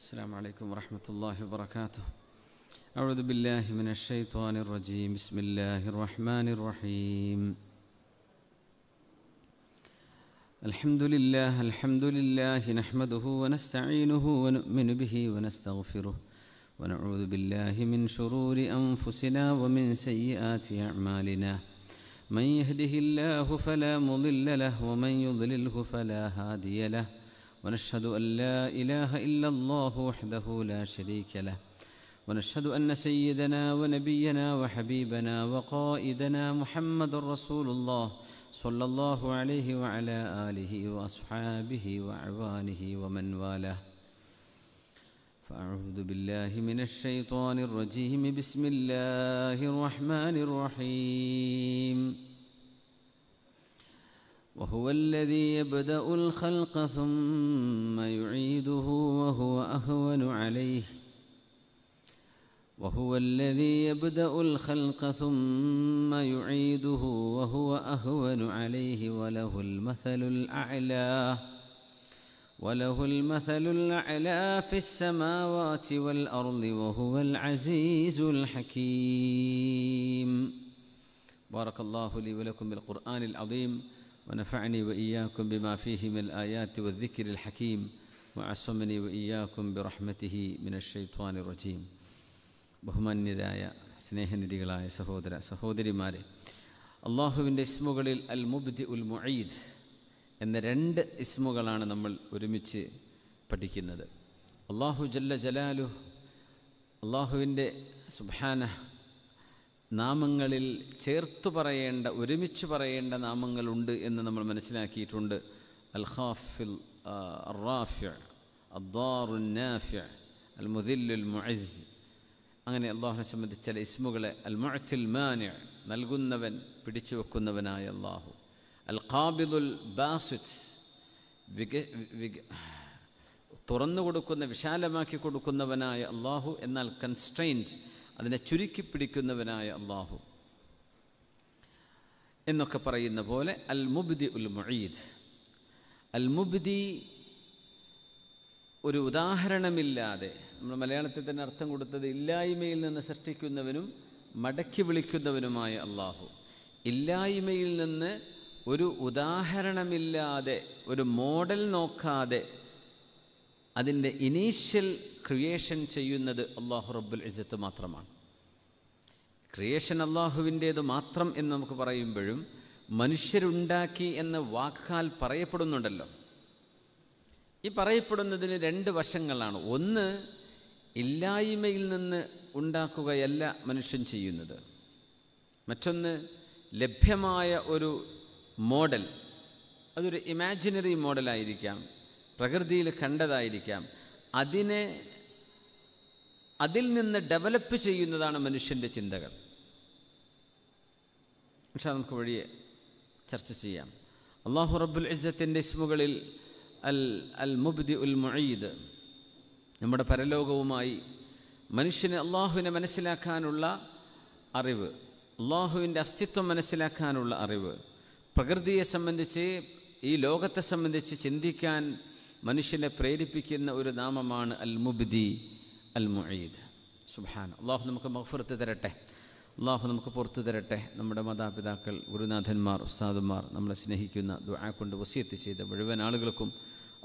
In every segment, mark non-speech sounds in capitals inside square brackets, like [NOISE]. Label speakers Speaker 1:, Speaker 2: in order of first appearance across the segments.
Speaker 1: السلام عليكم ورحمة الله وبركاته أعوذ بالله من الشيطان الرجيم بسم الله الرحمن الرحيم الحمد لله الحمد لله نحمده ونستعينه ونؤمن به ونستغفره ونعوذ بالله من شرور أنفسنا ومن سيئات أعمالنا من يهده الله فلا مضل له ومن يضلله فلا هادي له ونشهد أن لا إله إلا الله وحده لا شريك له ونشهد أن سيدنا ونبينا وحبيبنا وقائدنا محمد رسول الله صلى الله عليه وعلى آله وأصحابه وأعوانه ومن والاه فأعوذ بالله من الشيطان الرجيم بسم الله الرحمن الرحيم وهو الذي يبدأ الخلق ثم يعيده وهو أهون عليه وهو الذي يبدأ الخلق ثم يعيده وهو أهون عليه وله المثل الأعلى وله المثل الأعلى في السماوات والأرض وهو العزيز الحكيم بارك الله لي ولكم بالقرآن العظيم ونفعني وإياكم بما فيه من الآيات والذكر الحكيم وعصمني وإياكم برحمته من الشيطان الرجيم ബഹുമാന്യരായ സ്നേഹനിധികളായ സഹോദര സഹോദരിമാരെ അള്ളാഹുവിൻ്റെ ഇസ്മുകളിൽ അൽ മുബ്ദി ഉൽ മുഈദ് എന്ന രണ്ട് ഇസ്മുകളാണ് നമ്മൾ ഒരുമിച്ച് പഠിക്കുന്നത് അള്ളാഹു ജല്ല ജലാലു അള്ളാഹുവിൻ്റെ സുബാന നാമങ്ങളിൽ ചേർത്തു പറയേണ്ട ഒരുമിച്ച് പറയേണ്ട നാമങ്ങളുണ്ട് എന്ന് നമ്മൾ മനസ്സിലാക്കിയിട്ടുണ്ട് അൽ ഖാഫിൽ റാഫ്യ അദ്ദാറുനാഫ്യ അൽ മുദില്ലുൽ മുഅസ് അങ്ങനെ അള്ളാഹുനെ സംബന്ധിച്ച ചില ഇസ്മുകളെ അൽ മുഅത്തിൽ മാനിയ നൽകുന്നവൻ പിടിച്ചു വെക്കുന്നവനായ അള്ളാഹു അൽ ഖാബിദുൽ ബാസുറ്റ്സ് വിക വിക തുറന്നു കൊടുക്കുന്ന വിശാലമാക്കി കൊടുക്കുന്നവനായ അള്ളാഹു എന്നാൽ കൺസ്ട്രെയിൻറ്റ് അതിനെ ചുരുക്കി പിടിക്കുന്നവനായ അള്ളാഹു എന്നൊക്കെ പറയുന്ന പോലെ അൽ മുബ്ദി ഉൽ മുഈദ് അൽ മുബ്ദി ഒരു ഉദാഹരണമില്ലാതെ നമ്മൾ മലയാളത്തിൽ തന്നെ അർത്ഥം കൊടുത്തത് ഇല്ലായ്മയിൽ നിന്ന് സൃഷ്ടിക്കുന്നവനും മടക്കി വിളിക്കുന്നവനുമായ അള്ളാഹു ഇല്ലായ്മയിൽ നിന്ന് ഒരു ഉദാഹരണമില്ലാതെ ഒരു മോഡൽ നോക്കാതെ അതിൻ്റെ ഇനീഷ്യൽ ക്രിയേഷൻ ചെയ്യുന്നത് അള്ളാഹു റബ്ബുൽ ഇജ്ജത്ത് മാത്രമാണ് ക്രിയേഷൻ അള്ളാഹുവിൻ്റേത് മാത്രം എന്ന് നമുക്ക് പറയുമ്പോഴും മനുഷ്യരുണ്ടാക്കി എന്ന വാക്കാൽ പറയപ്പെടുന്നുണ്ടല്ലോ ഈ പറയപ്പെടുന്നതിന് രണ്ട് വശങ്ങളാണ് ഒന്ന് ഇല്ലായ്മയിൽ നിന്ന് ഉണ്ടാക്കുകയല്ല മനുഷ്യൻ ചെയ്യുന്നത് മറ്റൊന്ന് ലഭ്യമായ ഒരു മോഡൽ അതൊരു ഇമാജിനറി മോഡലായിരിക്കാം പ്രകൃതിയിൽ കണ്ടതായിരിക്കാം അതിനെ അതിൽ നിന്ന് ഡെവലപ്പ് ചെയ്യുന്നതാണ് മനുഷ്യൻ്റെ ചിന്തകൾ പക്ഷേ നമുക്ക് വഴിയെ ചർച്ച ചെയ്യാം അള്ളാഹു റബ്ബുൽ ഇസ്സത്തിൻ്റെ ഇസ്മുകളിൽ അൽ അൽ മുബ്ദി ഉൽ മൊയ്ദ് നമ്മുടെ പരലോകവുമായി മനുഷ്യന് അള്ളാഹുവിനെ മനസ്സിലാക്കാനുള്ള അറിവ് അള്ളാഹുവിൻ്റെ അസ്തിത്വം മനസ്സിലാക്കാനുള്ള അറിവ് പ്രകൃതിയെ സംബന്ധിച്ച് ഈ ലോകത്തെ സംബന്ധിച്ച് ചിന്തിക്കാൻ മനുഷ്യനെ പ്രേരിപ്പിക്കുന്ന ഒരു നാമമാണ് അൽ മുബ്ദി അൽ മുഈദ് സുബാൻ അള്ളാഹു നമുക്ക് മഹഫുറത്ത് തരട്ടെ അള്ളാഹു നമുക്ക് പുറത്തു തരട്ടെ നമ്മുടെ മാതാപിതാക്കൾ ഗുരുനാഥന്മാർ ഉസ്താദുമാർ നമ്മളെ സ്നേഹിക്കുന്ന ദുആ കൊണ്ട് വസിയത്ത് ചെയ്ത മുഴുവൻ ആളുകൾക്കും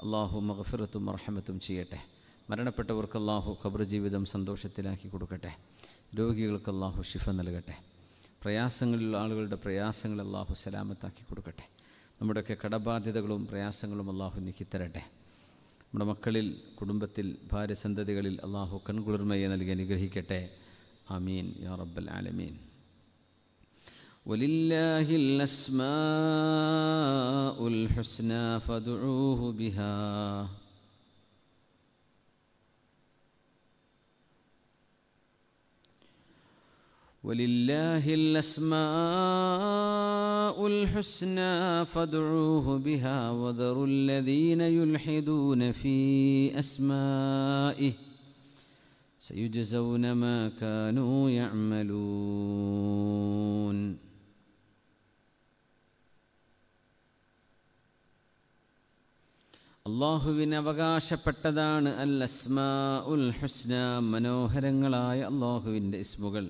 Speaker 1: അള്ളാഹു മഹഫിറത്തും അർഹമത്തും ചെയ്യട്ടെ മരണപ്പെട്ടവർക്ക് അള്ളാഹു ഖബർ ജീവിതം സന്തോഷത്തിലാക്കി കൊടുക്കട്ടെ രോഗികൾക്ക് അള്ളാഹു ഷിഫ നൽകട്ടെ പ്രയാസങ്ങളിലുള്ള ആളുകളുടെ പ്രയാസങ്ങൾ അള്ളാഹു സലാമത്താക്കി കൊടുക്കട്ടെ നമ്മുടെയൊക്കെ കടബാധ്യതകളും പ്രയാസങ്ങളും അള്ളാഹു നീക്കിത്തരട്ടെ നമ്മുടെ മക്കളിൽ കുടുംബത്തിൽ ഭാര്യസന്തതികളിൽ അള്ളാഹു കൺകുളിർമയെ നൽകി അനുഗ്രഹിക്കട്ടെ അമീൻ യാ റബ്ബൽ ആലമീൻ ولله الأسماء الحسنى فادعوه بها ولله الأسماء الحسنى فادعوه بها وذروا الذين يلحدون في أسمائه سيجزون ما كانوا يعملون അള്ളാഹുവിന് അവകാശപ്പെട്ടതാണ് അൽ അസ്മാ ഉൽ ഹുസ്ന മനോഹരങ്ങളായ അള്ളാഹുവിൻ്റെ ഇസ്മുകൾ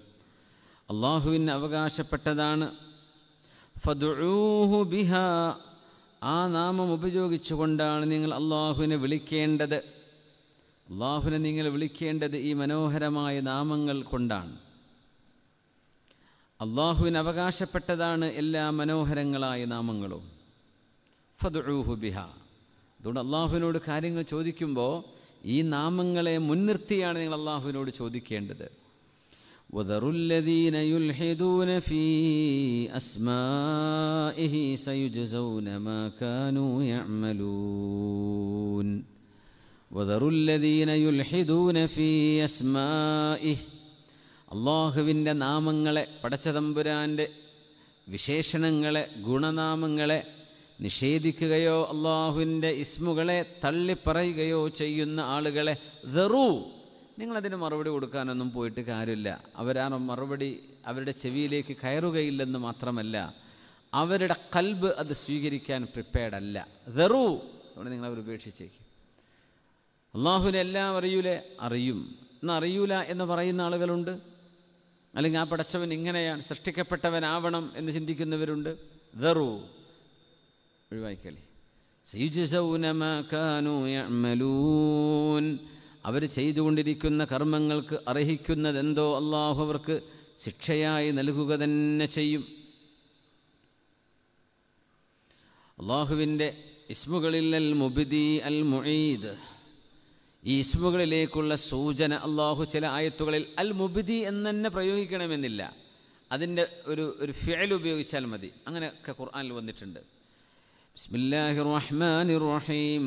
Speaker 1: അള്ളാഹുവിന് അവകാശപ്പെട്ടതാണ് ഫദുഊഹു ബിഹ ആ നാമം ഉപയോഗിച്ചുകൊണ്ടാണ് നിങ്ങൾ അള്ളാഹുവിനെ വിളിക്കേണ്ടത് അള്ളാഹുവിനെ നിങ്ങൾ വിളിക്കേണ്ടത് ഈ മനോഹരമായ നാമങ്ങൾ കൊണ്ടാണ് അള്ളാഹുവിന് അവകാശപ്പെട്ടതാണ് എല്ലാ മനോഹരങ്ങളായ നാമങ്ങളും ഫദുഊഹു ബിഹ അതുകൊണ്ട് അള്ളാഹുവിനോട് കാര്യങ്ങൾ ചോദിക്കുമ്പോൾ ഈ നാമങ്ങളെ മുൻനിർത്തിയാണ് നിങ്ങൾ അള്ളാഹുവിനോട് ചോദിക്കേണ്ടത് وذروا الذين يلحدون في أسمائه سيجزون ما كانوا يعملون وذروا الذين يلحدون في أسمائه അള്ളാഹുവിൻ്റെ നാമങ്ങളെ പടച്ചതമ്പുരാൻ്റെ വിശേഷണങ്ങളെ ഗുണനാമങ്ങളെ നിഷേധിക്കുകയോ അള്ളാഹുവിൻ്റെ ഇസ്മുകളെ തള്ളിപ്പറയുകയോ ചെയ്യുന്ന ആളുകളെ ദറൂ നിങ്ങളതിന് മറുപടി കൊടുക്കാനൊന്നും പോയിട്ട് കാര്യമില്ല അവരാ മറുപടി അവരുടെ ചെവിയിലേക്ക് കയറുകയില്ലെന്ന് മാത്രമല്ല അവരുടെ കൽബ് അത് സ്വീകരിക്കാൻ പ്രിപ്പയർഡ് അല്ല ദറു അവിടെ നിങ്ങൾ അവർ ഉപേക്ഷിച്ചേക്കും അള്ളാഹുവിനെ എല്ലാം അറിയൂലേ അറിയും എന്ന് അറിയൂല എന്ന് പറയുന്ന ആളുകളുണ്ട് അല്ലെങ്കിൽ ആ പടച്ചവൻ ഇങ്ങനെയാണ് സൃഷ്ടിക്കപ്പെട്ടവനാവണം എന്ന് ചിന്തിക്കുന്നവരുണ്ട് ദറു ഒഴിവാക്കി കളി സീജസൗനമ അവർ ചെയ്തുകൊണ്ടിരിക്കുന്ന കർമ്മങ്ങൾക്ക് അർഹിക്കുന്നതെന്തോ അള്ളാഹു അവർക്ക് ശിക്ഷയായി നൽകുക തന്നെ ചെയ്യും അള്ളാഹുവിൻ്റെ ഇസ്മുകളിൽ അൽ മുബിദി അൽ മുഈദ് ഈ ഇസ്മുകളിലേക്കുള്ള സൂചന അള്ളാഹു ചില ആയത്തുകളിൽ അൽ മുബിദി എന്ന് തന്നെ പ്രയോഗിക്കണമെന്നില്ല അതിൻ്റെ ഒരു ഒരു ഫിയൽ ഉപയോഗിച്ചാൽ മതി അങ്ങനെയൊക്കെ ഖുർആാനിൽ വന്നിട്ടുണ്ട് ബിസ്മില്ലാഹിർ റഹ്മാനിർ റഹീം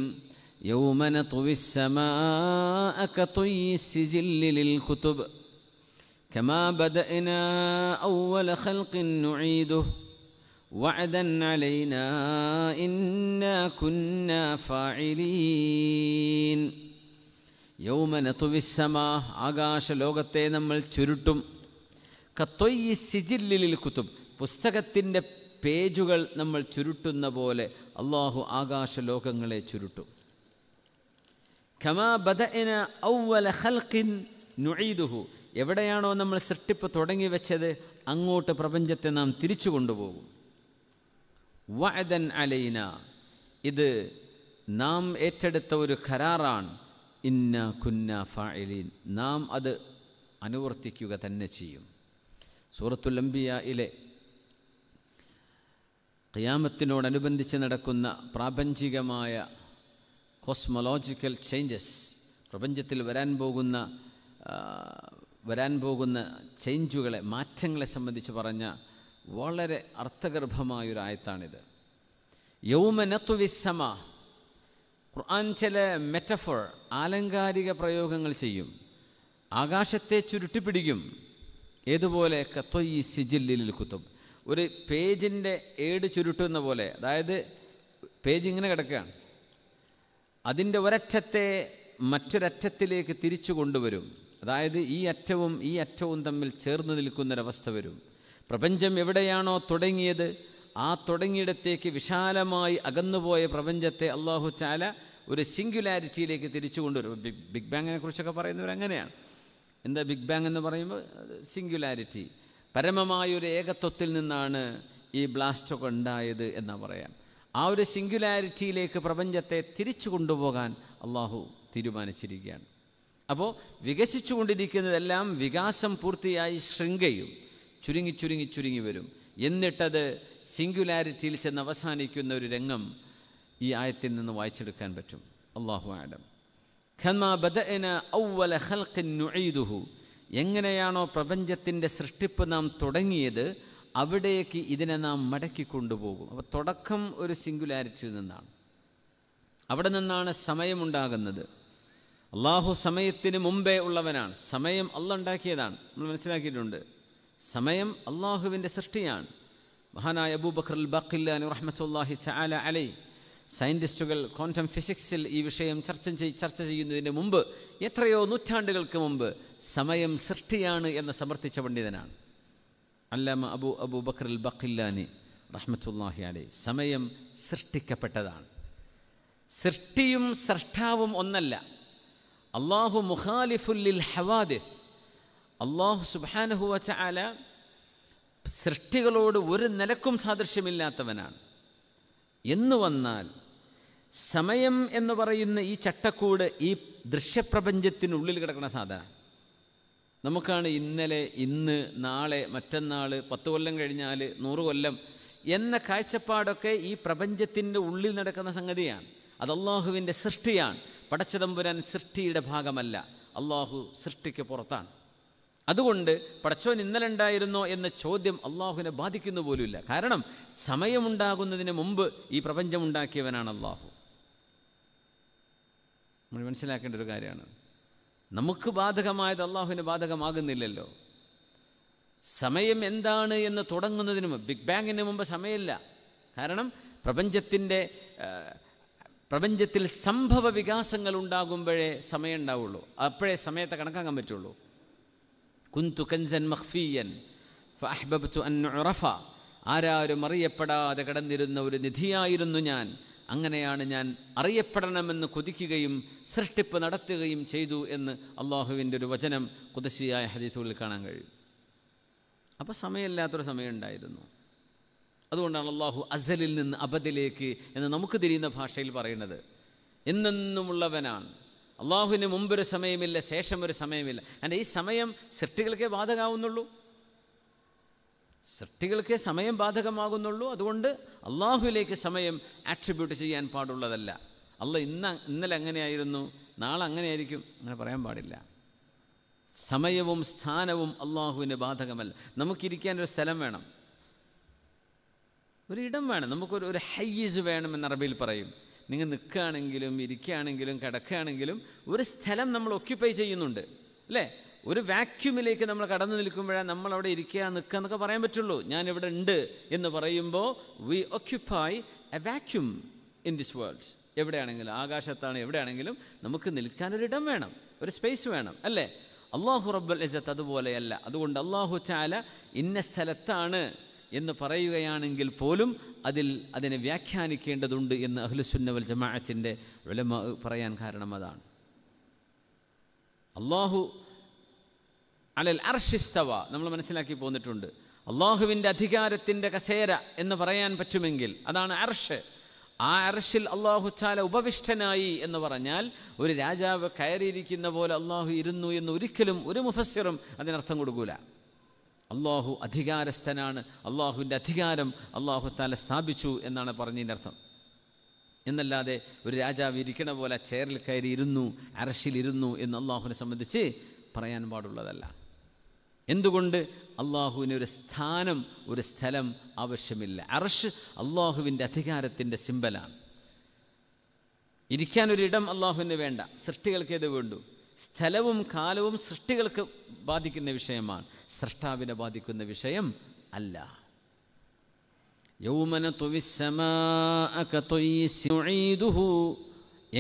Speaker 1: يوم نطوي السماء كطي السجل للكتب كما بدأنا أول خلق نعيده وعدا علينا إنا كنا فاعلين يوم نطوي السماء عقاش لوغتين നമ്മൾ ചുരുട്ടും كطي السجل للكتب പുസ്തകത്തിൻ്റെ പേജുകൾ നമ്മൾ ചുരുട്ടുന്ന പോലെ അള്ളാഹു ആകാശ ലോകങ്ങളെ ചുരുട്ടും കമാ ബദന ഔവല ഹൽക്കിൻ നുഴീതുഹു എവിടെയാണോ നമ്മൾ സൃഷ്ടിപ്പ് തുടങ്ങി വെച്ചത് അങ്ങോട്ട് പ്രപഞ്ചത്തെ നാം തിരിച്ചു കൊണ്ടുപോകും വഅദൻ അലൈന ഇത് നാം ഏറ്റെടുത്ത ഒരു കരാറാണ് ഇന്ന കുന്ന ഫായിലീൻ നാം അത് അനുവർത്തിക്കുക തന്നെ ചെയ്യും സൂറത്തുൽ അമ്പിയയിലെ ഖിയാമത്തിനോടനുബന്ധിച്ച് നടക്കുന്ന പ്രാപഞ്ചികമായ കോസ്മോളജിക്കൽ ചേഞ്ചസ് പ്രപഞ്ചത്തിൽ വരാൻ പോകുന്ന വരാൻ പോകുന്ന ചേഞ്ചുകളെ മാറ്റങ്ങളെ സംബന്ധിച്ച് പറഞ്ഞ വളരെ അർത്ഥഗർഭമായൊരായത്താണിത് വിസമ ഖുർആൻ ചില മെറ്റഫോർ ആലങ്കാരിക പ്രയോഗങ്ങൾ ചെയ്യും ആകാശത്തെ ചുരുട്ടിപ്പിടിക്കും ഏതുപോലെ കത്തൊയ് സിജില്ലിൽ കുത്തും ഒരു പേജിൻ്റെ ഏട് ചുരുട്ടുന്ന പോലെ അതായത് പേജ് ഇങ്ങനെ കിടക്കുകയാണ് അതിൻ്റെ ഒരറ്റത്തെ മറ്റൊരറ്റത്തിലേക്ക് തിരിച്ചു കൊണ്ടുവരും അതായത് ഈ അറ്റവും ഈ അറ്റവും തമ്മിൽ ചേർന്ന് നിൽക്കുന്നൊരവസ്ഥ വരും പ്രപഞ്ചം എവിടെയാണോ തുടങ്ങിയത് ആ തുടങ്ങിയിടത്തേക്ക് വിശാലമായി അകന്നുപോയ പ്രപഞ്ചത്തെ അള്ളാഹു ചാല ഒരു സിംഗുലാരിറ്റിയിലേക്ക് തിരിച്ചു കൊണ്ടുവരും ബിഗ് ബിഗ് ബാങ്ങിനെ കുറിച്ചൊക്കെ പറയുന്നവർ അങ്ങനെയാണ് എന്താ ബിഗ് ബാങ് എന്ന് പറയുമ്പോൾ സിംഗുലാരിറ്റി പരമമായ ഒരു ഏകത്വത്തിൽ നിന്നാണ് ഈ ബ്ലാസ്റ്റൊക്കെ ഉണ്ടായത് എന്നാണ് പറയാം ആ ഒരു സിംഗുലാരിറ്റിയിലേക്ക് പ്രപഞ്ചത്തെ തിരിച്ചു കൊണ്ടുപോകാൻ അള്ളാഹു തീരുമാനിച്ചിരിക്കുകയാണ് അപ്പോൾ വികസിച്ചുകൊണ്ടിരിക്കുന്നതെല്ലാം വികാസം പൂർത്തിയായി ശൃംഖയും ചുരുങ്ങി ചുരുങ്ങി ചുരുങ്ങി വരും എന്നിട്ടത് സിംഗുലാരിറ്റിയിൽ ചെന്ന് അവസാനിക്കുന്ന ഒരു രംഗം ഈ ആയത്തിൽ നിന്ന് വായിച്ചെടുക്കാൻ പറ്റും അള്ളാഹു ആലം ഖമാ ബദന ഔവല ഹൽഖൻ നുഈദുഹു എങ്ങനെയാണോ പ്രപഞ്ചത്തിൻ്റെ സൃഷ്ടിപ്പ് നാം തുടങ്ങിയത് അവിടേക്ക് ഇതിനെ നാം മടക്കി കൊണ്ടുപോകും അപ്പോൾ തുടക്കം ഒരു സിംഗുലാരിറ്റിയിൽ നിന്നാണ് അവിടെ നിന്നാണ് സമയമുണ്ടാകുന്നത് അള്ളാഹു സമയത്തിന് മുമ്പേ ഉള്ളവനാണ് സമയം അള്ള ഉണ്ടാക്കിയതാണ് നമ്മൾ മനസ്സിലാക്കിയിട്ടുണ്ട് സമയം അള്ളാഹുവിൻ്റെ സൃഷ്ടിയാണ് മഹാനായ അബൂബക്കർ ബഖില്ലാൻ റഹ്മത്തുല്ലാഹി ചാല അലൈ സയൻറ്റിസ്റ്റുകൾ ക്വാണ്ടം ഫിസിക്സിൽ ഈ വിഷയം ചർച്ച ചർച്ച ചെയ്യുന്നതിന് മുമ്പ് എത്രയോ നൂറ്റാണ്ടുകൾക്ക് മുമ്പ് സമയം സൃഷ്ടിയാണ് എന്ന് സമർത്ഥിച്ച പണ്ഡിതനാണ് അല്ലാമ അബു അബു അൽ ബക്കില്ലാനി റഹ്മത്തുല്ലാഹി അലൈ സമയം സൃഷ്ടിക്കപ്പെട്ടതാണ് സൃഷ്ടിയും സൃഷ്ടാവും ഒന്നല്ല അള്ളാഹു മുഖാലിഫുല്ലിൽ ഹവാദിഫ് അള്ളാഹു സുബാനഹുവ ചാല സൃഷ്ടികളോട് ഒരു നിലക്കും സാദൃശ്യമില്ലാത്തവനാണ് എന്നു വന്നാൽ സമയം എന്ന് പറയുന്ന ഈ ചട്ടക്കൂട് ഈ ദൃശ്യപ്രപഞ്ചത്തിനുള്ളിൽ കിടക്കുന്ന സാധനമാണ് നമുക്കാണ് ഇന്നലെ ഇന്ന് നാളെ മറ്റന്നാൾ പത്ത് കൊല്ലം കഴിഞ്ഞാൽ നൂറ് കൊല്ലം എന്ന കാഴ്ചപ്പാടൊക്കെ ഈ പ്രപഞ്ചത്തിൻ്റെ ഉള്ളിൽ നടക്കുന്ന സംഗതിയാണ് അത് അള്ളാഹുവിൻ്റെ സൃഷ്ടിയാണ് പടച്ചതമ്പുരാൻ സൃഷ്ടിയുടെ ഭാഗമല്ല അള്ളാഹു സൃഷ്ടിക്ക് പുറത്താണ് അതുകൊണ്ട് പടച്ചോൻ ഇന്നലെ ഉണ്ടായിരുന്നോ എന്ന ചോദ്യം അള്ളാഹുവിനെ ബാധിക്കുന്നു പോലുമില്ല കാരണം സമയമുണ്ടാകുന്നതിന് മുമ്പ് ഈ പ്രപഞ്ചമുണ്ടാക്കിയവനാണ് അള്ളാഹു നമ്മൾ മനസ്സിലാക്കേണ്ട ഒരു കാര്യമാണ് നമുക്ക് ബാധകമായത് അള്ളാഹുവിന് ബാധകമാകുന്നില്ലല്ലോ സമയം എന്താണ് എന്ന് തുടങ്ങുന്നതിന് മുമ്പ് ബിഗ് ബാങ്ങിന് മുമ്പ് സമയമില്ല കാരണം പ്രപഞ്ചത്തിൻ്റെ പ്രപഞ്ചത്തിൽ സംഭവ വികാസങ്ങൾ ഉണ്ടാകുമ്പോഴേ സമയം ഉണ്ടാവുള്ളൂ അപ്പോഴേ സമയത്തെ കണക്കാക്കാൻ പറ്റുള്ളൂ കുന്തു കൻസൻ മഹ്ഫിയൻ അൻ ആരാരും അറിയപ്പെടാതെ കിടന്നിരുന്ന ഒരു നിധിയായിരുന്നു ഞാൻ അങ്ങനെയാണ് ഞാൻ അറിയപ്പെടണമെന്ന് കൊതിക്കുകയും സൃഷ്ടിപ്പ് നടത്തുകയും ചെയ്തു എന്ന് അള്ളാഹുവിൻ്റെ ഒരു വചനം കുതശിയായ ഹദീസുകളിൽ കാണാൻ കഴിയും അപ്പോൾ സമയമില്ലാത്തൊരു സമയമുണ്ടായിരുന്നു അതുകൊണ്ടാണ് അള്ളാഹു അസലിൽ നിന്ന് അബദിലേക്ക് എന്ന് നമുക്ക് തിരിയുന്ന ഭാഷയിൽ പറയുന്നത് എന്നെന്നുമുള്ളവനാണ് അള്ളാഹുവിന് മുമ്പൊരു സമയമില്ല ശേഷം ഒരു സമയമില്ല എൻ്റെ ഈ സമയം സൃഷ്ടികൾക്കേ ബാധകാവുന്നുള്ളൂ സൃഷ്ടികൾക്ക് സമയം ബാധകമാകുന്നുള്ളൂ അതുകൊണ്ട് അള്ളാഹുവിലേക്ക് സമയം ആട്രിബ്യൂട്ട് ചെയ്യാൻ പാടുള്ളതല്ല അല്ല ഇന്ന് ഇന്നലെ അങ്ങനെയായിരുന്നു നാളെ അങ്ങനെയായിരിക്കും അങ്ങനെ പറയാൻ പാടില്ല സമയവും സ്ഥാനവും അള്ളാഹുവിന് ബാധകമല്ല നമുക്കിരിക്കാൻ ഒരു സ്ഥലം വേണം ഒരു ഇടം വേണം നമുക്കൊരു ഒരു ഹൈസ് വേണമെന്ന് അറബിയിൽ പറയും നിങ്ങൾ നിൽക്കുകയാണെങ്കിലും ഇരിക്കുകയാണെങ്കിലും കിടക്കുകയാണെങ്കിലും ഒരു സ്ഥലം നമ്മൾ ഒക്യുപ്പൈ ചെയ്യുന്നുണ്ട് അല്ലേ ഒരു വാക്യൂമിലേക്ക് നമ്മൾ കടന്നു നിൽക്കുമ്പോഴാണ് നമ്മൾ അവിടെ ഇരിക്കുക നിൽക്കുക എന്നൊക്കെ പറയാൻ പറ്റുള്ളൂ ഞാൻ ഇവിടെ ഉണ്ട് എന്ന് പറയുമ്പോൾ we occupy a vacuum in this world എവിടെയാണെങ്കിലും ആകാശത്താണ് എവിടെയാണെങ്കിലും നമുക്ക് നിൽക്കാനൊരിടം വേണം ഒരു സ്പേസ് വേണം അല്ലേ അള്ളാഹു റബ്ബൽ ഇജത്ത് അതുപോലെയല്ല അതുകൊണ്ട് അള്ളാഹു ചാല ഇന്ന സ്ഥലത്താണ് എന്ന് പറയുകയാണെങ്കിൽ പോലും അതിൽ അതിനെ വ്യാഖ്യാനിക്കേണ്ടതുണ്ട് എന്ന് അഹ്ലുസുന്നവൽ ജമാഅത്തിൻ്റെ വിലമ പറയാൻ കാരണം അതാണ് അള്ളാഹു അലൽ അർഷിസ്തവ നമ്മൾ മനസ്സിലാക്കി പോന്നിട്ടുണ്ട് അള്ളാഹുവിൻ്റെ അധികാരത്തിൻ്റെ കസേര എന്ന് പറയാൻ പറ്റുമെങ്കിൽ അതാണ് അർഷ് ആ അർഷിൽ ചാല ഉപവിഷ്ടനായി എന്ന് പറഞ്ഞാൽ ഒരു രാജാവ് കയറിയിരിക്കുന്ന പോലെ അള്ളാഹു ഇരുന്നു എന്ന് ഒരിക്കലും ഒരു മുഫസ്സിറും അതിനർത്ഥം കൊടുക്കൂല അള്ളാഹു അധികാരസ്ഥനാണ് അള്ളാഹുവിൻ്റെ അധികാരം താല സ്ഥാപിച്ചു എന്നാണ് പറഞ്ഞതിൻ്റെ അർത്ഥം എന്നല്ലാതെ ഒരു രാജാവ് ഇരിക്കണ പോലെ ചെയറിൽ കയറി ഇരുന്നു അരശിലിരുന്നു എന്ന് അള്ളാഹുവിനെ സംബന്ധിച്ച് പറയാൻ പാടുള്ളതല്ല എന്തുകൊണ്ട് അള്ളാഹുവിന് ഒരു സ്ഥാനം ഒരു സ്ഥലം ആവശ്യമില്ല അർഷ് അള്ളാഹുവിൻ്റെ അധികാരത്തിൻ്റെ സിമ്പലാണ് ഇരിക്കാനൊരിടം അള്ളാഹുവിന് വേണ്ട സൃഷ്ടികൾക്ക് ഏത് വേണ്ടു സ്ഥലവും കാലവും സൃഷ്ടികൾക്ക് ബാധിക്കുന്ന വിഷയമാണ് സൃഷ്ടാവിനെ ബാധിക്കുന്ന വിഷയം അല്ല യൗമന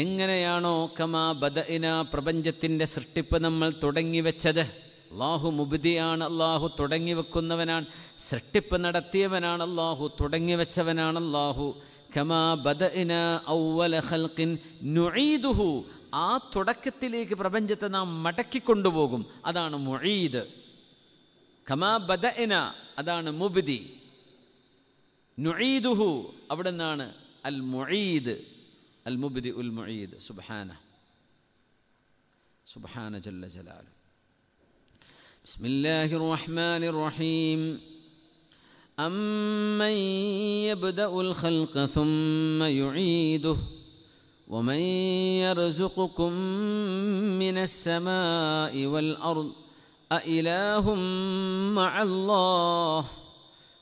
Speaker 1: എങ്ങനെയാണോ കമാ ബദഇന പ്രപഞ്ചത്തിൻ്റെ സൃഷ്ടിപ്പ് നമ്മൾ തുടങ്ങി വെച്ചത് അള്ളാഹു മുബിദിയാണ് അള്ളാഹു തുടങ്ങി വെക്കുന്നവനാണ് സൃഷ്ടിപ്പ് നടത്തിയവനാണ് അള്ളാഹു തുടങ്ങി വെച്ചവനാണ് അള്ളാഹു കമാ ഖൽഖിൻ നുഈദുഹു ആ തുടക്കത്തിലേക്ക് പ്രപഞ്ചത്തെ നാം മടക്കിക്കൊണ്ടുപോകും അതാണ് മുഴീദ് കമാ ഇന അതാണ് മുബിദി നുഈദുഹു അവിടെ നിന്നാണ് അൽ മുഴീദ് അൽ മുബിദി ഉൽ മുഴീദ് സുബാന സുബാന ജല്ല ജലാലു بسم الله الرحمن الرحيم أمن يبدأ الخلق ثم يعيده ومن يرزقكم من السماء والأرض أإله مع الله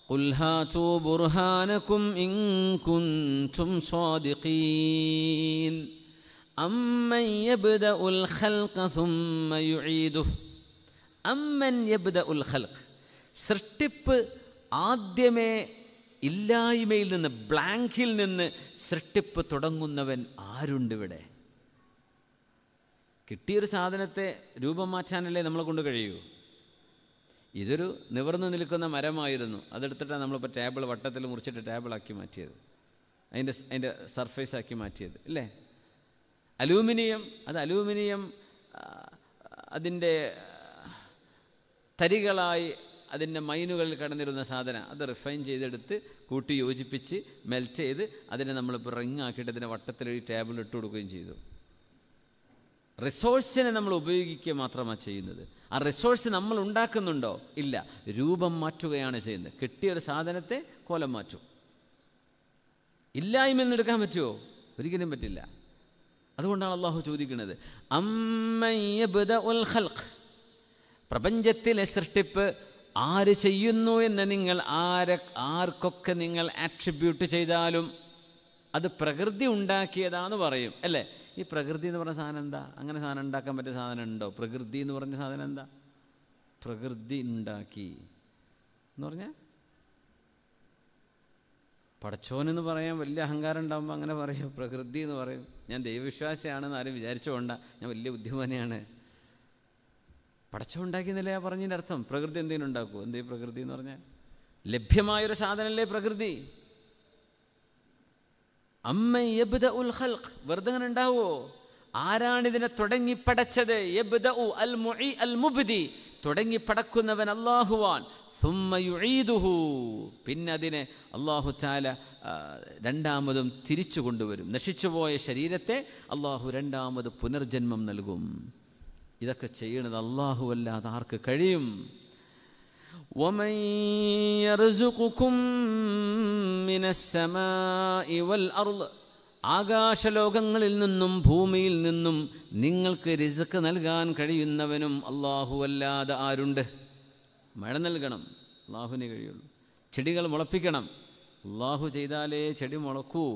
Speaker 1: قل هاتوا برهانكم إن كنتم صادقين أمن يبدأ الخلق ثم يعيده അമ്മൻ യബ്ദ ഉൽ ഖൽഖ് സൃഷ്ടിപ്പ് ആദ്യമേ ഇല്ലായ്മയിൽ നിന്ന് ബ്ലാങ്കിൽ നിന്ന് സൃഷ്ടിപ്പ് തുടങ്ങുന്നവൻ ആരുണ്ട് ഇവിടെ കിട്ടിയൊരു സാധനത്തെ രൂപം മാറ്റാനല്ലേ നമ്മളെ കൊണ്ട് കഴിയൂ ഇതൊരു നിവർന്നു നിൽക്കുന്ന മരമായിരുന്നു അതെടുത്തിട്ടാണ് നമ്മളിപ്പോൾ ടേബിൾ വട്ടത്തിൽ മുറിച്ചിട്ട് ടേബിളാക്കി മാറ്റിയത് അതിൻ്റെ അതിൻ്റെ ആക്കി മാറ്റിയത് അല്ലേ അലൂമിനിയം അത് അലൂമിനിയം അതിൻ്റെ തരികളായി അതിൻ്റെ മൈനുകളിൽ കടന്നിരുന്ന സാധനം അത് റിഫൈൻ ചെയ്തെടുത്ത് കൂട്ടി യോജിപ്പിച്ച് മെൽറ്റ് ചെയ്ത് അതിനെ നമ്മളിപ്പോൾ ആക്കിയിട്ട് അതിനെ വട്ടത്തിലൊരു ടേബിൾ ഇട്ട് കൊടുക്കുകയും ചെയ്തു റിസോഴ്സിനെ നമ്മൾ ഉപയോഗിക്കുക മാത്രമാണ് ചെയ്യുന്നത് ആ റിസോഴ്സ് നമ്മൾ ഉണ്ടാക്കുന്നുണ്ടോ ഇല്ല രൂപം മാറ്റുകയാണ് ചെയ്യുന്നത് കിട്ടിയ ഒരു സാധനത്തെ കോലം മാറ്റും ഇല്ലായ്മ എന്നെടുക്കാൻ പറ്റുമോ ഒരിക്കലും പറ്റില്ല അതുകൊണ്ടാണ് അള്ളാഹു ചോദിക്കുന്നത് അമ്മയ്യ ബുദ ഉൽ ഖൽഖ് പ്രപഞ്ചത്തിലെ സൃഷ്ടിപ്പ് ആര് ചെയ്യുന്നു എന്ന് നിങ്ങൾ ആരെ ആർക്കൊക്കെ നിങ്ങൾ ആട്രിബ്യൂട്ട് ചെയ്താലും അത് പ്രകൃതി ഉണ്ടാക്കിയതാന്ന് പറയും അല്ലേ ഈ പ്രകൃതി എന്ന് പറഞ്ഞ സാധനം എന്താ അങ്ങനെ സാധനം ഉണ്ടാക്കാൻ പറ്റിയ സാധനം ഉണ്ടോ പ്രകൃതി എന്ന് പറഞ്ഞ സാധനം എന്താ പ്രകൃതി ഉണ്ടാക്കി എന്ന് പറഞ്ഞ പടച്ചോനെന്ന് പറയാൻ വലിയ അഹങ്കാരം ഉണ്ടാകുമ്പോൾ അങ്ങനെ പറയും പ്രകൃതി എന്ന് പറയും ഞാൻ ദൈവവിശ്വാസിയാണെന്ന് ആരും വിചാരിച്ചുകൊണ്ട ഞാൻ വലിയ ബുദ്ധിമാനിയാണ് പടച്ചം ഉണ്ടാക്കിയെന്നല്ലേ ആ പറഞ്ഞതിൻ്റെ അർത്ഥം പ്രകൃതി എന്തെങ്കിലും ഉണ്ടാക്കൂ എന്തേ പ്രകൃതി എന്ന് പറഞ്ഞാൽ ലഭ്യമായൊരു സാധനമല്ലേ പ്രകൃതി അമ്മ വെറുതെ അങ്ങനെ ആരാണിതിനെ തുടങ്ങി പടച്ചത് മുബ്ദി തുടങ്ങി പടക്കുന്നവൻ അള്ളാഹുവാൻ പിന്നെ അതിനെ അള്ളാഹു ചാല രണ്ടാമതും തിരിച്ചു കൊണ്ടുവരും നശിച്ചുപോയ ശരീരത്തെ അള്ളാഹു രണ്ടാമത് പുനർജന്മം നൽകും ഇതൊക്കെ ചെയ്യണത് അല്ലാഹുവല്ലാതെ ആർക്ക് കഴിയും ആകാശലോകങ്ങളിൽ നിന്നും ഭൂമിയിൽ നിന്നും നിങ്ങൾക്ക് രിസക്ക് നൽകാൻ കഴിയുന്നവനും അല്ലാഹുവല്ലാതെ ആരുണ്ട് മഴ നൽകണം അള്ളാഹുവിനെ കഴിയുള്ളൂ ചെടികൾ മുളപ്പിക്കണം അള്ളാഹു ചെയ്താലേ ചെടി മുളക്കൂ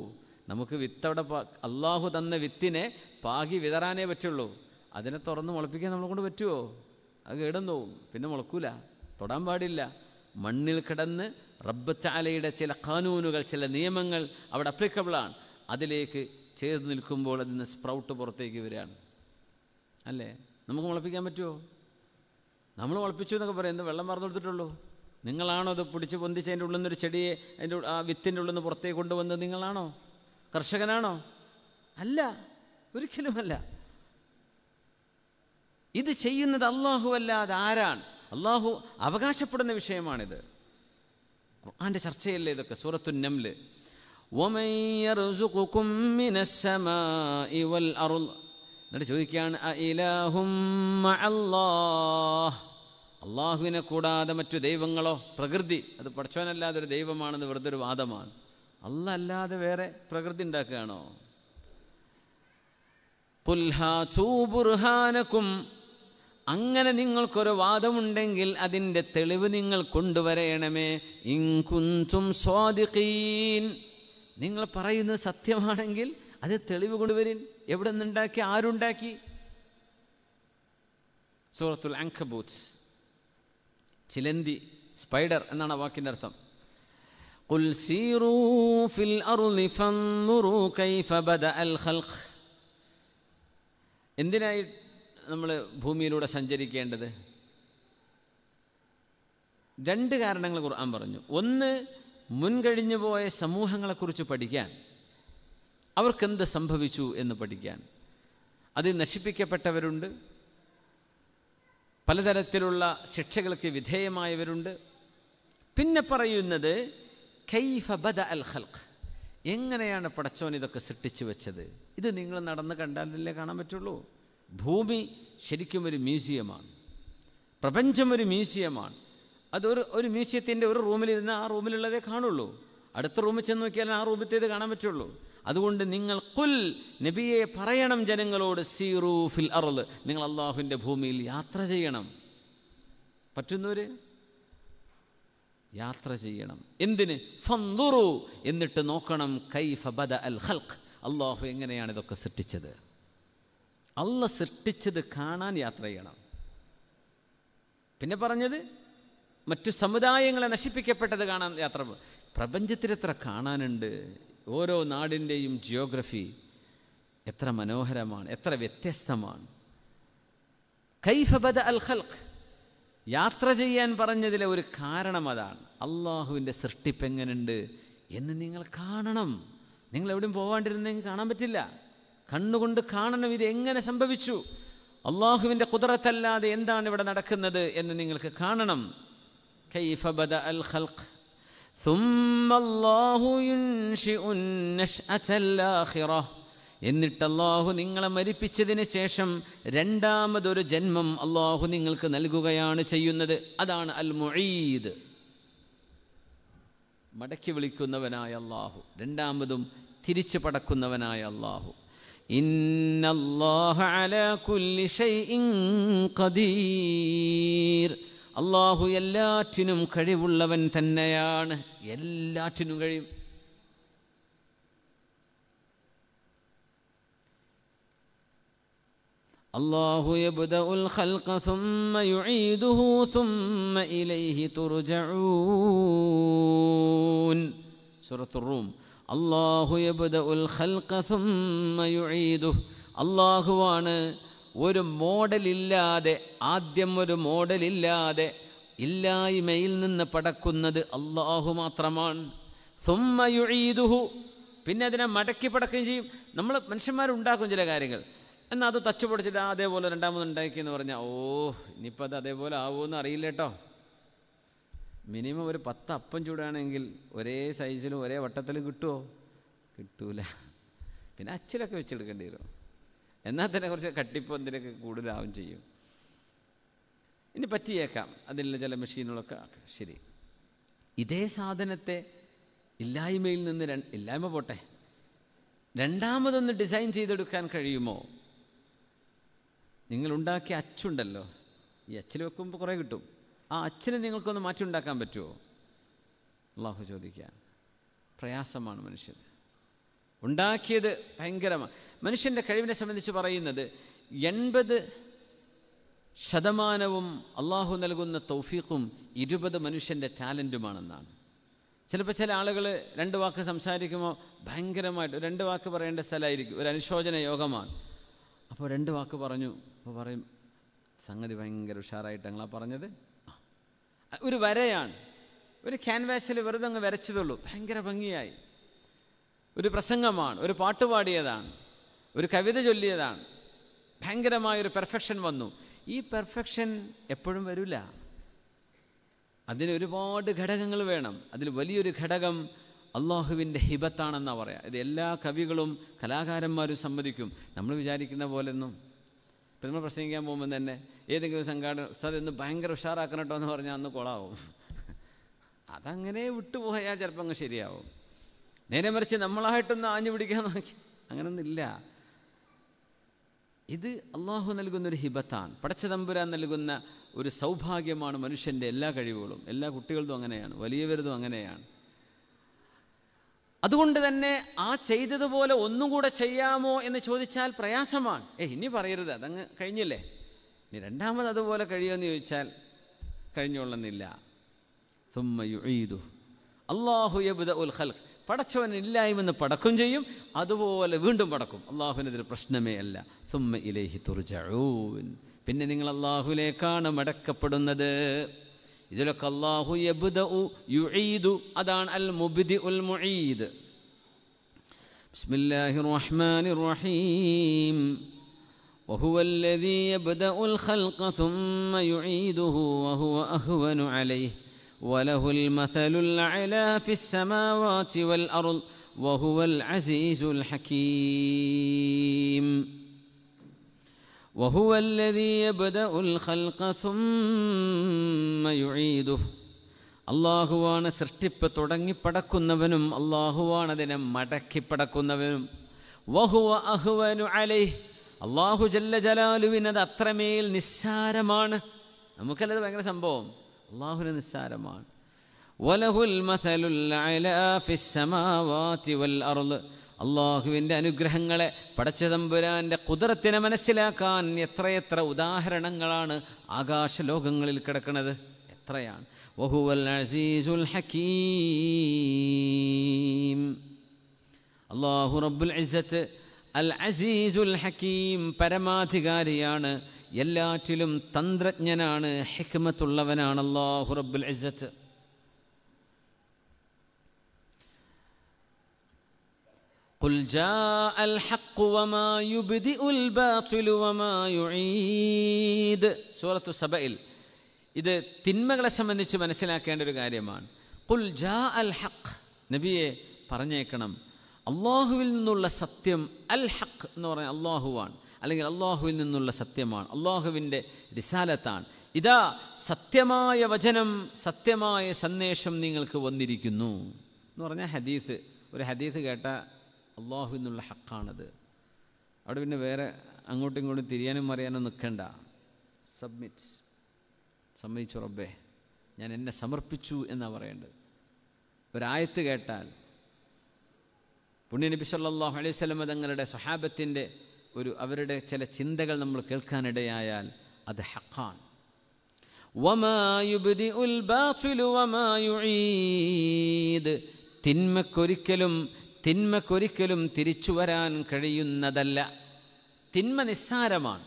Speaker 1: നമുക്ക് വിത്തവിടെ അള്ളാഹു തന്ന വിത്തിനെ പാകി വിതറാനേ പറ്റുള്ളൂ അതിനെ തുറന്ന് മുളപ്പിക്കാൻ നമ്മളെ കൊണ്ട് പറ്റുമോ അത് കേടന്നു പോകും പിന്നെ മുളക്കൂല തൊടാൻ പാടില്ല മണ്ണിൽ കിടന്ന് റബ്ബച്ചാലയുടെ ചില കാനൂനുകൾ ചില നിയമങ്ങൾ അവിടെ അപ്ലിക്കബിളാണ് അതിലേക്ക് ചേർന്ന് നിൽക്കുമ്പോൾ നിന്ന് സ്പ്രൗട്ട് പുറത്തേക്ക് വരികയാണ് അല്ലേ നമുക്ക് മുളപ്പിക്കാൻ പറ്റുമോ നമ്മൾ മുളപ്പിച്ചു എന്നൊക്കെ പറയും വെള്ളം മറന്നു കൊടുത്തിട്ടുള്ളൂ നിങ്ങളാണോ അത് പിടിച്ച് പൊന്തിച്ച് അതിൻ്റെ ഉള്ളിൽ നിന്നൊരു ചെടിയെ അതിൻ്റെ ആ വിത്തിൻ്റെ ഉള്ളിൽ നിന്ന് പുറത്തേക്ക് കൊണ്ടുവന്നത് നിങ്ങളാണോ കർഷകനാണോ അല്ല ഒരിക്കലുമല്ല ഇത് ചെയ്യുന്നത് അള്ളാഹു അല്ലാതെ ആരാണ് അള്ളാഹു അവകാശപ്പെടുന്ന വിഷയമാണിത് ഖുർആൻ്റെ ചർച്ചയല്ലേ ഇതൊക്കെ സൂറത്തു നംല് എന്നിട്ട് ചോദിക്കുകയാണ് അള്ളാഹുവിനെ കൂടാതെ മറ്റു ദൈവങ്ങളോ പ്രകൃതി അത് പഠിച്ചവനല്ലാതെ ഒരു ദൈവമാണെന്ന് വെറുതെ ഒരു വാദമാണ് അല്ല അല്ലാതെ വേറെ പ്രകൃതി ഉണ്ടാക്കുകയാണോ പുൽഹാ ബുർഹാനക്കും അങ്ങനെ നിങ്ങൾക്കൊരു വാദമുണ്ടെങ്കിൽ അതിൻ്റെ തെളിവ് നിങ്ങൾ കൊണ്ടുവരയണമേ ഇങ്കുന്തും സ്വാദിഖീൻ നിങ്ങൾ പറയുന്നത് സത്യമാണെങ്കിൽ അത് തെളിവ് കൊണ്ടുവരിൻ എവിടെ നിന്നുണ്ടാക്കി ആരുണ്ടാക്കി സൂറത്തുൽ അങ്കബൂച്ച് ചിലന്തി സ്പൈഡർ എന്നാണ് വാക്കിൻ്റെ അർത്ഥം قل سيروا في الأرض فانظروا كيف بدأ എന്തിനായിട്ട് നമ്മൾ ഭൂമിയിലൂടെ സഞ്ചരിക്കേണ്ടത് രണ്ട് കാരണങ്ങൾ ഖുർആൻ പറഞ്ഞു ഒന്ന് മുൻകഴിഞ്ഞു പോയ സമൂഹങ്ങളെക്കുറിച്ച് പഠിക്കാൻ അവർക്കെന്ത് സംഭവിച്ചു എന്ന് പഠിക്കാൻ അത് നശിപ്പിക്കപ്പെട്ടവരുണ്ട് പലതരത്തിലുള്ള ശിക്ഷകൾക്ക് വിധേയമായവരുണ്ട് പിന്നെ പറയുന്നത് കൈഫ ബദ അൽ ഖൽഖ് എങ്ങനെയാണ് പടച്ചോൻ ഇതൊക്കെ സൃഷ്ടിച്ചു വെച്ചത് ഇത് നിങ്ങൾ നടന്ന് കണ്ടാലല്ലേ കാണാൻ പറ്റുള്ളൂ ഭൂമി ശരിക്കും ഒരു മ്യൂസിയമാണ് പ്രപഞ്ചം ഒരു മ്യൂസിയമാണ് അതൊരു ഒരു മ്യൂസിയത്തിൻ്റെ ഒരു റൂമിലിരുന്ന് ആ റൂമിലുള്ളതേ കാണുള്ളൂ അടുത്ത റൂമിൽ ചെന്ന് നോക്കിയാൽ ആ റൂമിത്തേത് കാണാൻ പറ്റുള്ളൂ അതുകൊണ്ട് നിങ്ങൾ കുൽ നബിയെ പറയണം ജനങ്ങളോട് സീറൂ ഫിൽ അറൽ നിങ്ങൾ അള്ളാഹുവിൻ്റെ ഭൂമിയിൽ യാത്ര ചെയ്യണം പറ്റുന്നവര് യാത്ര ചെയ്യണം എന്തിന് ഫന്തുറു എന്നിട്ട് നോക്കണം കൈഫ ബദ അൽ ഹൽഖ് അള്ളാഹു എങ്ങനെയാണ് ഇതൊക്കെ സൃഷ്ടിച്ചത് അള്ള സൃഷ്ടിച്ചത് കാണാൻ യാത്ര ചെയ്യണം പിന്നെ പറഞ്ഞത് മറ്റു സമുദായങ്ങളെ നശിപ്പിക്കപ്പെട്ടത് കാണാൻ യാത്ര പ്രപഞ്ചത്തിൽ എത്ര കാണാനുണ്ട് ഓരോ നാടിൻ്റെയും ജിയോഗ്രഫി എത്ര മനോഹരമാണ് എത്ര വ്യത്യസ്തമാണ് കൈഫബദ് അൽ ഖൽഖ് യാത്ര ചെയ്യാൻ പറഞ്ഞതിലെ ഒരു കാരണം അതാണ് അള്ളാഹുവിൻ്റെ സൃഷ്ടിപ്പ് എങ്ങനെയുണ്ട് എന്ന് നിങ്ങൾ കാണണം നിങ്ങൾ എവിടെയും പോവാണ്ടിരുന്നെങ്കിൽ കാണാൻ പറ്റില്ല കണ്ണുകൊണ്ട് കാണണം ഇത് എങ്ങനെ സംഭവിച്ചു അള്ളാഹുവിൻ്റെ കുതിരത്തല്ലാതെ എന്താണ് ഇവിടെ നടക്കുന്നത് എന്ന് നിങ്ങൾക്ക് കാണണം كيف بدأ الخلق ثم الله ينشئ النشأة الآخرة എന്നിട്ട് അള്ളാഹു നിങ്ങളെ മരിപ്പിച്ചതിന് ശേഷം രണ്ടാമതൊരു ജന്മം അള്ളാഹു നിങ്ങൾക്ക് നൽകുകയാണ് ചെയ്യുന്നത് അതാണ് അൽ മുഴീദ് മടക്കി വിളിക്കുന്നവനായ അള്ളാഹു രണ്ടാമതും തിരിച്ചു പടക്കുന്നവനായ അള്ളാഹു إن الله على كل شيء قدير الله يلا تنم كريب الله من تنيان يلا تنم الله يبدأ الخلق ثم يعيده ثم إليه ترجعون سورة الروم അള്ളാഹു യബുദഉൽ ഉൽ സുമ്മ യുഈദുഹു അള്ളാഹുവാണ് ഒരു മോഡലില്ലാതെ ആദ്യം ഒരു മോഡലില്ലാതെ ഇല്ലായ്മയിൽ നിന്ന് പടക്കുന്നത് അള്ളാഹു മാത്രമാണ് സുമ്മ പിന്നെ അതിനെ മടക്കി പടക്കുകയും ചെയ്യും നമ്മൾ മനുഷ്യന്മാരുണ്ടാക്കും ചില കാര്യങ്ങൾ എന്നാൽ അത് തച്ചുപൊടിച്ചിട്ട് അതേപോലെ രണ്ടാമത് ഉണ്ടാക്കി എന്ന് പറഞ്ഞാൽ ഓ ഇനിയിപ്പോൾ അത് അതേപോലെ ആവുമെന്ന് അറിയില്ല കേട്ടോ മിനിമം ഒരു പത്ത് അപ്പം ചൂടാണെങ്കിൽ ഒരേ സൈസിലും ഒരേ വട്ടത്തിലും കിട്ടുമോ കിട്ടൂല പിന്നെ അച്ചിലൊക്കെ വെച്ചെടുക്കേണ്ടി വരും എന്നാൽ തന്നെ കുറച്ച് കട്ടിപ്പന്തിലൊക്കെ കൂടുതലാവും ചെയ്യും ഇനി പറ്റിയേക്കാം അതിലുള്ള ചില മെഷീനുകളൊക്കെ ശരി ഇതേ സാധനത്തെ ഇല്ലായ്മയിൽ നിന്ന് ഇല്ലായ്മ പോട്ടെ രണ്ടാമതൊന്ന് ഡിസൈൻ ചെയ്തെടുക്കാൻ കഴിയുമോ നിങ്ങളുണ്ടാക്കിയ അച്ചുണ്ടല്ലോ ഈ അച്ചിൽ വെക്കുമ്പോൾ കുറേ കിട്ടും ആ അച്ഛനെ നിങ്ങൾക്കൊന്ന് മാറ്റി ഉണ്ടാക്കാൻ പറ്റുമോ അള്ളാഹു ചോദിക്കുക പ്രയാസമാണ് മനുഷ്യൻ ഉണ്ടാക്കിയത് ഭയങ്കരമാണ് മനുഷ്യൻ്റെ കഴിവിനെ സംബന്ധിച്ച് പറയുന്നത് എൺപത് ശതമാനവും അള്ളാഹു നൽകുന്ന തൗഫീഖും ഇരുപത് മനുഷ്യൻ്റെ ടാലൻറ്റുമാണെന്നാണ് ചിലപ്പോൾ ചില ആളുകൾ രണ്ട് വാക്ക് സംസാരിക്കുമ്പോൾ ഭയങ്കരമായിട്ട് രണ്ട് വാക്ക് പറയേണ്ട സ്ഥലമായിരിക്കും ഒരു അനുശോചന യോഗമാണ് അപ്പോൾ രണ്ട് വാക്ക് പറഞ്ഞു അപ്പോൾ പറയും സംഗതി ഭയങ്കര ഉഷാറായിട്ട് ഞങ്ങളാ പറഞ്ഞത് ഒരു വരയാണ് ഒരു ക്യാൻവാസിൽ വെറുതെ അങ്ങ് വരച്ചതുള്ളൂ ഭയങ്കര ഭംഗിയായി ഒരു പ്രസംഗമാണ് ഒരു പാട്ട് പാടിയതാണ് ഒരു കവിത ചൊല്ലിയതാണ് ഭയങ്കരമായൊരു പെർഫെക്ഷൻ വന്നു ഈ പെർഫെക്ഷൻ എപ്പോഴും വരില്ല അതിന് ഒരുപാട് ഘടകങ്ങൾ വേണം അതിൽ വലിയൊരു ഘടകം അള്ളാഹുവിൻ്റെ ഹിബത്താണെന്നാണ് പറയാം ഇത് എല്ലാ കവികളും കലാകാരന്മാരും സമ്മതിക്കും നമ്മൾ വിചാരിക്കുന്ന പോലെയൊന്നും പെരുമ പ്രസംഗിക്കാൻ പോകുമ്പോൾ തന്നെ ഏതെങ്കിലും സംഘാടന ഉസ്താദ് ഇന്ന് ഭയങ്കര ഉഷാറാക്കണം കേട്ടോ എന്ന് പറഞ്ഞാൽ അന്ന് കൊളാവും അതങ്ങനെ വിട്ടുപോയാൽ ചിലപ്പോൾ അങ്ങ് ശരിയാവും നേരെ മറിച്ച് നമ്മളായിട്ടൊന്ന് ആഞ്ഞു പിടിക്കാൻ നോക്കി അങ്ങനൊന്നുമില്ല ഇത് അള്ളാഹു നൽകുന്നൊരു ഹിബത്താണ് പടച്ചതമ്പുരാൻ നൽകുന്ന ഒരു സൗഭാഗ്യമാണ് മനുഷ്യൻ്റെ എല്ലാ കഴിവുകളും എല്ലാ കുട്ടികളതും അങ്ങനെയാണ് വലിയവരതും അങ്ങനെയാണ് അതുകൊണ്ട് തന്നെ ആ ചെയ്തതുപോലെ ഒന്നും കൂടെ ചെയ്യാമോ എന്ന് ചോദിച്ചാൽ പ്രയാസമാണ് ഏ ഇനി പറയരുത് അതങ്ങ് കഴിഞ്ഞില്ലേ ഇനി രണ്ടാമത് അതുപോലെ കഴിയുമെന്ന് ചോദിച്ചാൽ കഴിഞ്ഞോളന്നില്ല സുമ്മയുതു അള്ളാഹു യബുദ ഉൽ ഖൽഖ് പടച്ചവൻ പടക്കും ചെയ്യും അതുപോലെ വീണ്ടും പടക്കും അള്ളാഹുവിനതൊരു പ്രശ്നമേ അല്ല സുമ്മ ഇലേഹി തുർജൂൻ പിന്നെ നിങ്ങൾ അള്ളാഹുലേക്കാണ് മടക്കപ്പെടുന്നത് يقول لك الله يبدأ يعيد أدان المبدئ المعيد بسم الله الرحمن الرحيم وهو الذي يبدأ الخلق ثم يعيده وهو أهون عليه وله المثل الأعلى في السماوات والأرض وهو العزيز الحكيم وهو الذي يبدأ الخلق ثم يعيده അള്ളാഹുവാണ് സൃഷ്ടിപ്പ് തുടങ്ങി പടക്കുന്നവനും അള്ളാഹുവാണ് അതിനെ മടക്കി പടക്കുന്നവനും വഹുവ അഹുവനു അലൈ അള്ളാഹു ജല്ല ജലാലുവിനത് അത്രമേൽ നിസ്സാരമാണ് നമുക്കല്ലത് ഭയങ്കര സംഭവം അള്ളാഹുവിന് നിസ്സാരമാണ് വലഹുൽ മഥലുൽ അലാ ഫിസ്സമാവാതി വൽ അർള് അള്ളാഹുവിൻ്റെ അനുഗ്രഹങ്ങളെ പടച്ചതമ്പുരാൻ്റെ കുതിരത്തിനെ മനസ്സിലാക്കാൻ എത്രയെത്ര ഉദാഹരണങ്ങളാണ് ആകാശലോകങ്ങളിൽ കിടക്കുന്നത് എത്രയാണ് വഹുവൽ അസീസുൽ ഹക്കീം അള്ളാഹു റബ്ബുൽ അസത്ത് അൽ അസീസുൽ ഹക്കീം പരമാധികാരിയാണ് എല്ലാറ്റിലും തന്ത്രജ്ഞനാണ് ഹിക്മത്തുള്ളവനാണ് അള്ളാഹു റബ്ബുൽ അസത്ത് ജാ قل جاء الحق وما يبدئ الباطل وما യുഈദ് സൂറത്തു സബയിൽ ഇത് തിന്മകളെ സംബന്ധിച്ച് മനസ്സിലാക്കേണ്ട ഒരു കാര്യമാണ് കുൽ ജാ അൽ ഹഖ് നബിയെ പറഞ്ഞേക്കണം അള്ളാഹുവിൽ നിന്നുള്ള സത്യം അൽ ഹഖ് എന്ന് പറഞ്ഞാൽ അള്ളാഹുവാണ് അല്ലെങ്കിൽ അള്ളാഹുവിൽ നിന്നുള്ള സത്യമാണ് അള്ളാഹുവിൻ്റെ റിസാലത്താണ് ഇതാ സത്യമായ വചനം സത്യമായ സന്ദേശം നിങ്ങൾക്ക് വന്നിരിക്കുന്നു എന്ന് പറഞ്ഞാൽ ഹദീത്ത് ഒരു ഹദീത്ത് കേട്ട അള്ളാഹു എന്നുള്ള ഹക്കാണത് അവിടെ പിന്നെ വേറെ അങ്ങോട്ടും ഇങ്ങോട്ടും തിരിയാനും മറിയാനും നിൽക്കണ്ട സബ്മിറ്റ് സമ്മതിച്ചു റബ്ബേ ഞാൻ എന്നെ സമർപ്പിച്ചു എന്നാണ് പറയേണ്ടത് ഒരായത്ത് കേട്ടാൽ പുണ്യനബി സല്ലാഹു അലൈഹി സ്വലമ തങ്ങളുടെ സ്വഹാബത്തിൻ്റെ ഒരു അവരുടെ ചില ചിന്തകൾ നമ്മൾ കേൾക്കാനിടയായാൽ അത് ഹക്കാണ് തിന്മക്കൊരിക്കലും തിന്മക്കൊരിക്കലും തിരിച്ചു വരാൻ കഴിയുന്നതല്ല തിന്മ നിസ്സാരമാണ്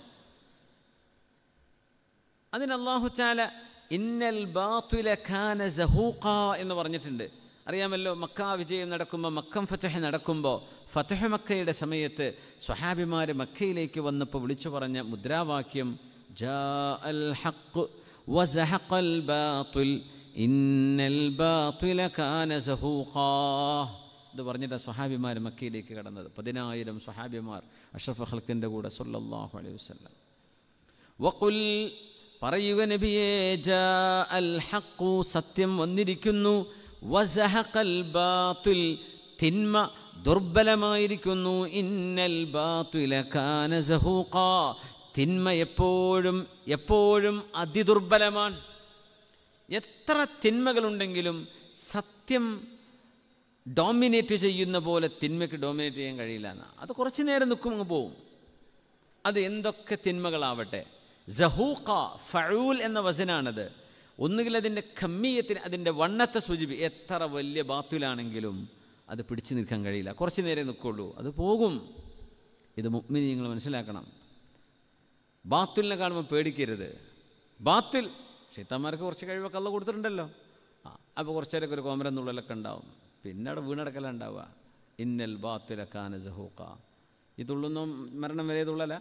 Speaker 1: അതിന് അള്ളാഹു ഇന്നൽ ബാത്തുല ഖാന ജഹൂഖ എന്ന് പറഞ്ഞിട്ടുണ്ട് അറിയാമല്ലോ മക്ക വിജയം നടക്കുമ്പോൾ മക്കം ഫതഹ് നടക്കുമ്പോൾ ഫതഹ് മക്കയുടെ സമയത്ത് സ്വഹാബിമാർ മക്കയിലേക്ക് വന്നപ്പോൾ വിളിച്ചു പറഞ്ഞ മുദ്രാവാക്യം ജാ അൽ ഹഖ് വസഹഖൽ ബാത്തുൽ ഇന്നൽ ബാത്തുല ഖാന സഹൂഖാ ഇത് പറഞ്ഞിട്ട് സ്വഹാബിമാർ മക്കയിലേക്ക് കടന്നത് പതിനായിരം സ്വഹാബിമാർ അഷ്റഫ് ഹൽക്കിൻ്റെ കൂടെ സൊല്ലാഹു അലൈഹി വസ്ലം വക്കുൽ പറയുക നബിയേ ഹക്കു സത്യം വന്നിരിക്കുന്നു ബാത്തുൽ തിന്മ ദുർബലമായിരിക്കുന്നു ഇന്നൽ ബാത്തുലക്കാന തിന്മ എപ്പോഴും എപ്പോഴും അതിദുർബലമാണ് എത്ര തിന്മകളുണ്ടെങ്കിലും സത്യം ഡോമിനേറ്റ് ചെയ്യുന്ന പോലെ തിന്മയ്ക്ക് ഡോമിനേറ്റ് ചെയ്യാൻ കഴിയില്ല എന്ന് അത് കുറച്ചു നേരം നിൽക്കും അങ്ങ് പോവും അത് എന്തൊക്കെ തിന്മകളാവട്ടെ ജഹൂഖ ഫഴൂൽ എന്ന വചനാണത് ഒന്നുകിൽ അതിൻ്റെ കമ്മിയത്തിന് അതിൻ്റെ വണ്ണത്തെ സൂചിപ്പി എത്ര വലിയ ബാത്തിലാണെങ്കിലും അത് പിടിച്ചു നിൽക്കാൻ കഴിയില്ല കുറച്ച് നേരം നിൽക്കുള്ളൂ അത് പോകും ഇത് മുഗ്മിനി നിങ്ങൾ മനസ്സിലാക്കണം ബാത്തുലിനെ കാണുമ്പോൾ പേടിക്കരുത് ബാത്തുൽ ഷീത്തന്മാർക്ക് കുറച്ച് കഴിവൊക്കെ അള്ള കൊടുത്തിട്ടുണ്ടല്ലോ അപ്പോൾ കുറച്ചേരൊക്കെ ഒരു കോമരം നുള്ളലൊക്കെ ഉണ്ടാവും പിന്നെ അവിടെ വീണടക്കല ഉണ്ടാവുക ഇന്നൽ ബാത്തുലക്കാന ജഹൂക്ക ഈ തുള്ളുന്നും മരണം വരെ തുള്ളല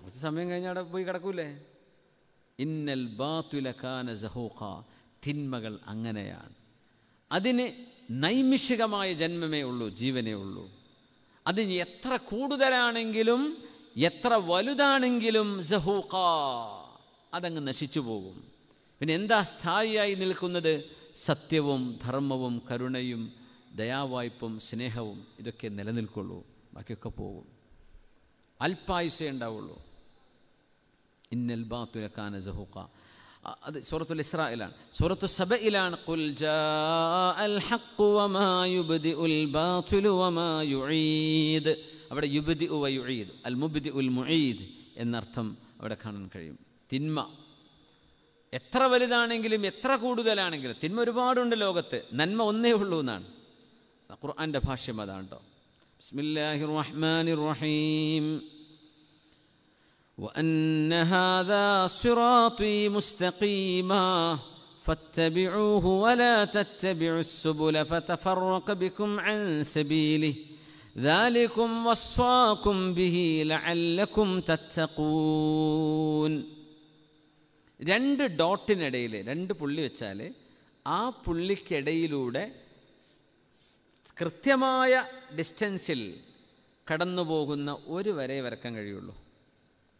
Speaker 1: കുറച്ച് സമയം കഴിഞ്ഞാൽ അവിടെ പോയി കിടക്കൂലേ ഇന്നൽ ബാത്തുലക്കാന ജഹൂക്ക തിന്മകൾ അങ്ങനെയാണ് അതിന് നൈമിഷികമായ ജന്മമേ ഉള്ളൂ ജീവനേ ഉള്ളൂ അത് എത്ര കൂടുതലാണെങ്കിലും എത്ര വലുതാണെങ്കിലും ജഹൂക്ക അതങ്ങ് നശിച്ചു പോകും പിന്നെ എന്താ സ്ഥായിയായി നിൽക്കുന്നത് സത്യവും ധർമ്മവും കരുണയും ദയാവായ്പും സ്നേഹവും ഇതൊക്കെ നിലനിൽക്കുള്ളൂ ബാക്കിയൊക്കെ പോകും അൽപ്പായുസേ ഉണ്ടാവുള്ളൂ ഇന്നൽ ബാത്തുലക്കാന ജഹുക്ക അത് സൂറത്തുൽ ഇസ്രായിലാണ് സൂറത്തു സബയിലാണ് ഖുൽ ജാ അൽ വമാ ഉൽ ബാതുലു വമാ യുഈദ് അവിടെ യുബ്ദി വ അൽ മുബ്ദി ഉൽ മുഈദ് എന്നർത്ഥം അവിടെ കാണാൻ കഴിയും തിന്മ എത്ര വലുതാണെങ്കിലും എത്ര കൂടുതലാണെങ്കിലും തിന്മ ഒരുപാടുണ്ട് ലോകത്ത് നന്മ ഒന്നേ ഉള്ളൂ എന്നാണ് ഖുർആൻ്റെ ഭാഷ്യം അതാണ് കേട്ടോ ബിസ്മില്ലാഹി റഹ്മാൻ റഹീം وأن هذا صراطي مستقيما فاتبعوه ولا تتبعوا السبل فتفرق بكم عن سبيله ذلكم وصاكم به لعلكم تتقون രണ്ട് ഡോട്ടിനിടയിൽ രണ്ട് പുള്ളി വെച്ചാൽ ആ പുള്ളിക്കിടയിലൂടെ കൃത്യമായ ഡിസ്റ്റൻസിൽ കടന്നു പോകുന്ന ഒരു വരെ വരക്കാൻ കഴിയുള്ളൂ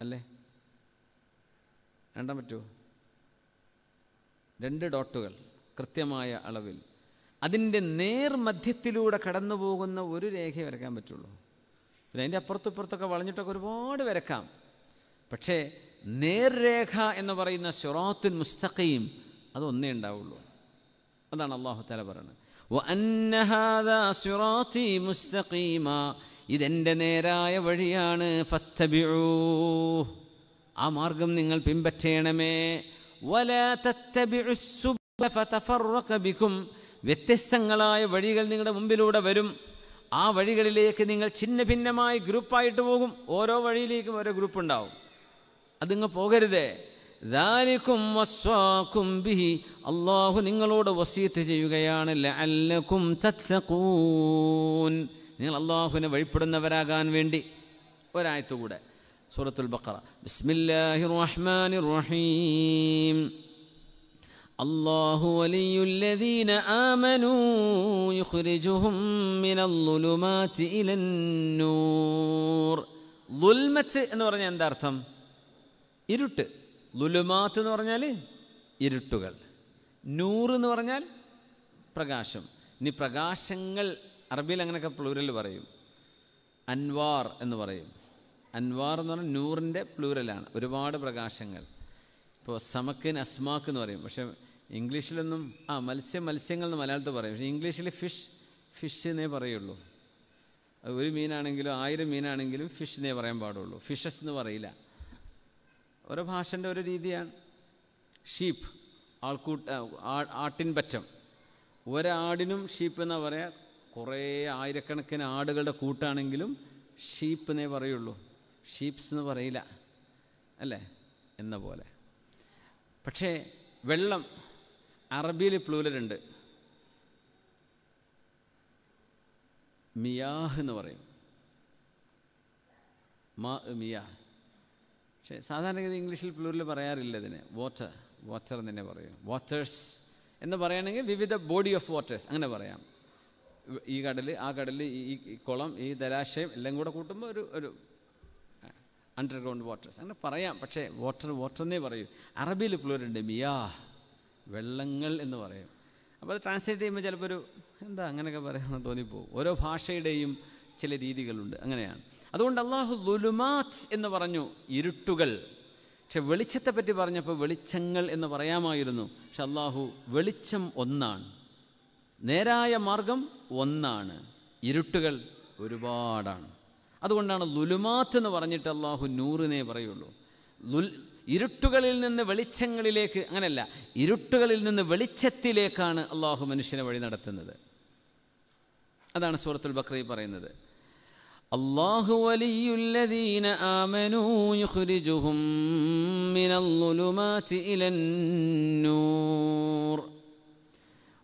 Speaker 1: അല്ലേ കണ്ടാൻ പറ്റുമോ രണ്ട് ഡോട്ടുകൾ കൃത്യമായ അളവിൽ അതിൻ്റെ നേർമധ്യത്തിലൂടെ കടന്നു പോകുന്ന ഒരു രേഖയെ വരയ്ക്കാൻ പറ്റുള്ളൂ പിന്നെ അതിൻ്റെ അപ്പുറത്തും ഇപ്പുറത്തൊക്കെ വളഞ്ഞിട്ടൊക്കെ ഒരുപാട് വരക്കാം പക്ഷേ നേർരേഖ എന്ന് പറയുന്ന സിറാത്തുൽ മുസ്തഖീം അതൊന്നേ ഉണ്ടാവുള്ളൂ അതാണ് അള്ളാഹു തല പറയുന്നത് ഇതെൻ്റെ നേരായ വഴിയാണ് ആ മാർഗം നിങ്ങൾ പിൻപറ്റേണമേ വ്യത്യസ്തങ്ങളായ വഴികൾ നിങ്ങളുടെ മുമ്പിലൂടെ വരും ആ വഴികളിലേക്ക് നിങ്ങൾ ഛിന്ന ഭിന്നമായി ഗ്രൂപ്പായിട്ട് പോകും ഓരോ വഴിയിലേക്കും ഓരോ ഗ്രൂപ്പ് ഉണ്ടാവും അതിങ്ങ് പോകരുതേ ദാലിക്കും വസ്വാക്കും ബിഹി അള്ളാഹു നിങ്ങളോട് വസീത്ത് ചെയ്യുകയാണ് ലഅല്ലക്കും തത്തഖൂൻ നിങ്ങൾ അള്ളാഹുവിനെ വഴിപ്പെടുന്നവരാകാൻ വേണ്ടി ഒരായത്തുകൂടെ സൂറത്തുൽ ബക്കറ ബിസ്മില്ലാഹി റഹ്മാനി റഹീം അള്ളാഹു വലിയുല്ലദീന ആമനൂ യുഖ്രിജുഹും മിനൽ ളുലുമാതി ഇലന്നൂർ ളുൽമത്ത് എന്ന് പറഞ്ഞാൽ എന്താ അർത്ഥം ഇരുട്ട് ലുലുമാത്ത് എന്ന് പറഞ്ഞാൽ ഇരുട്ടുകൾ നൂറ് എന്ന് പറഞ്ഞാൽ പ്രകാശം ഇനി പ്രകാശങ്ങൾ അറബിയിൽ അങ്ങനെയൊക്കെ പ്ലൂരൽ പറയും അൻവാർ എന്ന് പറയും അൻവാർ എന്ന് പറഞ്ഞാൽ നൂറിൻ്റെ പ്ലൂരലാണ് ഒരുപാട് പ്രകാശങ്ങൾ ഇപ്പോൾ സമക്കിന് അസ്മാക്ക് എന്ന് പറയും പക്ഷേ ഇംഗ്ലീഷിലൊന്നും ആ മത്സ്യ മത്സ്യങ്ങൾ എന്ന് മലയാളത്തിൽ പറയും പക്ഷേ ഇംഗ്ലീഷിൽ ഫിഷ് ഫിഷ് എന്നേ പറയുള്ളൂ ഒരു മീനാണെങ്കിലും ആയിരം മീനാണെങ്കിലും ഫിഷ് എന്നേ പറയാൻ പാടുള്ളൂ ഫിഷസ് എന്ന് പറയില്ല ഓരോ ഭാഷൻ്റെ ഒരു രീതിയാണ് ഷീപ്പ് ആൾക്കൂട്ട പറ്റം ഒരാടിനും ഷീപ്പ് എന്നാ പറയാ കുറേ ആയിരക്കണക്കിന് ആടുകളുടെ കൂട്ടാണെങ്കിലും ഷീപ്പ് എന്നേ പറയുള്ളൂ ഷീപ്സ് എന്ന് പറയില്ല അല്ലേ എന്ന പോലെ പക്ഷേ വെള്ളം അറബിയിൽ പ്ലൂലരുണ്ട് മിയാഹ് എന്ന് പറയും മാ മിയാഹ് പക്ഷേ സാധാരണഗതി ഇംഗ്ലീഷിൽ പ്ലൂരിൽ പറയാറില്ല ഇതിന് വാട്ടർ വാട്ടർ എന്ന് തന്നെ പറയും വാട്ടേഴ്സ് എന്ന് പറയുകയാണെങ്കിൽ വിവിധ ബോഡി ഓഫ് വാട്ടേഴ്സ് അങ്ങനെ പറയാം ഈ കടൽ ആ കടൽ ഈ കുളം ഈ ജലാശയം എല്ലാം കൂടെ കൂട്ടുമ്പോൾ ഒരു ഒരു അണ്ടർഗ്രൗണ്ട് വാട്ടേഴ്സ് അങ്ങനെ പറയാം പക്ഷേ വാട്ടർ വാട്ടർ എന്നേ പറയൂ അറബിയിൽ പ്ലൂരുണ്ട് മിയാ വെള്ളങ്ങൾ എന്ന് പറയും അപ്പോൾ അത് ട്രാൻസ്ലേറ്റ് ചെയ്യുമ്പോൾ ചിലപ്പോൾ ഒരു എന്താ അങ്ങനെയൊക്കെ പറയാമെന്ന് തോന്നിപ്പോകും ഓരോ ഭാഷയുടെയും ചില രീതികളുണ്ട് അങ്ങനെയാണ് അതുകൊണ്ട് അള്ളാഹു ലുലുമാത്ത് എന്ന് പറഞ്ഞു ഇരുട്ടുകൾ പക്ഷെ പറ്റി പറഞ്ഞപ്പോൾ വെളിച്ചങ്ങൾ എന്ന് പറയാമായിരുന്നു പക്ഷെ അള്ളാഹു വെളിച്ചം ഒന്നാണ് നേരായ മാർഗം ഒന്നാണ് ഇരുട്ടുകൾ ഒരുപാടാണ് അതുകൊണ്ടാണ് ലുലുമാത്ത് എന്ന് പറഞ്ഞിട്ട് അള്ളാഹു നൂറിനെ പറയുള്ളൂ ലുൽ ഇരുട്ടുകളിൽ നിന്ന് വെളിച്ചങ്ങളിലേക്ക് അങ്ങനെയല്ല ഇരുട്ടുകളിൽ നിന്ന് വെളിച്ചത്തിലേക്കാണ് അള്ളാഹു മനുഷ്യനെ വഴി നടത്തുന്നത് അതാണ് സൂറത്തുൽ ബക്രീ പറയുന്നത് الله ولي الذين آمنوا يخرجهم من الظلمات إلى النور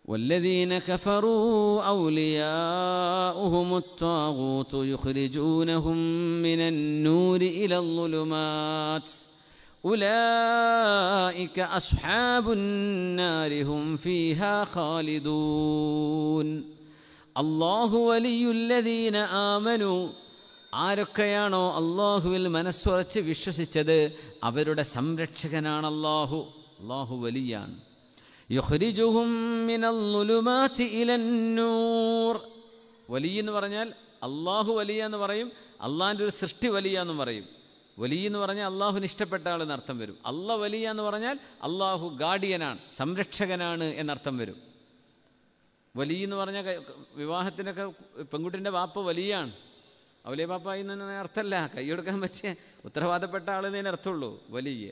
Speaker 1: والذين كفروا أولياؤهم الطاغوت يخرجونهم من النور إلى الظلمات أولئك أصحاب النار هم فيها خالدون الله ولي الذين آمنوا ആരൊക്കെയാണോ അള്ളാഹുവിൽ മനസ്സുറച്ച് വിശ്വസിച്ചത് അവരുടെ സംരക്ഷകനാണ് അള്ളാഹു അള്ളാഹു വലിയാണ് വലി എന്ന് പറഞ്ഞാൽ അള്ളാഹു വലിയ എന്ന് പറയും അള്ളാഹിൻ്റെ ഒരു സൃഷ്ടി വലിയ എന്ന് പറയും വലി എന്ന് പറഞ്ഞാൽ അള്ളാഹുവിന് ഇഷ്ടപ്പെട്ട ആൾ എന്നർത്ഥം വരും അള്ളാഹ് വലിയ എന്ന് പറഞ്ഞാൽ അള്ളാഹു ഗാർഡിയനാണ് സംരക്ഷകനാണ് എന്നർത്ഥം വരും വലി എന്ന് പറഞ്ഞാൽ വിവാഹത്തിനൊക്കെ പെൺകുട്ടിൻ്റെ വാപ്പ വലിയാണ് ഔലേ ബാപ്പ എന്നതിന് അർത്ഥമല്ല കൈയ്യെടുക്കാൻ പറ്റിയ ഉത്തരവാദപ്പെട്ട ആളിന് അർത്ഥമുള്ളൂ വലിയ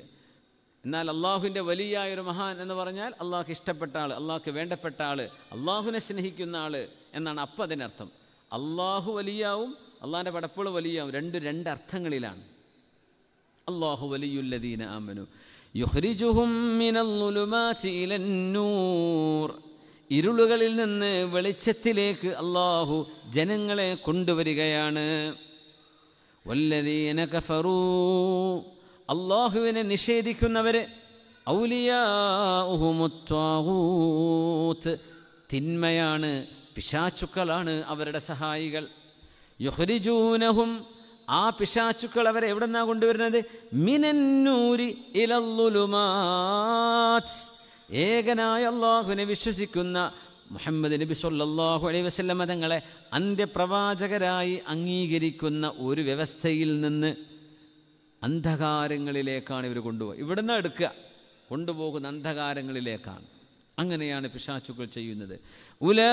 Speaker 1: എന്നാൽ അള്ളാഹുവിൻ്റെ വലിയ ഒരു മഹാൻ എന്ന് പറഞ്ഞാൽ അള്ളാഹ് ഇഷ്ടപ്പെട്ട ആൾ അള്ളാഹ്ക്ക് വേണ്ടപ്പെട്ട ആൾ അള്ളാഹുവിനെ സ്നേഹിക്കുന്ന ആൾ എന്നാണ് അപ്പം അതിനർത്ഥം അള്ളാഹു വലിയാവും അള്ളാഹിൻ്റെ പടപ്പുകൾ വലിയാവും രണ്ട് രണ്ട് അർത്ഥങ്ങളിലാണ് അള്ളാഹു വലിയുല്ലദീന ആമനു യുഹ്രിജുഹും മിനൽ ളുലുമാതി ഇലന്നൂർ ഇരുളുകളിൽ നിന്ന് വെളിച്ചത്തിലേക്ക് അള്ളാഹു ജനങ്ങളെ കൊണ്ടുവരികയാണ് വല്ലതീന കഫറൂ അള്ളാഹുവിനെ നിഷേധിക്കുന്നവരെ ഔലിയാഹുമുത്വാഹൂത്ത് തിന്മയാണ് പിശാച്ചുക്കളാണ് അവരുടെ സഹായികൾ യുഹരിജൂനഹും ആ പിശാച്ചുക്കൾ അവരെ എവിടെന്നാണ് കൊണ്ടുവരുന്നത് മിനന്നൂരി ഇലല്ലുലുമാത്സ് ഏകനായ അള്ളാഹുവിനെ വിശ്വസിക്കുന്ന മുഹമ്മദ് നബി സല്ലാഹു അലൈഹി വസ്ലമ തങ്ങളെ അന്ത്യപ്രവാചകരായി അംഗീകരിക്കുന്ന ഒരു വ്യവസ്ഥയിൽ നിന്ന് അന്ധകാരങ്ങളിലേക്കാണ് ഇവർ കൊണ്ടുപോകുക ഇവിടുന്ന് എടുക്കുക കൊണ്ടുപോകുന്ന അന്ധകാരങ്ങളിലേക്കാണ് അങ്ങനെയാണ് പിശാച്ചുക്കൾ ചെയ്യുന്നത് ഉലാ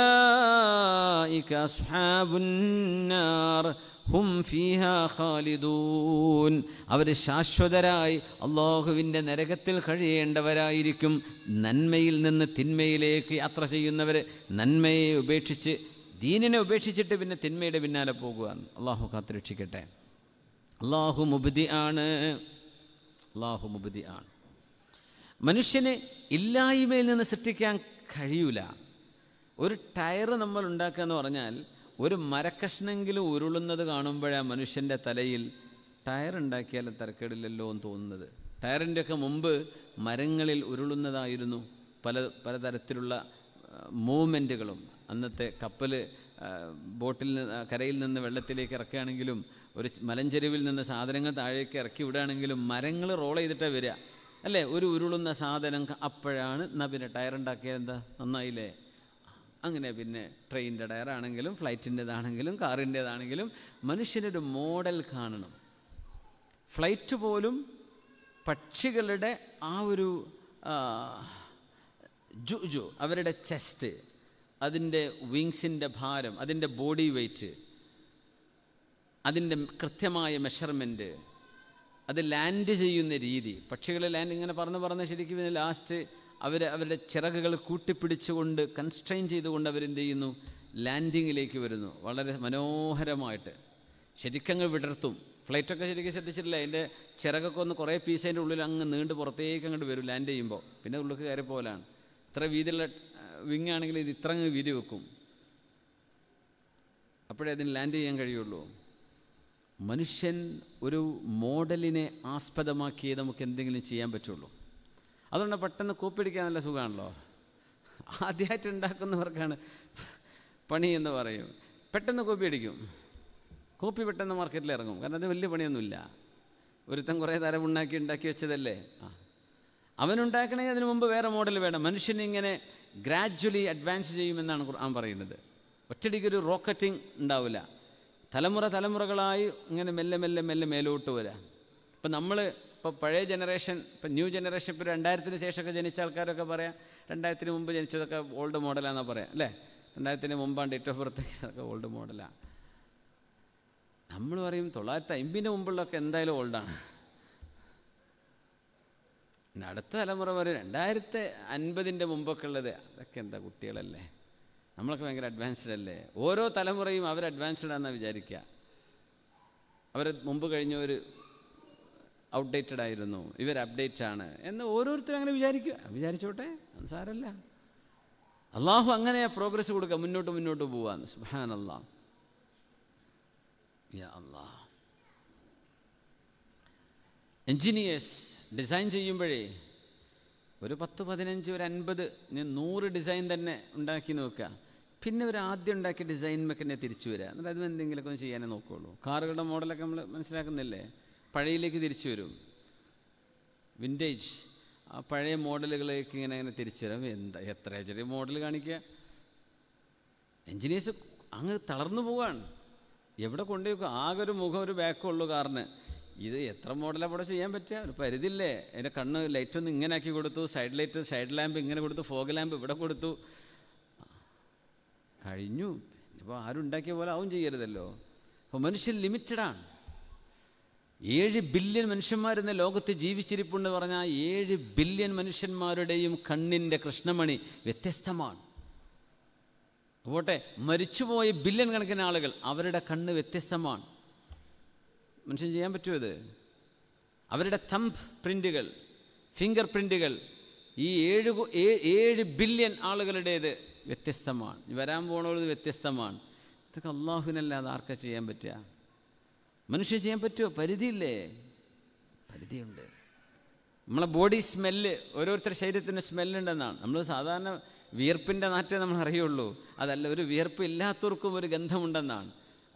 Speaker 1: ഹും ഫീഹ ഖാലിദൂൻ അവർ ശാശ്വതരായി അള്ളാഹുവിൻ്റെ നരകത്തിൽ കഴിയേണ്ടവരായിരിക്കും നന്മയിൽ നിന്ന് തിന്മയിലേക്ക് യാത്ര ചെയ്യുന്നവർ നന്മയെ ഉപേക്ഷിച്ച് ദീനിനെ ഉപേക്ഷിച്ചിട്ട് പിന്നെ തിന്മയുടെ പിന്നാലെ പോകുക അള്ളാഹു കാത്തിരക്ഷിക്കട്ടെ അള്ളാഹു മുബുദി ആണ് അള്ളാഹു മുബുദി ആണ് മനുഷ്യനെ ഇല്ലായ്മയിൽ നിന്ന് സൃഷ്ടിക്കാൻ കഴിയൂല ഒരു ടയർ നമ്മൾ ഉണ്ടാക്കുക എന്ന് പറഞ്ഞാൽ ഒരു മരക്കഷ്ണെങ്കിലും ഉരുളുന്നത് കാണുമ്പോഴാണ് മനുഷ്യൻ്റെ തലയിൽ ടയറുണ്ടാക്കിയാൽ തരക്കേടില്ലല്ലോ എന്ന് തോന്നുന്നത് ടയറിൻ്റെയൊക്കെ മുമ്പ് മരങ്ങളിൽ ഉരുളുന്നതായിരുന്നു പല പലതരത്തിലുള്ള മൂവ്മെൻറ്റുകളും അന്നത്തെ കപ്പൽ ബോട്ടിൽ നിന്ന് കരയിൽ നിന്ന് വെള്ളത്തിലേക്ക് ഇറക്കുകയാണെങ്കിലും ഒരു മലഞ്ചെരുവിൽ നിന്ന് സാധനങ്ങൾ താഴേക്ക് ഇറക്കി വിടുകയാണെങ്കിലും മരങ്ങൾ റോൾ ചെയ്തിട്ടേ വരിക അല്ലേ ഒരു ഉരുളുന്ന സാധനം അപ്പോഴാണ് എന്നാ പിന്നെ ടയറുണ്ടാക്കിയാൽ എന്താ നന്നായില്ലേ അങ്ങനെ പിന്നെ ട്രെയിനിൻ്റെ ടയറാണെങ്കിലും ഫ്ലൈറ്റിൻ്റെതാണെങ്കിലും കാറിൻ്റെതാണെങ്കിലും മനുഷ്യനൊരു മോഡൽ കാണണം ഫ്ലൈറ്റ് പോലും പക്ഷികളുടെ ആ ഒരു ജുജു അവരുടെ ചെസ്റ്റ് അതിൻ്റെ വിങ്സിൻ്റെ ഭാരം അതിൻ്റെ ബോഡി വെയ്റ്റ് അതിൻ്റെ കൃത്യമായ മെഷർമെൻറ്റ് അത് ലാൻഡ് ചെയ്യുന്ന രീതി പക്ഷികളെ ലാൻഡ് ഇങ്ങനെ പറഞ്ഞ് പറഞ്ഞ് ശരിക്കും ലാസ്റ്റ് അവർ അവരുടെ ചിറകുകൾ കൂട്ടിപ്പിടിച്ചുകൊണ്ട് കൺസ്ട്രെയിൻ ചെയ്തുകൊണ്ട് അവരെന്ത് ചെയ്യുന്നു ലാൻഡിങ്ങിലേക്ക് വരുന്നു വളരെ മനോഹരമായിട്ട് ശരിക്കങ്ങ് വിടർത്തും ഫ്ലൈറ്റൊക്കെ ശരിക്കും ശ്രദ്ധിച്ചിട്ടില്ല അതിൻ്റെ ചിറകൊക്കെ ഒന്ന് കുറേ പീസ് അതിൻ്റെ ഉള്ളിൽ അങ്ങ് നീണ്ട് പുറത്തേക്ക് അങ്ങോട്ട് വരും ലാൻഡ് ചെയ്യുമ്പോൾ പിന്നെ ഉള്ളിൽ കയറി പോലാണ് ഇത്ര വീതിയുള്ള വിങ് ആണെങ്കിൽ ഇത് ഇത്ര അങ്ങ് വീതി വെക്കും അപ്പോഴേ അതിന് ലാൻഡ് ചെയ്യാൻ കഴിയുള്ളൂ മനുഷ്യൻ ഒരു മോഡലിനെ ആസ്പദമാക്കിയേ നമുക്ക് എന്തെങ്കിലും ചെയ്യാൻ പറ്റുള്ളൂ അതുകൊണ്ട് പെട്ടെന്ന് കൂപ്പിടിക്കാൻ നല്ല സുഖമാണല്ലോ ആദ്യമായിട്ട് ഉണ്ടാക്കുന്നവർക്കാണ് പണി എന്ന് പറയും പെട്ടെന്ന് കോപ്പി അടിക്കും കോപ്പി പെട്ടെന്ന് മാർക്കറ്റിൽ ഇറങ്ങും കാരണം അത് വലിയ പണിയൊന്നുമില്ല ഒരുത്തം കുറേ തരം ഉണ്ടാക്കി ഉണ്ടാക്കി വെച്ചതല്ലേ ആ അവനുണ്ടാക്കണമെങ്കിൽ അതിന് മുമ്പ് വേറെ മോഡൽ വേണം മനുഷ്യൻ ഇങ്ങനെ ഗ്രാജ്വലി അഡ്വാൻസ് ചെയ്യുമെന്നാണ് ഖുർആൻ പറയുന്നത് ഒറ്റടിക്കൊരു റോക്കറ്റിംഗ് ഉണ്ടാവില്ല തലമുറ തലമുറകളായി ഇങ്ങനെ മെല്ലെ മെല്ലെ മെല്ലെ മേലോട്ട് വരാം ഇപ്പം നമ്മൾ ഇപ്പോൾ പഴയ ജനറേഷൻ ഇപ്പം ന്യൂ ജനറേഷൻ ഇപ്പോൾ രണ്ടായിരത്തിന് ശേഷമൊക്കെ ജനിച്ച ആൾക്കാരൊക്കെ പറയാം രണ്ടായിരത്തിന് മുമ്പ് ജനിച്ചതൊക്കെ ഓൾഡ് മോഡലാണെന്നാണ് പറയാം അല്ലേ രണ്ടായിരത്തിന് മുമ്പാണ് ഡേറ്റ് ഓഫ് ബർത്ത് അതൊക്കെ ഓൾഡ് മോഡലാണ് നമ്മൾ പറയും തൊള്ളായിരത്തി അമ്പതിൻ്റെ മുമ്പുള്ളതൊക്കെ എന്തായാലും ഓൾഡാണ് അടുത്ത തലമുറ വരും രണ്ടായിരത്തി അൻപതിൻ്റെ മുമ്പൊക്കെ ഉള്ളത് അതൊക്കെ എന്താ കുട്ടികളല്ലേ നമ്മളൊക്കെ ഭയങ്കര അഡ്വാൻസ്ഡ് അല്ലേ ഓരോ തലമുറയും അവർ അഡ്വാൻസ്ഡ് ആണെന്നാണ് വിചാരിക്കുക അവർ മുമ്പ് ഒരു ഔട്ട്ഡേറ്റഡ് ആയിരുന്നു ഇവർ അപ്ഡേറ്റ് ആണ് എന്ന് ഓരോരുത്തരും അങ്ങനെ വിചാരിക്കുക വിചാരിച്ചോട്ടെ സാരല്ല അള്ളാഹു അങ്ങനെ പ്രോഗ്രസ് കൊടുക്കുക മുന്നോട്ട് മുന്നോട്ട് പോവാൻ സുഹാൻ അള്ളാഹ് അള്ളാഹ് എൻജിനീയേഴ്സ് ഡിസൈൻ ചെയ്യുമ്പോഴേ ഒരു പത്ത് പതിനഞ്ച് ഒരു അൻപത് നൂറ് ഡിസൈൻ തന്നെ ഉണ്ടാക്കി നോക്കുക പിന്നെ ഒരു ആദ്യം ഉണ്ടാക്കിയ ഡിസൈൻ മെക്കന്നെ തിരിച്ചു വരിക എന്നിട്ട് അതിന് എന്തെങ്കിലുമൊക്കെ ഒന്ന് ചെയ്യാനേ നോക്കുകയുള്ളൂ കാറുകളുടെ മോഡലൊക്കെ നമ്മൾ മനസ്സിലാക്കുന്നില്ലേ പഴയയിലേക്ക് തിരിച്ചു വരും വിൻറ്റേജ് ആ പഴയ മോഡലുകളേക്ക് ഇങ്ങനെ ഇങ്ങനെ തിരിച്ചുവരും എന്താ എത്ര ചെറിയ മോഡൽ കാണിക്കുക എൻജിനീയേഴ്സ് അങ്ങ് തളർന്നു പോവാണ് എവിടെ കൊണ്ടുപോയി ആകെ ഒരു മുഖം ഒരു ഉള്ളൂ കാറിന് ഇത് എത്ര മോഡലാണ് അവിടെ ചെയ്യാൻ പറ്റുക ഒരു പരിധിയില്ലേ എൻ്റെ കണ്ണ് ലൈറ്റ് ഒന്ന് ഇങ്ങനെ ആക്കി കൊടുത്തു സൈഡ് ലൈറ്റ് സൈഡ് ലാമ്പ് ഇങ്ങനെ കൊടുത്തു ഫോഗ് ലാമ്പ് ഇവിടെ കൊടുത്തു കഴിഞ്ഞു ഇപ്പോൾ ആരുണ്ടാക്കിയ പോലെ ആവും ചെയ്യരുതല്ലോ അപ്പോൾ മനുഷ്യൻ ലിമിറ്റഡാണ് ഏഴ് ബില്യൺ മനുഷ്യന്മാരിന്ന് ലോകത്ത് ജീവിച്ചിരിപ്പുണ്ട് പറഞ്ഞാൽ ഏഴ് ബില്യൺ മനുഷ്യന്മാരുടെയും കണ്ണിൻ്റെ കൃഷ്ണമണി വ്യത്യസ്തമാണ് പോട്ടെ മരിച്ചുപോയ ബില്യൺ കണക്കിന് ആളുകൾ അവരുടെ കണ്ണ് വ്യത്യസ്തമാണ് മനുഷ്യൻ ചെയ്യാൻ പറ്റുമത് ഇത് അവരുടെ തമ്പ് പ്രിൻറ്റുകൾ ഫിംഗർ പ്രിൻറ്റുകൾ ഈ ഏഴ് ഏഴ് ബില്യൺ ആളുകളുടേത് വ്യത്യസ്തമാണ് വരാൻ പോണത് വ്യത്യസ്തമാണ് ഇതൊക്കെ അള്ളാഹുവിനല്ലാതെ ആർക്കാ ചെയ്യാൻ പറ്റുക മനുഷ്യ ചെയ്യാൻ പറ്റുമോ പരിധിയില്ലേ പരിധിയുണ്ട് നമ്മളെ ബോഡി സ്മെല്ല് ഓരോരുത്തരുടെ ശരീരത്തിൻ്റെ സ്മെല്ലുണ്ടെന്നാണ് നമ്മൾ സാധാരണ വിയർപ്പിൻ്റെ നാറ്റേ നമ്മൾ അറിയുള്ളൂ അതല്ല ഒരു വിയർപ്പ് ഇല്ലാത്തവർക്കും ഒരു ഗന്ധമുണ്ടെന്നാണ്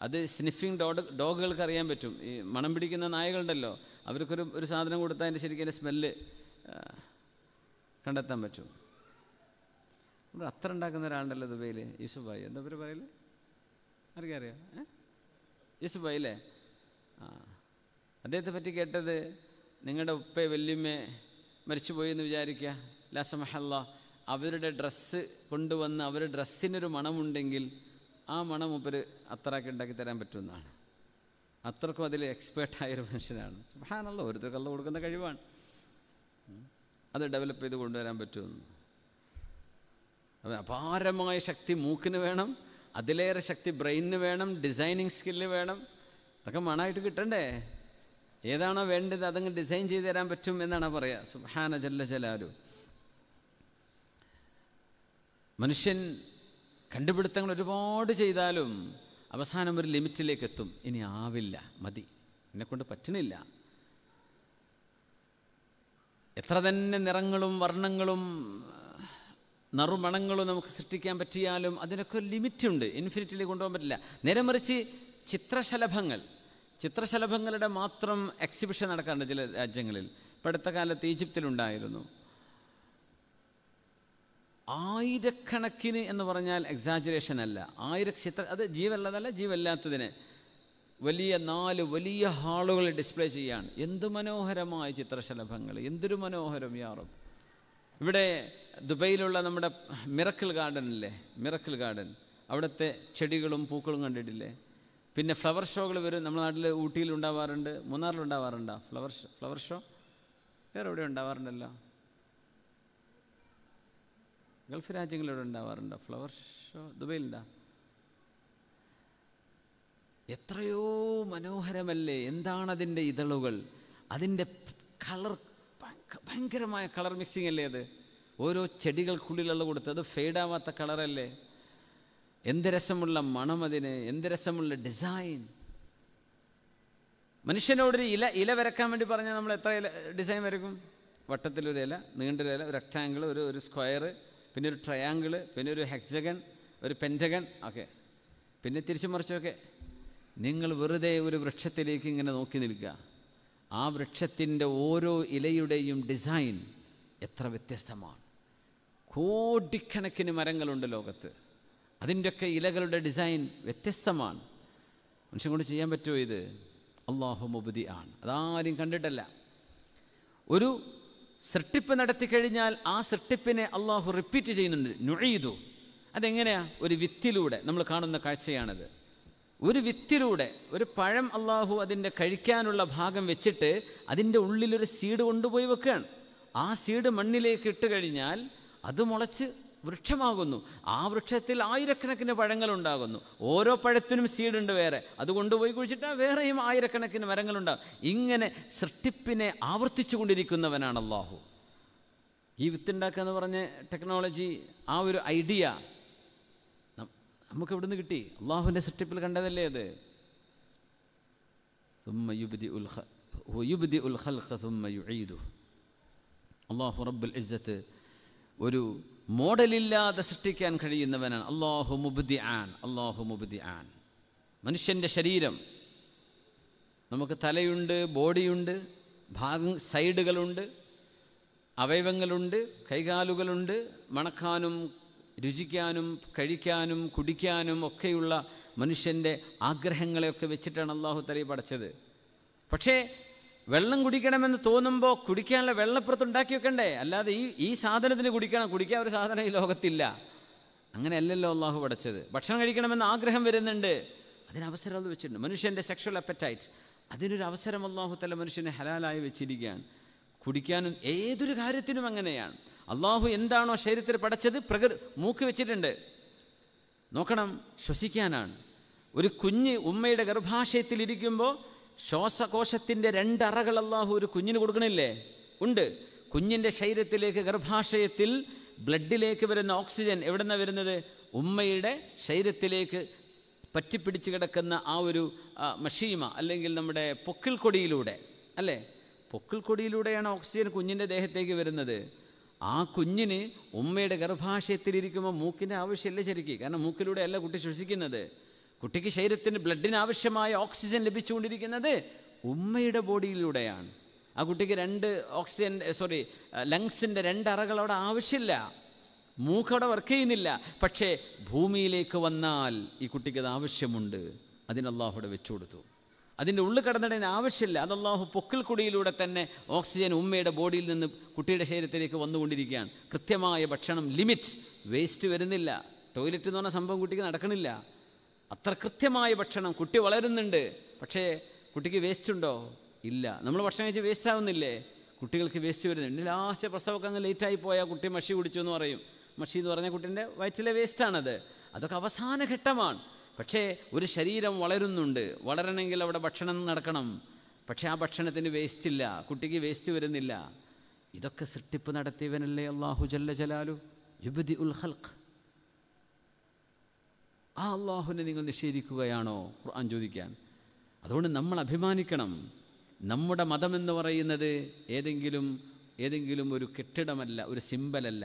Speaker 1: അത് സ്നിഫിങ് ഡോഡ് ഡോഗുകൾക്ക് അറിയാൻ പറ്റും ഈ മണം പിടിക്കുന്ന നായകളുണ്ടല്ലോ അവർക്കൊരു ഒരു സാധനം കൊടുത്താൽ അതിൻ്റെ ശരിക്കും സ്മെല്ല് കണ്ടെത്താൻ പറ്റും നമ്മൾ അത്ര ഉണ്ടാക്കുന്ന ഒരാളുണ്ടല്ലോ ദുബൈയിൽ യൂസുഫായി എന്താ പേര് പറയല് ആർക്കറിയാം യൂസുഫായി അല്ലേ അദ്ദേഹത്തെ പറ്റി കേട്ടത് നിങ്ങളുടെ ഉപ്പയെ വല്യമ്മ പോയി എന്ന് വിചാരിക്കുക ലാസമഹല്ല അവരുടെ ഡ്രസ്സ് കൊണ്ടുവന്ന് അവരുടെ ഡ്രസ്സിനൊരു മണമുണ്ടെങ്കിൽ ആ മണം മുപ്പര് അത്രയ്ക്ക് ഉണ്ടാക്കി തരാൻ പറ്റുമെന്നാണ് അത്രക്കും അതിൽ എക്സ്പേർട്ടായൊരു മനുഷ്യനാണ് സുഹാനല്ല ഓരോരുത്തർക്ക് അല്ല കൊടുക്കുന്ന കഴിവാണ് അത് ഡെവലപ്പ് ചെയ്ത് കൊണ്ടുവരാൻ പറ്റുമെന്ന് അപ്പം അപാരമായ ശക്തി മൂക്കിന് വേണം അതിലേറെ ശക്തി ബ്രെയിനിന് വേണം ഡിസൈനിങ് സ്കില്ല് വേണം അതൊക്കെ മണമായിട്ട് കിട്ടണ്ടേ ഏതാണോ വേണ്ടത് അതങ്ങ് ഡിസൈൻ ചെയ്ത് തരാൻ പറ്റും എന്നാണ് പറയുക സുഹാന ജല്ല ജലാലു മനുഷ്യൻ കണ്ടുപിടുത്തങ്ങൾ ഒരുപാട് ചെയ്താലും അവസാനം ഒരു ലിമിറ്റിലേക്ക് എത്തും ഇനി ആവില്ല മതി എന്നെക്കൊണ്ട് പറ്റണില്ല എത്ര തന്നെ നിറങ്ങളും വർണ്ണങ്ങളും നറുമണങ്ങളും നമുക്ക് സൃഷ്ടിക്കാൻ പറ്റിയാലും അതിനൊക്കെ ലിമിറ്റുണ്ട് ഇൻഫിനിറ്റിലേക്ക് കൊണ്ടുപോകാൻ പറ്റില്ല നേരെ മറിച്ച് ചിത്രശലഭങ്ങൾ ചിത്രശലഭങ്ങളുടെ മാത്രം എക്സിബിഷൻ നടക്കാറുണ്ട് ചില രാജ്യങ്ങളിൽ ഇപ്പം അടുത്ത കാലത്ത് ഈജിപ്തിലുണ്ടായിരുന്നു ആയിരക്കണക്കിന് എന്ന് പറഞ്ഞാൽ എക്സാജുറേഷൻ അല്ല ആയിര ചിത്ര അത് ജീവല്ലതല്ല ജീവല്ലാത്തതിനെ വലിയ നാല് വലിയ ഹാളുകൾ ഡിസ്പ്ലേ ചെയ്യാണ് എന്ത് മനോഹരമായ ചിത്രശലഭങ്ങൾ എന്തൊരു മനോഹരം യാറും ഇവിടെ ദുബൈയിലുള്ള നമ്മുടെ മിറക്കിൾ അല്ലേ മിറക്കിൾ ഗാർഡൻ അവിടുത്തെ ചെടികളും പൂക്കളും കണ്ടിട്ടില്ലേ പിന്നെ ഫ്ലവർ ഷോകൾ വരും നമ്മുടെ നാട്ടിൽ ഊട്ടിയിൽ ഉണ്ടാവാറുണ്ട് മൂന്നാറിൽ ഉണ്ടാവാറുണ്ടോ ഫ്ലവർ ഷോ ഫ്ലവർ ഷോ വേറെ എവിടെ ഉണ്ടാവാറുണ്ടല്ലോ ഗൾഫ് രാജ്യങ്ങളിലൂടെ ഉണ്ടാവാറുണ്ടോ ഫ്ലവർ ഷോ ദുബൈയിലുണ്ടോ എത്രയോ മനോഹരമല്ലേ എന്താണതിൻ്റെ ഇതളുകൾ അതിൻ്റെ കളർ ഭയങ്കരമായ കളർ മിക്സിംഗ് അല്ലേ അത് ഓരോ ചെടികൾക്കുള്ളിലുള്ള കൊടുത്ത് അത് ഫെയ്ഡാവാത്ത കളറല്ലേ എന്ത് രസമുള്ള മണം അതിന് എന്ത് രസമുള്ള ഡിസൈൻ മനുഷ്യനോടൊരു ഇല ഇല വരക്കാൻ വേണ്ടി പറഞ്ഞാൽ നമ്മൾ എത്ര ഇല ഡിസൈൻ വരക്കും വട്ടത്തിലൊരു ഇല നീണ്ടൊരു ഇല ഒരു റെക്ടാങ്കിൾ ഒരു ഒരു സ്ക്വയർ പിന്നെ ഒരു ട്രയാങ്കിൾ പിന്നെ ഒരു ഹെക്സഗൺ ഒരു പെൻറ്റഗൺ ഒക്കെ പിന്നെ തിരിച്ചു മറിച്ചൊക്കെ നിങ്ങൾ വെറുതെ ഒരു വൃക്ഷത്തിലേക്ക് ഇങ്ങനെ നോക്കി നിൽക്കുക ആ വൃക്ഷത്തിൻ്റെ ഓരോ ഇലയുടെയും ഡിസൈൻ എത്ര വ്യത്യസ്തമാണ് കോടിക്കണക്കിന് മരങ്ങളുണ്ട് ലോകത്ത് അതിൻ്റെയൊക്കെ ഇലകളുടെ ഡിസൈൻ വ്യത്യസ്തമാണ് മനുഷ്യൻ കൊണ്ട് ചെയ്യാൻ പറ്റുമോ ഇത് അള്ളാഹു മുബുദി ആണ് അതാരും കണ്ടിട്ടല്ല ഒരു സൃഷ്ടിപ്പ് നടത്തി കഴിഞ്ഞാൽ ആ സൃഷ്ടിപ്പിനെ അള്ളാഹു റിപ്പീറ്റ് ചെയ്യുന്നുണ്ട് നുഴയിതു അതെങ്ങനെയാണ് ഒരു വിത്തിലൂടെ നമ്മൾ കാണുന്ന കാഴ്ചയാണത് ഒരു വിത്തിലൂടെ ഒരു പഴം അള്ളാഹു അതിൻ്റെ കഴിക്കാനുള്ള ഭാഗം വെച്ചിട്ട് അതിൻ്റെ ഉള്ളിലൊരു സീഡ് കൊണ്ടുപോയി വെക്കുകയാണ് ആ സീഡ് മണ്ണിലേക്ക് ഇട്ട് കഴിഞ്ഞാൽ അത് മുളച്ച് വൃക്ഷമാകുന്നു ആ വൃക്ഷത്തിൽ ആയിരക്കണക്കിന് പഴങ്ങളുണ്ടാകുന്നു ഓരോ പഴത്തിനും സീഡുണ്ട് വേറെ അത് കൊണ്ടുപോയി കുഴിച്ചിട്ടാൽ വേറെയും ആയിരക്കണക്കിന് മരങ്ങളുണ്ടാകും ഇങ്ങനെ സൃഷ്ടിപ്പിനെ ആവർത്തിച്ചു കൊണ്ടിരിക്കുന്നവനാണ് അള്ളാഹു ഈ വിത്തുണ്ടാക്കുക എന്ന് പറഞ്ഞ ടെക്നോളജി ആ ഒരു ഐഡിയ നമുക്ക് എവിടെ കിട്ടി അള്ളാഹുവിൻ്റെ സൃഷ്ടിപ്പിൽ കണ്ടതല്ലേ അത് അള്ളാഹു റബ്ബുൽ ഇസ്സത്ത് ഒരു മോഡലില്ലാതെ സൃഷ്ടിക്കാൻ കഴിയുന്നവനാണ് അള്ളാഹു മുബുദ്ധി ആൻ അള്ളാഹു മുബുദ്ധി ആൻ മനുഷ്യൻ്റെ ശരീരം നമുക്ക് തലയുണ്ട് ബോഡിയുണ്ട് ഭാഗ സൈഡുകളുണ്ട് അവയവങ്ങളുണ്ട് കൈകാലുകളുണ്ട് മണക്കാനും രുചിക്കാനും കഴിക്കാനും കുടിക്കാനും ഒക്കെയുള്ള മനുഷ്യൻ്റെ ആഗ്രഹങ്ങളെയൊക്കെ വെച്ചിട്ടാണ് അള്ളാഹു തലയിൽ പഠിച്ചത് പക്ഷേ വെള്ളം കുടിക്കണമെന്ന് തോന്നുമ്പോൾ കുടിക്കാനുള്ള വെള്ളപ്പുറത്ത് ഉണ്ടാക്കി വെക്കണ്ടേ അല്ലാതെ ഈ ഈ സാധനത്തിന് കുടിക്കണം കുടിക്കാൻ ഒരു സാധനം ഈ ലോകത്തില്ല അല്ലല്ലോ അള്ളാഹു പഠിച്ചത് ഭക്ഷണം കഴിക്കണമെന്ന് ആഗ്രഹം വരുന്നുണ്ട് അതിനവസരം അത് വെച്ചിട്ടുണ്ട് മനുഷ്യൻ്റെ സെക്ഷൽ അപ്പറ്റൈറ്റ് അതിനൊരു അവസരം അള്ളാഹു തല മനുഷ്യനെ ഹലാലായി വെച്ചിരിക്കുകയാണ് കുടിക്കാനും ഏതൊരു കാര്യത്തിനും അങ്ങനെയാണ് അള്ളാഹു എന്താണോ ശരീരത്തിൽ പഠിച്ചത് പ്രകൃ മൂക്ക് വെച്ചിട്ടുണ്ട് നോക്കണം ശ്വസിക്കാനാണ് ഒരു കുഞ്ഞ് ഉമ്മയുടെ ഗർഭാശയത്തിലിരിക്കുമ്പോൾ ശ്വാസകോശത്തിൻ്റെ രണ്ടറകൾ അള്ളാഹു ഒരു കുഞ്ഞിന് കൊടുക്കണില്ലേ ഉണ്ട് കുഞ്ഞിൻ്റെ ശരീരത്തിലേക്ക് ഗർഭാശയത്തിൽ ബ്ലഡിലേക്ക് വരുന്ന ഓക്സിജൻ എവിടെ നിന്നാണ് വരുന്നത് ഉമ്മയുടെ ശരീരത്തിലേക്ക് പറ്റിപ്പിടിച്ച് കിടക്കുന്ന ആ ഒരു മഷീമ അല്ലെങ്കിൽ നമ്മുടെ പൊക്കിൽ കൊടിയിലൂടെ അല്ലേ പൊക്കിൽ കൊടിയിലൂടെയാണ് ഓക്സിജൻ കുഞ്ഞിൻ്റെ ദേഹത്തേക്ക് വരുന്നത് ആ കുഞ്ഞിന് ഉമ്മയുടെ ഗർഭാശയത്തിലിരിക്കുമ്പോൾ മൂക്കിൻ്റെ ആവശ്യമില്ല ശരിക്കും കാരണം മൂക്കിലൂടെയല്ല കുട്ടി ശ്വസിക്കുന്നത് കുട്ടിക്ക് ശരീരത്തിന് ബ്ലഡിന് ആവശ്യമായ ഓക്സിജൻ ലഭിച്ചുകൊണ്ടിരിക്കുന്നത് ഉമ്മയുടെ ബോഡിയിലൂടെയാണ് ആ കുട്ടിക്ക് രണ്ട് ഓക്സിജൻ സോറി ലങ്സിൻ്റെ രണ്ട് അവിടെ ആവശ്യമില്ല മൂക്കവിടെ വർക്ക് ചെയ്യുന്നില്ല പക്ഷേ ഭൂമിയിലേക്ക് വന്നാൽ ഈ കുട്ടിക്ക് അത് ആവശ്യമുണ്ട് അതിന് അള്ളാഹു വെച്ചു കൊടുത്തു അതിൻ്റെ ഉള്ളിൽ കിടന്നിടേന് ആവശ്യമില്ല അതല്ലാഹു അള്ളാഹു പൊക്കിൽ കുടിയിലൂടെ തന്നെ ഓക്സിജൻ ഉമ്മയുടെ ബോഡിയിൽ നിന്ന് കുട്ടിയുടെ ശരീരത്തിലേക്ക് വന്നുകൊണ്ടിരിക്കുകയാണ് കൃത്യമായ ഭക്ഷണം ലിമിറ്റ് വേസ്റ്റ് വരുന്നില്ല ടോയ്ലറ്റ് എന്ന് പറഞ്ഞ സംഭവം കുട്ടിക്ക് നടക്കണില്ല അത്ര കൃത്യമായ ഭക്ഷണം കുട്ടി വളരുന്നുണ്ട് പക്ഷേ കുട്ടിക്ക് വേസ്റ്റ് ഉണ്ടോ ഇല്ല നമ്മൾ ഭക്ഷണം കഴിച്ച് വേസ്റ്റ് ആവുന്നില്ലേ കുട്ടികൾക്ക് വേസ്റ്റ് വരുന്നുണ്ട് ലാസ്റ്റ് പ്രസവമൊക്കെ അങ്ങ് ലേറ്റായി പോയാൽ കുട്ടി മഷി കുടിച്ചു എന്ന് പറയും മഷി എന്ന് പറഞ്ഞാൽ കുട്ടീൻ്റെ വയറ്റിലെ വേസ്റ്റാണത് അതൊക്കെ അവസാന ഘട്ടമാണ് പക്ഷേ ഒരു ശരീരം വളരുന്നുണ്ട് വളരണമെങ്കിൽ അവിടെ ഭക്ഷണം നടക്കണം പക്ഷേ ആ ഭക്ഷണത്തിന് വേസ്റ്റ് ഇല്ല കുട്ടിക്ക് വേസ്റ്റ് വരുന്നില്ല ഇതൊക്കെ സൃഷ്ടിപ്പ് നടത്തിയവനല്ലേ അള്ളാഹു ജല്ല ജലാലു യുബദി ഉൽ ഹൽഖ് ആ അള്ളാഹുവിനെ നിങ്ങൾ നിഷേധിക്കുകയാണോ ഖുർആൻ ചോദിക്കാൻ അതുകൊണ്ട് നമ്മൾ അഭിമാനിക്കണം നമ്മുടെ മതമെന്ന് പറയുന്നത് ഏതെങ്കിലും ഏതെങ്കിലും ഒരു കെട്ടിടമല്ല ഒരു സിമ്പലല്ല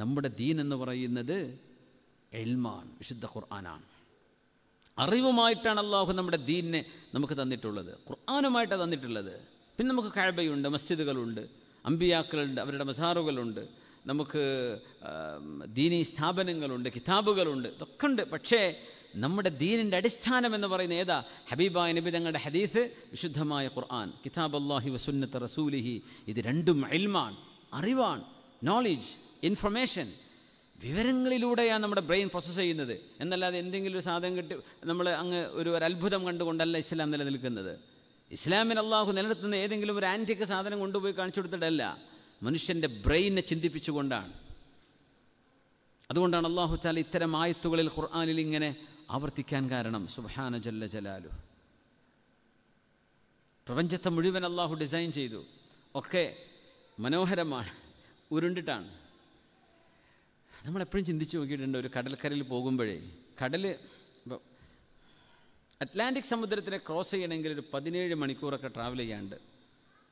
Speaker 1: നമ്മുടെ ദീൻ എന്ന് പറയുന്നത് എൽമാണ് വിശുദ്ധ ഖുർആനാണ് അറിവുമായിട്ടാണ് അള്ളാഹു നമ്മുടെ ദീനിനെ നമുക്ക് തന്നിട്ടുള്ളത് ഖുർആാനുമായിട്ടാണ് തന്നിട്ടുള്ളത് പിന്നെ നമുക്ക് കഴബയുണ്ട് മസ്ജിദുകളുണ്ട് അമ്പിയാക്കളുണ്ട് അവരുടെ മസാറുകളുണ്ട് നമുക്ക് ദീനി സ്ഥാപനങ്ങളുണ്ട് കിതാബുകളുണ്ട് ഇതൊക്കെ ഉണ്ട് പക്ഷേ നമ്മുടെ ദീനിൻ്റെ അടിസ്ഥാനം എന്ന് പറയുന്ന ഏതാ ഹബീബായ നബി തങ്ങളുടെ ഹദീസ് വിശുദ്ധമായ ഖുർആൻ കിതാബ് അള്ളാഹി വസുന്നത്ത് റസൂലിഹി ഇത് രണ്ടും അൽമാണ് അറിവാണ് നോളേജ് ഇൻഫർമേഷൻ വിവരങ്ങളിലൂടെയാണ് നമ്മുടെ ബ്രെയിൻ പ്രോസസ്സ് ചെയ്യുന്നത് എന്നല്ലാതെ എന്തെങ്കിലും ഒരു സാധനം കിട്ടി നമ്മൾ അങ്ങ് ഒരു അത്ഭുതം കണ്ടുകൊണ്ടല്ല ഇസ്ലാം നിലനിൽക്കുന്നത് ഇസ്ലാമിന് അള്ളാഹു നിലനിർത്തുന്ന ഏതെങ്കിലും ഒരു ആൻറ്റിക്ക് സാധനം കൊണ്ടുപോയി കാണിച്ചു കൊടുത്തിട്ടല്ല മനുഷ്യൻ്റെ ബ്രെയിനെ ചിന്തിപ്പിച്ചുകൊണ്ടാണ് അതുകൊണ്ടാണ് അള്ളാഹു ചാല ഇത്തരം ആയത്തുകളിൽ ഖുർആാനിൽ ഇങ്ങനെ ആവർത്തിക്കാൻ കാരണം സുഹാന ജല്ല ജലാലു പ്രപഞ്ചത്തെ മുഴുവൻ അള്ളാഹു ഡിസൈൻ ചെയ്തു ഒക്കെ മനോഹരമാണ് ഉരുണ്ടിട്ടാണ് നമ്മളെപ്പോഴും ചിന്തിച്ച് നോക്കിയിട്ടുണ്ട് ഒരു കടൽക്കരയിൽ പോകുമ്പോഴേ കടൽ ഇപ്പോൾ അറ്റ്ലാന്റിക് സമുദ്രത്തിനെ ക്രോസ് ചെയ്യണമെങ്കിൽ ഒരു പതിനേഴ് മണിക്കൂറൊക്കെ ട്രാവൽ ചെയ്യാണ്ട്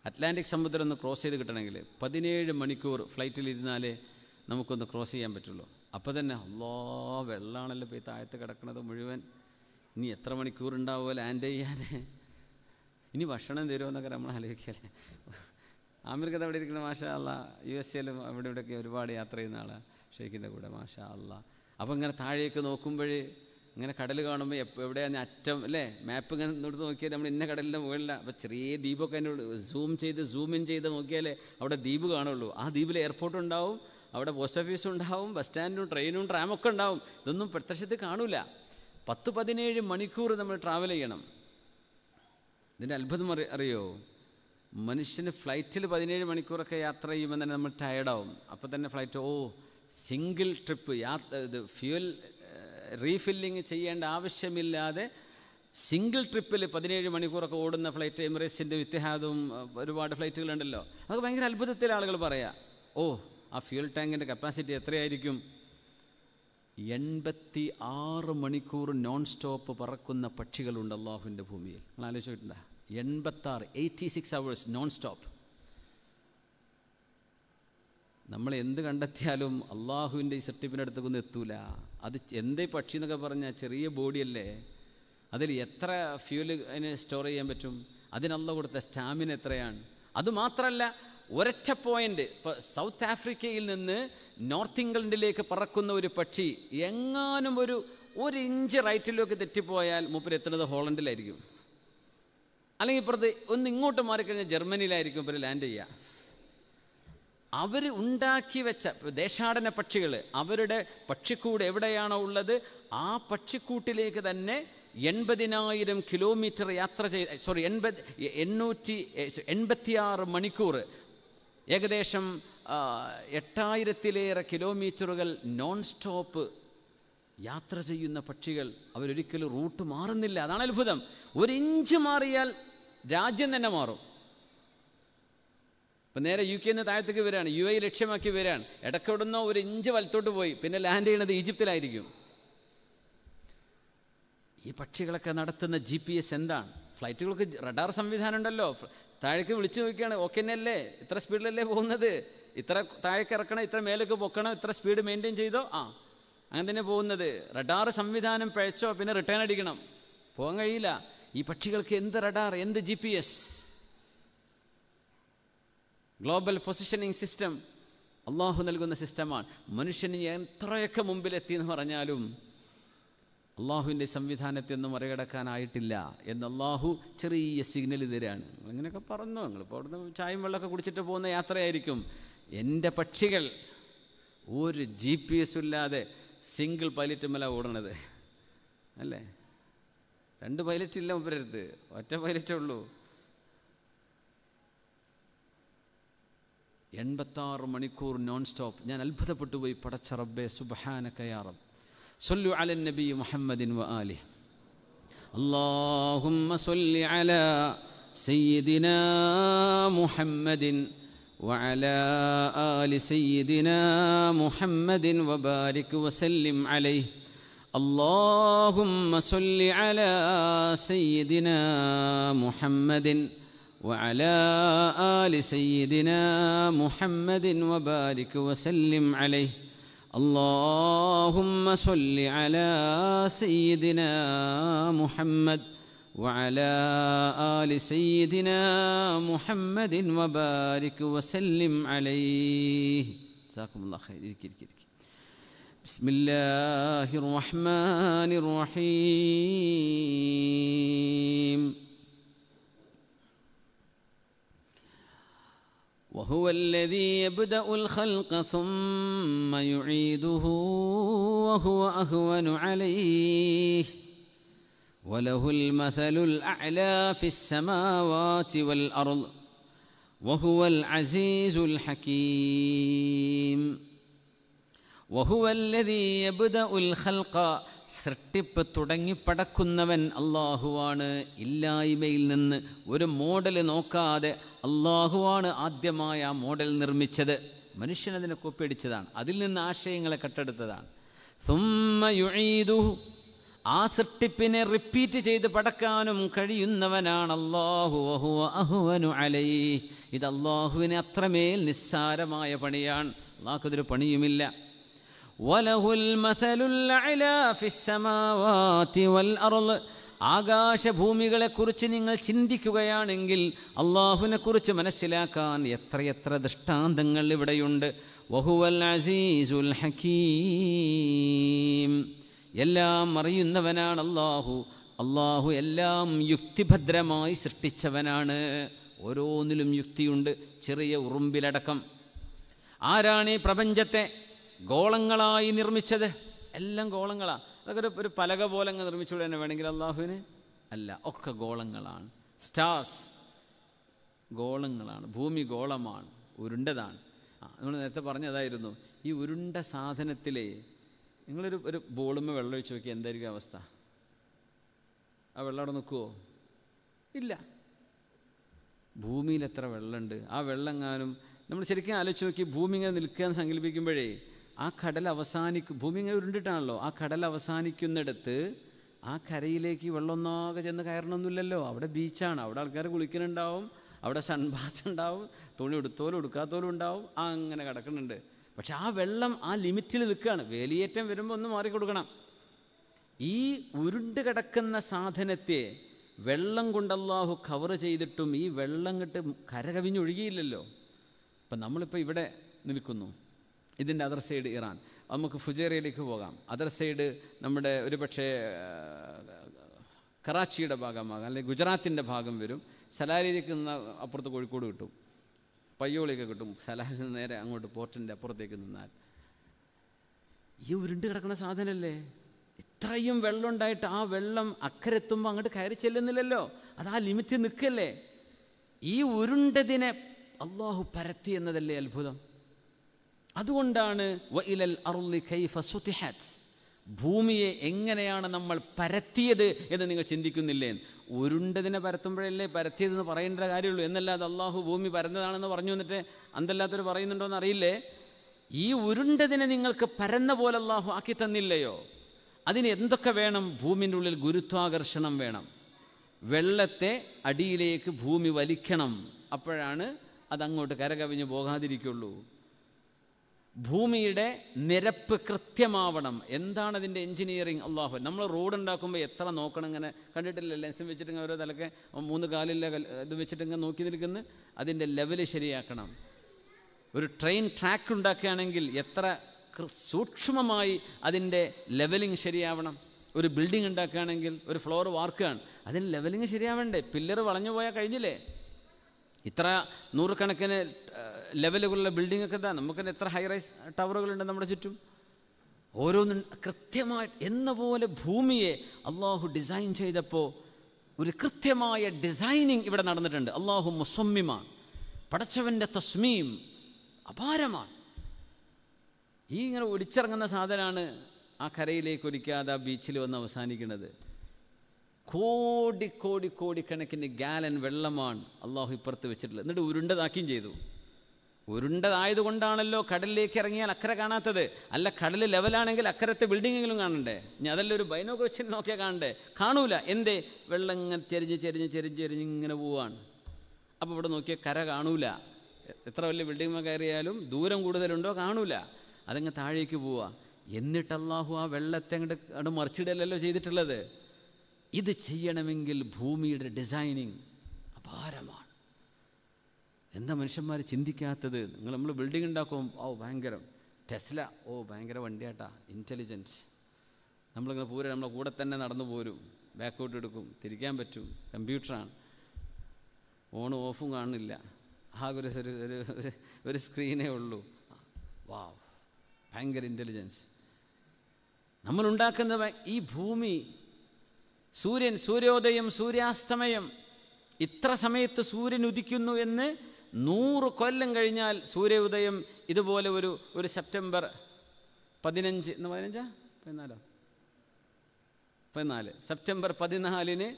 Speaker 1: അറ്റ്ലാന്റിക് സമുദ്രം ഒന്ന് ക്രോസ് ചെയ്ത് കിട്ടണമെങ്കിൽ പതിനേഴ് മണിക്കൂർ ഫ്ലൈറ്റിൽ ഇരുന്നാലേ നമുക്കൊന്ന് ക്രോസ് ചെയ്യാൻ പറ്റുള്ളൂ അപ്പോൾ തന്നെ അല്ലോ വെള്ളമാണല്ലോ ഇപ്പോൾ ഈ താഴത്ത് കിടക്കുന്നത് മുഴുവൻ ഇനി എത്ര മണിക്കൂർ ഉണ്ടാവുമോ ലാൻഡ് ചെയ്യാൻ ഇനി ഭക്ഷണം തരുമെന്നൊക്കെ നമ്മൾ ആലോചിക്കല്ലേ അമീർക്കത്ത് അവിടെ ഇരിക്കുന്ന മാഷ അല്ല യു എസ് എയിലും അവിടെ ഇവിടെയൊക്കെ ഒരുപാട് യാത്ര ചെയ്യുന്ന ആളാണ് ഷെയ്ഖിൻ്റെ കൂടെ മാഷ അല്ല അപ്പോൾ ഇങ്ങനെ താഴേക്ക് നോക്കുമ്പോഴേ ഇങ്ങനെ കടൽ കാണുമ്പോൾ എപ്പോൾ എവിടെയാണ് അറ്റം അല്ലേ മാപ്പ് ഇങ്ങനെ എടുത്ത് നോക്കിയാൽ നമ്മൾ ഇന്ന കടലിൻ്റെ മുകളിലാണ് അപ്പോൾ ചെറിയ ദ്വീപൊക്കെ അതിനോട് സൂം ചെയ്ത് സൂം ഇൻ ചെയ്ത് നോക്കിയാലേ അവിടെ ദ്വീപ് കാണുള്ളൂ ആ ദ്വീപിൽ എയർപോർട്ട് ഉണ്ടാവും അവിടെ പോസ്റ്റ് ഓഫീസ് ഉണ്ടാവും ബസ് സ്റ്റാൻഡും ട്രെയിനും ട്രാമൊക്കെ ഉണ്ടാവും ഇതൊന്നും പ്രത്യക്ഷത്തിൽ കാണൂല പത്ത് പതിനേഴ് മണിക്കൂർ നമ്മൾ ട്രാവൽ ചെയ്യണം ഇതിൻ്റെ അത്ഭുതം അറി അറിയോ മനുഷ്യന് ഫ്ലൈറ്റിൽ പതിനേഴ് മണിക്കൂറൊക്കെ യാത്ര ചെയ്യുമ്പോൾ തന്നെ നമ്മൾ ടയർഡാവും അപ്പോൾ തന്നെ ഫ്ലൈറ്റ് ഓ സിംഗിൾ ട്രിപ്പ് യാത്ര ഇത് ഫ്യൂവൽ റീഫില്ലിങ് ചെയ്യേണ്ട ആവശ്യമില്ലാതെ സിംഗിൾ ട്രിപ്പിൽ പതിനേഴ് മണിക്കൂറൊക്കെ ഓടുന്ന ഫ്ലൈറ്റ് എമിറേറ്റ്സിൻ്റെ ഇത്തിഹാദും ഒരുപാട് ഫ്ലൈറ്റുകളുണ്ടല്ലോ അത് ഭയങ്കര അത്ഭുതത്തിൽ ആളുകൾ പറയാം ഓ ആ ഫ്യൂൽ ടാങ്കിൻ്റെ കപ്പാസിറ്റി എത്രയായിരിക്കും എൺപത്തി ആറ് മണിക്കൂർ നോൺ സ്റ്റോപ്പ് പറക്കുന്ന പക്ഷികളുണ്ട് അള്ളാഹുവിൻ്റെ ഭൂമിയിൽ നിങ്ങൾ ആലോചിച്ചിട്ടുണ്ടോ ആറ് eighty six hours non stop നമ്മൾ എന്ത് കണ്ടെത്തിയാലും അള്ളാഹുവിൻ്റെ ഈ സർട്ടിഫിക്കറ്റ് എത്തൂല അത് എന്തേ പക്ഷി എന്നൊക്കെ പറഞ്ഞാൽ ചെറിയ ബോഡിയല്ലേ അതിൽ എത്ര ഫ്യൂല് അതിന് സ്റ്റോർ ചെയ്യാൻ പറ്റും അതിനുള്ള കൊടുത്ത സ്റ്റാമിന എത്രയാണ് അതുമാത്രമല്ല ഒരൊറ്റ പോയിന്റ് ഇപ്പോൾ സൗത്ത് ആഫ്രിക്കയിൽ നിന്ന് നോർത്ത് ഇംഗ്ലണ്ടിലേക്ക് പറക്കുന്ന ഒരു പക്ഷി എങ്ങാനും ഒരു ഒരു ഇഞ്ച് റൈറ്റിലേക്ക് തെറ്റിപ്പോയാൽ മൂപ്പർ എത്തുന്നത് ഹോളണ്ടിലായിരിക്കും അല്ലെങ്കിൽ ഇപ്പുറത്ത് ഒന്ന് ഇങ്ങോട്ട് മാറിക്കഴിഞ്ഞാൽ ജർമ്മനിയിലായിരിക്കും ഇപ്പോൾ ലാൻഡ് ചെയ്യുക അവർ ഉണ്ടാക്കി വെച്ച ദേശാടന പക്ഷികൾ അവരുടെ പക്ഷിക്കൂട് എവിടെയാണോ ഉള്ളത് ആ പക്ഷിക്കൂട്ടിലേക്ക് തന്നെ എൺപതിനായിരം കിലോമീറ്റർ യാത്ര ചെയ്ത് സോറി എൺപത് എണ്ണൂറ്റി എൺപത്തിയാറ് മണിക്കൂർ ഏകദേശം എട്ടായിരത്തിലേറെ കിലോമീറ്ററുകൾ നോൺ സ്റ്റോപ്പ് യാത്ര ചെയ്യുന്ന പക്ഷികൾ അവരൊരിക്കലും റൂട്ട് മാറുന്നില്ല അതാണ് അത്ഭുതം ഒരു ഇഞ്ച് മാറിയാൽ രാജ്യം തന്നെ മാറും അപ്പം നേരെ യു കെ നിന്ന് താഴത്തേക്ക് വരികയാണ് യു എ ലക്ഷ്യമാക്കി വരികയാണ് ഇടയ്ക്കിടുന്ന ഒരു ഇഞ്ച് വലത്തോട്ട് പോയി പിന്നെ ലാൻഡ് ചെയ്യണത് ഈജിപ്തിലായിരിക്കും ഈ പക്ഷികളൊക്കെ നടത്തുന്ന ജി പി എസ് എന്താണ് ഫ്ലൈറ്റുകൾക്ക് റഡാർ സംവിധാനം ഉണ്ടല്ലോ താഴേക്ക് വിളിച്ചു നോക്കിയാണ് അല്ലേ ഇത്ര സ്പീഡിലല്ലേ പോകുന്നത് ഇത്ര താഴേക്ക് ഇറക്കണം ഇത്ര മേലേക്ക് പൊക്കണം ഇത്ര സ്പീഡ് മെയിൻറ്റെയിൻ ചെയ്തോ ആ അങ്ങനെ തന്നെ പോകുന്നത് റഡാർ സംവിധാനം പഴച്ചോ പിന്നെ റിട്ടേൺ അടിക്കണം പോകാൻ കഴിയില്ല ഈ പക്ഷികൾക്ക് എന്ത് റഡാർ എന്ത് G P S global positioning system അള്ളാഹു നൽകുന്ന സിസ്റ്റമാണ് മനുഷ്യന് എത്രയൊക്കെ മുമ്പിലെത്തി എന്ന് പറഞ്ഞാലും അള്ളാഹുവിൻ്റെ സംവിധാനത്തെ ഒന്നും മറികടക്കാനായിട്ടില്ല എന്ന് അള്ളാഹു ചെറിയ സിഗ്നൽ തരാണ് അങ്ങനെയൊക്കെ പറഞ്ഞു നിങ്ങളിപ്പോൾ അവിടുന്ന് ചായയും വെള്ളമൊക്കെ കുടിച്ചിട്ട് പോകുന്ന യാത്രയായിരിക്കും എൻ്റെ പക്ഷികൾ ഒരു ജി പി എസ് ഇല്ലാതെ സിംഗിൾ പൈലറ്റ് മല ഓടണത് അല്ലേ രണ്ട് പൈലറ്റ് ഇല്ല മുമ്പരരുത് ഒറ്റ പൈലറ്റേ ഉള്ളൂ എൺപത്താറ് മണിക്കൂർ നോൺ സ്റ്റോപ്പ് ഞാൻ അത്ഭുതപ്പെട്ടു പോയി പടച്ച റബ്ബെ സുബഹാന കയാറം സൊല്ലു അലൻ നബി മുഹമ്മദിൻ വ ആലി അള്ളാഹുമ്മ സൊല്ലി അല സയ്യിദിന മുഹമ്മദിൻ وعلى آل سيدنا محمد وبارك وسلم عليه اللهم صل على سيدنا محمد وعلى وعلى آل سيدنا محمد وبارك وسلم عليه اللهم صل على سيدنا محمد وعلى آل سيدنا محمد وبارك وسلم عليه جزاكم الله خير بسم الله الرحمن الرحيم وهو الذي يبدأ الخلق ثم يعيده وهو أهون عليه وله المثل الأعلى في السماوات والأرض وهو العزيز الحكيم وهو الذي يبدأ الخلق സൃഷ്ടിപ്പ് തുടങ്ങി പടക്കുന്നവൻ അള്ളാഹുവാണ് ഇല്ലായ്മയിൽ നിന്ന് ഒരു മോഡൽ നോക്കാതെ അള്ളാഹുവാണ് ആദ്യമായ ആ മോഡൽ നിർമ്മിച്ചത് മനുഷ്യനതിനെ കൊപ്പിയടിച്ചതാണ് അതിൽ നിന്ന് ആശയങ്ങളെ കട്ടെടുത്തതാണ് സുമ്മയുഴീതു ആ സൃഷ്ടിപ്പിനെ റിപ്പീറ്റ് ചെയ്ത് പടക്കാനും കഴിയുന്നവനാണ് അള്ളാഹു അഹുവനു അലൈ ഇത് അള്ളാഹുവിന് അത്രമേൽ നിസ്സാരമായ പണിയാണ് അള്ളാഹുതൊരു പണിയുമില്ല വലഹുൽ മസലുൽ അല ഫിസ്സമാവാതി വൽ അർള് ആകാശഭൂമികളെക്കുറിച്ച് നിങ്ങൾ ചിന്തിക്കുകയാണെങ്കിൽ അള്ളാഹുവിനെക്കുറിച്ച് മനസ്സിലാക്കാൻ എത്രയെത്ര ദൃഷ്ടാന്തങ്ങൾ ഇവിടെയുണ്ട് വഹുവൽ അസീസുൽ ഹക്കീം എല്ലാം അറിയുന്നവനാണ് അള്ളാഹു അള്ളാഹു എല്ലാം യുക്തിഭദ്രമായി സൃഷ്ടിച്ചവനാണ് ഓരോന്നിലും യുക്തിയുണ്ട് ചെറിയ ഉറുമ്പിലടക്കം ആരാണ് ഈ പ്രപഞ്ചത്തെ ഗോളങ്ങളായി നിർമ്മിച്ചത് എല്ലാം ഗോളങ്ങളാണ് അതൊക്കെ ഒരു ഒരു പലക പോലെ അങ്ങ് നിർമ്മിച്ചുകൂടെ തന്നെ വേണമെങ്കിൽ അള്ളാഹുവിന് അല്ല ഒക്കെ ഗോളങ്ങളാണ് സ്റ്റാർസ് ഗോളങ്ങളാണ് ഭൂമി ഗോളമാണ് ഉരുണ്ടതാണ് ആ നമ്മൾ നേരത്തെ പറഞ്ഞതായിരുന്നു ഈ ഉരുണ്ട സാധനത്തിലെ നിങ്ങളൊരു ഒരു ബോളുമ്പോൾ വെള്ളം ഒഴിച്ച് നോക്കി എന്തായിരിക്കും അവസ്ഥ ആ വെള്ളം അവിടെ നിൽക്കുമോ ഇല്ല ഭൂമിയിൽ എത്ര വെള്ളമുണ്ട് ആ വെള്ളം എങ്ങാനും നമ്മൾ ശരിക്കും ആലോചിച്ച് നോക്കി ഭൂമി ഇങ്ങനെ നിൽക്കുകയെന്ന് സങ്കല്പിക്കുമ്പോഴേ ആ കടൽ അവസാനിക്കും ഭൂമി ഇങ്ങനെ ഉരുണ്ടിട്ടാണല്ലോ ആ കടൽ അവസാനിക്കുന്നിടത്ത് ആ കരയിലേക്ക് വെള്ളമൊന്നാകെ ചെന്ന് കയറണമൊന്നുമില്ലല്ലോ അവിടെ ബീച്ചാണ് അവിടെ ആൾക്കാർ കുളിക്കുന്നുണ്ടാവും അവിടെ സൺബാത്ത് ഉണ്ടാവും തുണി എടുത്തോലും എടുക്കാത്തോലും ഉണ്ടാവും അങ്ങനെ കിടക്കുന്നുണ്ട് പക്ഷെ ആ വെള്ളം ആ ലിമിറ്റിൽ നിൽക്കുകയാണ് വേലിയേറ്റം വരുമ്പോൾ ഒന്ന് മാറിക്കൊടുക്കണം ഈ ഉരുണ്ട് കിടക്കുന്ന സാധനത്തെ വെള്ളം കൊണ്ട് കവർ ചെയ്തിട്ടും ഈ വെള്ളം കിട്ട് കരകവിഞ്ഞൊഴുകിയില്ലല്ലോ അപ്പം നമ്മളിപ്പോൾ ഇവിടെ നിൽക്കുന്നു ഇതിൻ്റെ അതർ സൈഡ് ഇറാൻ നമുക്ക് ഫുജേറിയയിലേക്ക് പോകാം അതർ സൈഡ് നമ്മുടെ ഒരു പക്ഷേ കറാച്ചിയുടെ ഭാഗമാകാം അല്ലെങ്കിൽ ഗുജറാത്തിൻ്റെ ഭാഗം വരും സലാരിയിലേക്ക് നിന്ന് അപ്പുറത്ത് കോഴിക്കോട് കിട്ടും പയ്യോളിയൊക്കെ കിട്ടും സലാരിൽ നിന്ന് നേരെ അങ്ങോട്ട് പോർട്ടിൻ്റെ അപ്പുറത്തേക്ക് നിന്നാൽ ഈ ഉരുണ്ട് കിടക്കുന്ന സാധനമല്ലേ ഇത്രയും വെള്ളം ഉണ്ടായിട്ട് ആ വെള്ളം അക്കരെത്തുമ്പോൾ അങ്ങോട്ട് കയറി ചെല്ലുന്നില്ലല്ലോ അത് ആ ലിമിറ്റ് നിൽക്കല്ലേ ഈ ഉരുണ്ടതിനെ അള്ളാഹു പരത്തി എന്നതല്ലേ അത്ഭുതം അതുകൊണ്ടാണ് അർലി കൈഫ ഭൂമിയെ എങ്ങനെയാണ് നമ്മൾ പരത്തിയത് എന്ന് നിങ്ങൾ ചിന്തിക്കുന്നില്ലേ ഉരുണ്ടതിനെ പരത്തുമ്പോഴല്ലേ പരത്തിയതെന്ന് പറയേണ്ട കാര്യമുള്ളൂ എന്നല്ലാതെ അള്ളാഹു ഭൂമി പരന്നതാണെന്ന് പറഞ്ഞു എന്നിട്ട് അന്തല്ലാത്തവർ പറയുന്നുണ്ടോ എന്ന് അറിയില്ലേ ഈ ഉരുണ്ടതിനെ നിങ്ങൾക്ക് പരന്ന പോലെ അള്ളാഹു ആക്കി തന്നില്ലയോ അതിന് എന്തൊക്കെ വേണം ഭൂമിൻ്റെ ഉള്ളിൽ ഗുരുത്വാകർഷണം വേണം വെള്ളത്തെ അടിയിലേക്ക് ഭൂമി വലിക്കണം അപ്പോഴാണ് അതങ്ങോട്ട് കരകവിഞ്ഞ് പോകാതിരിക്കുള്ളൂ ഭൂമിയുടെ നിരപ്പ് കൃത്യമാവണം എന്താണ് അതിൻ്റെ എഞ്ചിനീയറിങ് അള്ളാഹു നമ്മൾ റോഡ് ഉണ്ടാക്കുമ്പോൾ എത്ര നോക്കണം ഇങ്ങനെ കണ്ടിട്ടില്ല ലെൻസും വെച്ചിട്ടിങ്ങനെ ഓരോ തലക്കെ മൂന്ന് കാലില്ല ഇത് വെച്ചിട്ടിങ്ങനെ നോക്കി നിൽക്കുന്ന അതിൻ്റെ ലെവൽ ശരിയാക്കണം ഒരു ട്രെയിൻ ട്രാക്ക് ഉണ്ടാക്കുകയാണെങ്കിൽ എത്ര സൂക്ഷ്മമായി അതിൻ്റെ ലെവലിംഗ് ശരിയാവണം ഒരു ബിൽഡിംഗ് ഉണ്ടാക്കുകയാണെങ്കിൽ ഒരു ഫ്ലോർ വാർക്കുകയാണ് അതിന് ലെവലിംഗ് ശരിയാവണ്ടേ പില്ലർ വളഞ്ഞു പോയാൽ കഴിഞ്ഞില്ലേ ഇത്ര നൂറുകണക്കിന് ലെവലുകളുള്ള ബിൽഡിങ്ങൊക്കെ ഇതാ നമുക്ക് എത്ര ഹൈറൈസ് ടവറുകളുണ്ട് നമ്മുടെ ചുറ്റും ഓരോന്നും കൃത്യമായി എന്ന പോലെ ഭൂമിയെ അള്ളാഹു ഡിസൈൻ ചെയ്തപ്പോൾ ഒരു കൃത്യമായ ഡിസൈനിങ് ഇവിടെ നടന്നിട്ടുണ്ട് അള്ളാഹു മുസമ്മിമാണ് പടച്ചവൻ്റെ തസ്മീം അപാരമാണ് ഈ ഇങ്ങനെ ഒടിച്ചിറങ്ങുന്ന സാധനമാണ് ആ കരയിലേക്ക് ഒരിക്കാതെ ആ ബീച്ചിൽ വന്ന് അവസാനിക്കുന്നത് കോടി കോടി കോടിക്കണക്കിന് ഗാലൻ വെള്ളമാണ് അള്ളാഹു ഇപ്പുറത്ത് വെച്ചിട്ടുള്ളത് എന്നിട്ട് ഉരുണ്ടതാക്കിയും ചെയ്തു കൊണ്ടാണല്ലോ കടലിലേക്ക് ഇറങ്ങിയാൽ അക്കരെ കാണാത്തത് അല്ല കടൽ ലെവലാണെങ്കിൽ അക്കരത്തെ ബിൽഡിങ്ങെങ്കിലും കാണണ്ടേ ഞാൻ അതല്ല ഒരു ക്വസ്റ്റ്യൻ നോക്കിയാൽ കാണണ്ടേ കാണൂല എന്തേ വെള്ളം ഇങ്ങനെ ചെരിഞ്ഞ് ചെരിഞ്ഞ് ചെരിഞ്ഞ് ചെരിഞ്ഞ് ഇങ്ങനെ പോവാണ് അപ്പോൾ ഇവിടെ നോക്കിയാൽ കര കാണൂല എത്ര വലിയ ബിൽഡിംഗ് കയറിയാലും ദൂരം കൂടുതലുണ്ടോ കാണൂല അതങ്ങ് താഴേക്ക് പോവുക എന്നിട്ട് അള്ളാഹു ആ വെള്ളത്തെ അങ്ങോട്ട് അവിടെ മറിച്ചിടലല്ലോ ചെയ്തിട്ടുള്ളത് ഇത് ചെയ്യണമെങ്കിൽ ഭൂമിയുടെ ഡിസൈനിങ് അപാരമാണ് എന്താ മനുഷ്യന്മാർ ചിന്തിക്കാത്തത് നിങ്ങൾ നമ്മൾ ബിൽഡിംഗ് ഉണ്ടാക്കും ഓ ഭയങ്കര ടെസ്ല ഓ ഭയങ്കര വണ്ടിയാട്ടാ ഇൻ്റലിജൻസ് നമ്മളിങ്ങനെ പൂരം നമ്മളെ കൂടെ തന്നെ നടന്നു പോരും ബാക്കൗട്ട് എടുക്കും തിരിക്കാൻ പറ്റും കമ്പ്യൂട്ടറാണ് ഓണും ഓഫും കാണുന്നില്ല ആകെ ഒരു ഒരു ഒരു സ്ക്രീനേ ഉള്ളൂ വാ ഭയങ്കര ഇൻ്റലിജൻസ് നമ്മളുണ്ടാക്കുന്ന ഈ ഭൂമി സൂര്യൻ സൂര്യോദയം സൂര്യാസ്തമയം ഇത്ര സമയത്ത് സൂര്യൻ ഉദിക്കുന്നു എന്ന് നൂറ് കൊല്ലം കഴിഞ്ഞാൽ സൂര്യോദയം ഇതുപോലെ ഒരു ഒരു സെപ്റ്റംബർ പതിനഞ്ച് എന്ന് പതിനഞ്ചാ പതിനാലോ പതിനാല് സെപ്റ്റംബർ പതിനാലിന്